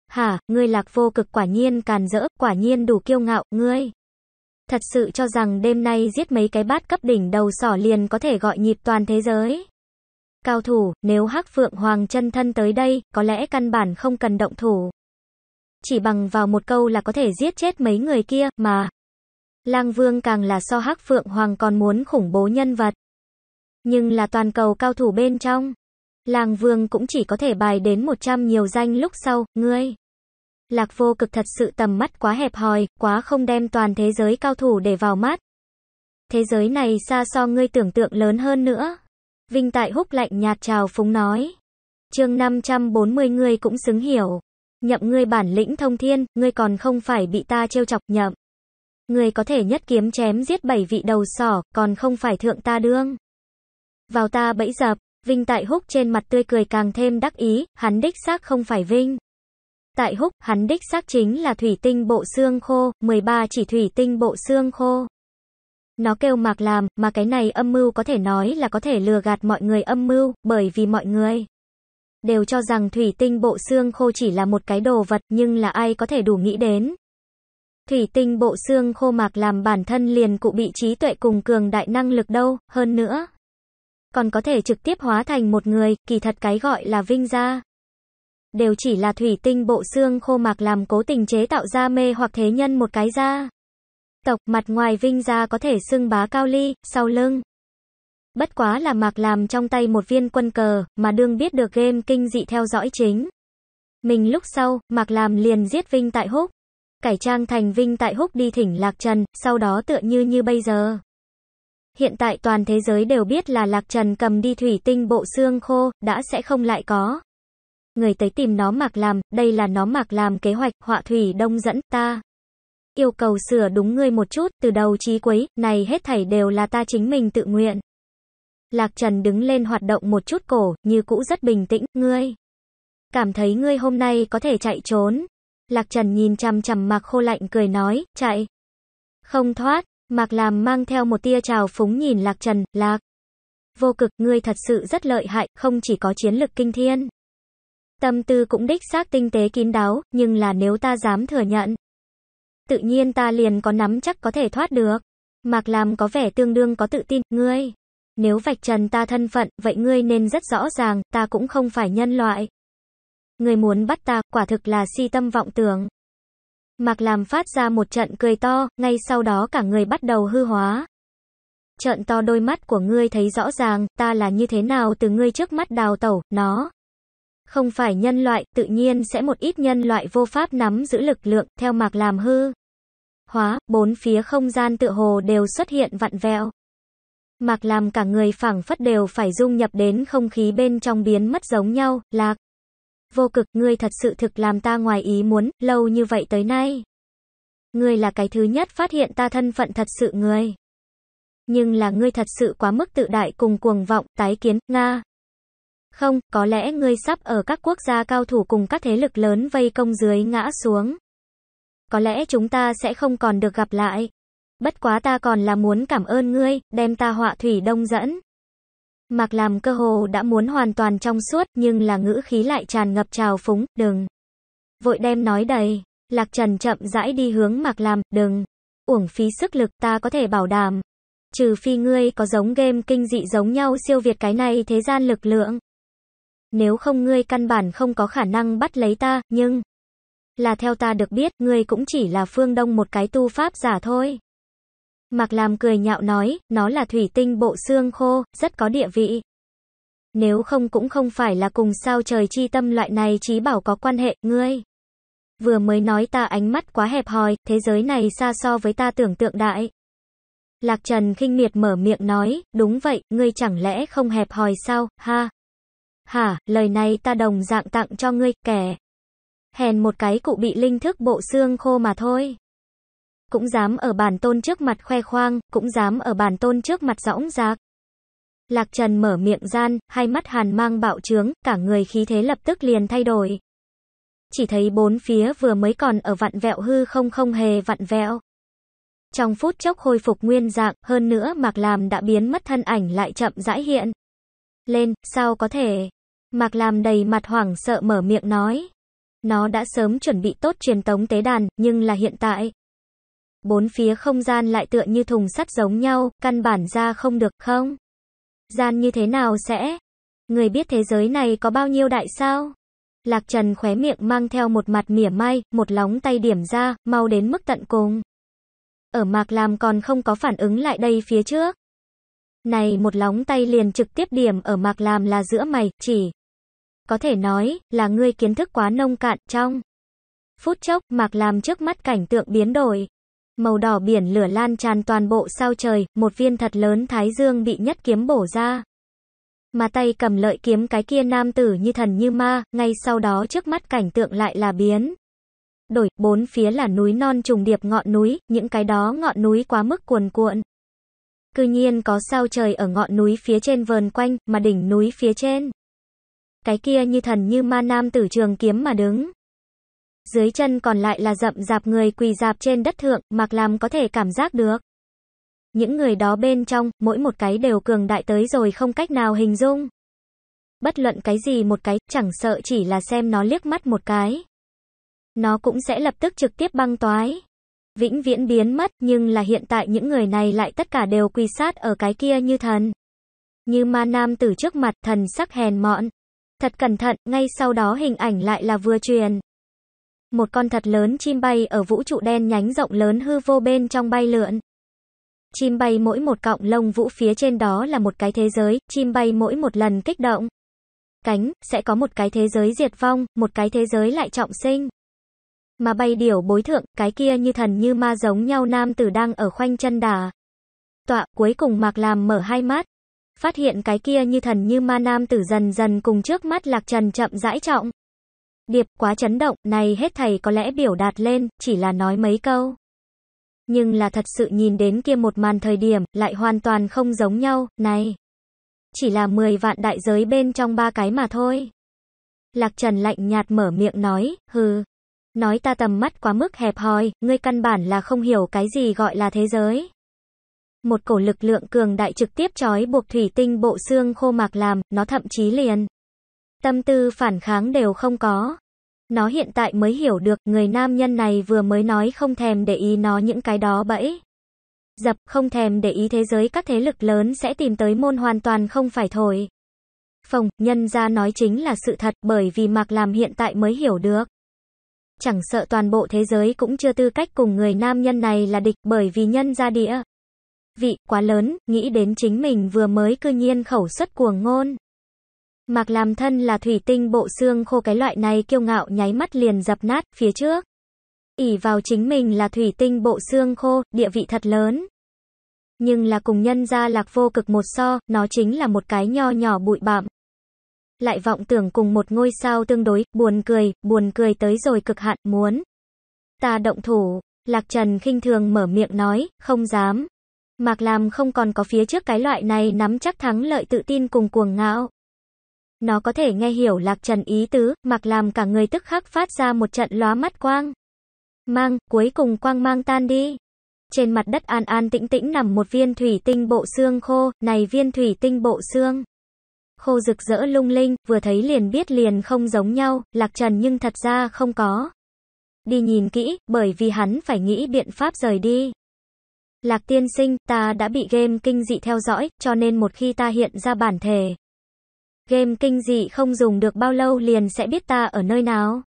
Hả, ngươi lạc vô cực quả nhiên càn rỡ, quả nhiên đủ kiêu ngạo, ngươi. Thật sự cho rằng đêm nay giết mấy cái bát cấp đỉnh đầu sỏ liền có thể gọi nhịp toàn thế giới cao thủ, nếu Hắc Phượng Hoàng chân thân tới đây, có lẽ căn bản không cần động thủ. Chỉ bằng vào một câu là có thể giết chết mấy người kia, mà. Lang Vương càng là so Hắc Phượng Hoàng còn muốn khủng bố nhân vật. Nhưng là toàn cầu cao thủ bên trong. Lang Vương cũng chỉ có thể bài đến 100 nhiều danh lúc sau, ngươi. Lạc vô cực thật sự tầm mắt quá hẹp hòi, quá không đem toàn thế giới cao thủ để vào mắt. Thế giới này xa so ngươi tưởng tượng lớn hơn nữa, Vinh Tại Húc lạnh nhạt chào phúng nói. chương 540 ngươi cũng xứng hiểu. Nhậm ngươi bản lĩnh thông thiên, ngươi còn không phải bị ta trêu chọc nhậm. Ngươi có thể nhất kiếm chém giết bảy vị đầu sỏ, còn không phải thượng ta đương. Vào ta bẫy dập, Vinh Tại Húc trên mặt tươi cười càng thêm đắc ý, hắn đích xác không phải Vinh. Tại Húc, hắn đích xác chính là thủy tinh bộ xương khô, 13 chỉ thủy tinh bộ xương khô. Nó kêu mạc làm, mà cái này âm mưu có thể nói là có thể lừa gạt mọi người âm mưu, bởi vì mọi người đều cho rằng thủy tinh bộ xương khô chỉ là một cái đồ vật, nhưng là ai có thể đủ nghĩ đến. Thủy tinh bộ xương khô mạc làm bản thân liền cụ bị trí tuệ cùng cường đại năng lực đâu, hơn nữa. Còn có thể trực tiếp hóa thành một người, kỳ thật cái gọi là vinh gia. Đều chỉ là thủy tinh bộ xương khô mạc làm cố tình chế tạo ra mê hoặc thế nhân một cái ra tộc, mặt ngoài Vinh ra có thể xưng bá cao ly, sau lưng. Bất quá là Mạc làm trong tay một viên quân cờ, mà đương biết được game kinh dị theo dõi chính. Mình lúc sau, Mạc làm liền giết Vinh tại Húc. Cải trang thành Vinh tại Húc đi thỉnh Lạc Trần, sau đó tựa như như bây giờ. Hiện tại toàn thế giới đều biết là Lạc Trần cầm đi thủy tinh bộ xương khô, đã sẽ không lại có. Người tới tìm nó Mạc làm, đây là nó Mạc làm kế hoạch, họa thủy đông dẫn ta yêu cầu sửa đúng ngươi một chút, từ đầu chí quấy, này hết thảy đều là ta chính mình tự nguyện. Lạc Trần đứng lên hoạt động một chút cổ, như cũ rất bình tĩnh, ngươi. Cảm thấy ngươi hôm nay có thể chạy trốn. Lạc Trần nhìn chằm chằm Mạc Khô lạnh cười nói, chạy. Không thoát, Mạc Làm mang theo một tia trào phúng nhìn Lạc Trần, Lạc. Vô cực, ngươi thật sự rất lợi hại, không chỉ có chiến lực kinh thiên. Tâm tư cũng đích xác tinh tế kín đáo, nhưng là nếu ta dám thừa nhận tự nhiên ta liền có nắm chắc có thể thoát được. Mạc làm có vẻ tương đương có tự tin, ngươi. Nếu vạch trần ta thân phận, vậy ngươi nên rất rõ ràng, ta cũng không phải nhân loại. Ngươi muốn bắt ta, quả thực là si tâm vọng tưởng. Mạc làm phát ra một trận cười to, ngay sau đó cả người bắt đầu hư hóa. Trận to đôi mắt của ngươi thấy rõ ràng, ta là như thế nào từ ngươi trước mắt đào tẩu, nó. Không phải nhân loại, tự nhiên sẽ một ít nhân loại vô pháp nắm giữ lực lượng, theo mạc làm hư hóa, bốn phía không gian tựa hồ đều xuất hiện vặn vẹo. Mạc làm cả người phảng phất đều phải dung nhập đến không khí bên trong biến mất giống nhau, lạc. Vô cực, ngươi thật sự thực làm ta ngoài ý muốn, lâu như vậy tới nay. Ngươi là cái thứ nhất phát hiện ta thân phận thật sự ngươi. Nhưng là ngươi thật sự quá mức tự đại cùng cuồng vọng, tái kiến, Nga. Không, có lẽ ngươi sắp ở các quốc gia cao thủ cùng các thế lực lớn vây công dưới ngã xuống có lẽ chúng ta sẽ không còn được gặp lại. Bất quá ta còn là muốn cảm ơn ngươi, đem ta họa thủy đông dẫn. Mạc làm cơ hồ đã muốn hoàn toàn trong suốt nhưng là ngữ khí lại tràn ngập trào phúng, đừng. Vội đem nói đầy, Lạc Trần chậm rãi đi hướng Mạc làm, đừng. Uổng phí sức lực ta có thể bảo đảm. Trừ phi ngươi có giống game kinh dị giống nhau siêu việt cái này thế gian lực lượng. Nếu không ngươi căn bản không có khả năng bắt lấy ta, nhưng là theo ta được biết, ngươi cũng chỉ là phương đông một cái tu pháp giả thôi. Mạc Lam cười nhạo nói, nó là thủy tinh bộ xương khô, rất có địa vị. Nếu không cũng không phải là cùng sao trời chi tâm loại này chí bảo có quan hệ, ngươi. Vừa mới nói ta ánh mắt quá hẹp hòi, thế giới này xa so với ta tưởng tượng đại. Lạc Trần khinh miệt mở miệng nói, đúng vậy, ngươi chẳng lẽ không hẹp hòi sao, ha. Hả, lời này ta đồng dạng tặng cho ngươi, kẻ hèn một cái cụ bị linh thức bộ xương khô mà thôi. Cũng dám ở bản tôn trước mặt khoe khoang, cũng dám ở bản tôn trước mặt rõng rạc. Lạc Trần mở miệng gian, hai mắt hàn mang bạo trướng, cả người khí thế lập tức liền thay đổi. Chỉ thấy bốn phía vừa mới còn ở vặn vẹo hư không không hề vặn vẹo. Trong phút chốc khôi phục nguyên dạng, hơn nữa Mạc Làm đã biến mất thân ảnh lại chậm rãi hiện. Lên, sao có thể? Mạc Làm đầy mặt hoảng sợ mở miệng nói. Nó đã sớm chuẩn bị tốt truyền tống tế đàn, nhưng là hiện tại. Bốn phía không gian lại tựa như thùng sắt giống nhau, căn bản ra không được không? Gian như thế nào sẽ? Người biết thế giới này có bao nhiêu đại sao? Lạc Trần khóe miệng mang theo một mặt mỉa mai, một lóng tay điểm ra, mau đến mức tận cùng. Ở mạc làm còn không có phản ứng lại đây phía trước. Này một lóng tay liền trực tiếp điểm ở mạc làm là giữa mày, chỉ. Có thể nói là ngươi kiến thức quá nông cạn trong. Phút chốc mạc làm trước mắt cảnh tượng biến đổi. Màu đỏ biển lửa lan tràn toàn bộ sao trời, một viên thật lớn thái dương bị nhất kiếm bổ ra. Mà tay cầm lợi kiếm cái kia nam tử như thần như ma, ngay sau đó trước mắt cảnh tượng lại là biến. Đổi, bốn phía là núi non trùng điệp ngọn núi, những cái đó ngọn núi quá mức cuồn cuộn. Cư nhiên có sao trời ở ngọn núi phía trên vờn quanh, mà đỉnh núi phía trên cái kia như thần như ma nam tử trường kiếm mà đứng. Dưới chân còn lại là rậm rạp người quỳ dạp trên đất thượng, mặc làm có thể cảm giác được. Những người đó bên trong, mỗi một cái đều cường đại tới rồi không cách nào hình dung. Bất luận cái gì một cái, chẳng sợ chỉ là xem nó liếc mắt một cái. Nó cũng sẽ lập tức trực tiếp băng toái. Vĩnh viễn biến mất, nhưng là hiện tại những người này lại tất cả đều quỳ sát ở cái kia như thần. Như ma nam tử trước mặt thần sắc hèn mọn. Thật cẩn thận, ngay sau đó hình ảnh lại là vừa truyền. Một con thật lớn chim bay ở vũ trụ đen nhánh rộng lớn hư vô bên trong bay lượn. Chim bay mỗi một cọng lông vũ phía trên đó là một cái thế giới, chim bay mỗi một lần kích động. Cánh, sẽ có một cái thế giới diệt vong, một cái thế giới lại trọng sinh. Mà bay điểu bối thượng, cái kia như thần như ma giống nhau nam tử đang ở khoanh chân đà. Tọa, cuối cùng mạc làm mở hai mắt, phát hiện cái kia như thần như ma nam tử dần dần cùng trước mắt lạc trần chậm rãi trọng. Điệp quá chấn động, này hết thầy có lẽ biểu đạt lên, chỉ là nói mấy câu. Nhưng là thật sự nhìn đến kia một màn thời điểm, lại hoàn toàn không giống nhau, này. Chỉ là 10 vạn đại giới bên trong ba cái mà thôi. Lạc Trần lạnh nhạt mở miệng nói, hừ. Nói ta tầm mắt quá mức hẹp hòi, ngươi căn bản là không hiểu cái gì gọi là thế giới. Một cổ lực lượng cường đại trực tiếp trói buộc thủy tinh bộ xương khô mạc làm, nó thậm chí liền. Tâm tư phản kháng đều không có. Nó hiện tại mới hiểu được người nam nhân này vừa mới nói không thèm để ý nó những cái đó bẫy. Dập không thèm để ý thế giới các thế lực lớn sẽ tìm tới môn hoàn toàn không phải thôi Phòng, nhân ra nói chính là sự thật bởi vì mạc làm hiện tại mới hiểu được. Chẳng sợ toàn bộ thế giới cũng chưa tư cách cùng người nam nhân này là địch bởi vì nhân ra địa vị, quá lớn, nghĩ đến chính mình vừa mới cư nhiên khẩu xuất cuồng ngôn. Mạc làm thân là thủy tinh bộ xương khô cái loại này kiêu ngạo nháy mắt liền dập nát, phía trước. ỉ vào chính mình là thủy tinh bộ xương khô, địa vị thật lớn. Nhưng là cùng nhân gia lạc vô cực một so, nó chính là một cái nho nhỏ bụi bạm. Lại vọng tưởng cùng một ngôi sao tương đối, buồn cười, buồn cười tới rồi cực hạn, muốn. Ta động thủ, Lạc Trần khinh thường mở miệng nói, không dám. Mạc Lam không còn có phía trước cái loại này nắm chắc thắng lợi tự tin cùng cuồng ngạo. Nó có thể nghe hiểu Lạc Trần ý tứ, Mạc Lam cả người tức khắc phát ra một trận lóa mắt quang. Mang, cuối cùng quang mang tan đi. Trên mặt đất an an tĩnh tĩnh nằm một viên thủy tinh bộ xương khô, này viên thủy tinh bộ xương. Khô rực rỡ lung linh, vừa thấy liền biết liền không giống nhau, Lạc Trần nhưng thật ra không có. Đi nhìn kỹ, bởi vì hắn phải nghĩ biện pháp rời đi. Lạc tiên sinh, ta đã bị game kinh dị theo dõi, cho nên một khi ta hiện ra bản thể. Game kinh dị không dùng được bao lâu liền sẽ biết ta ở nơi nào.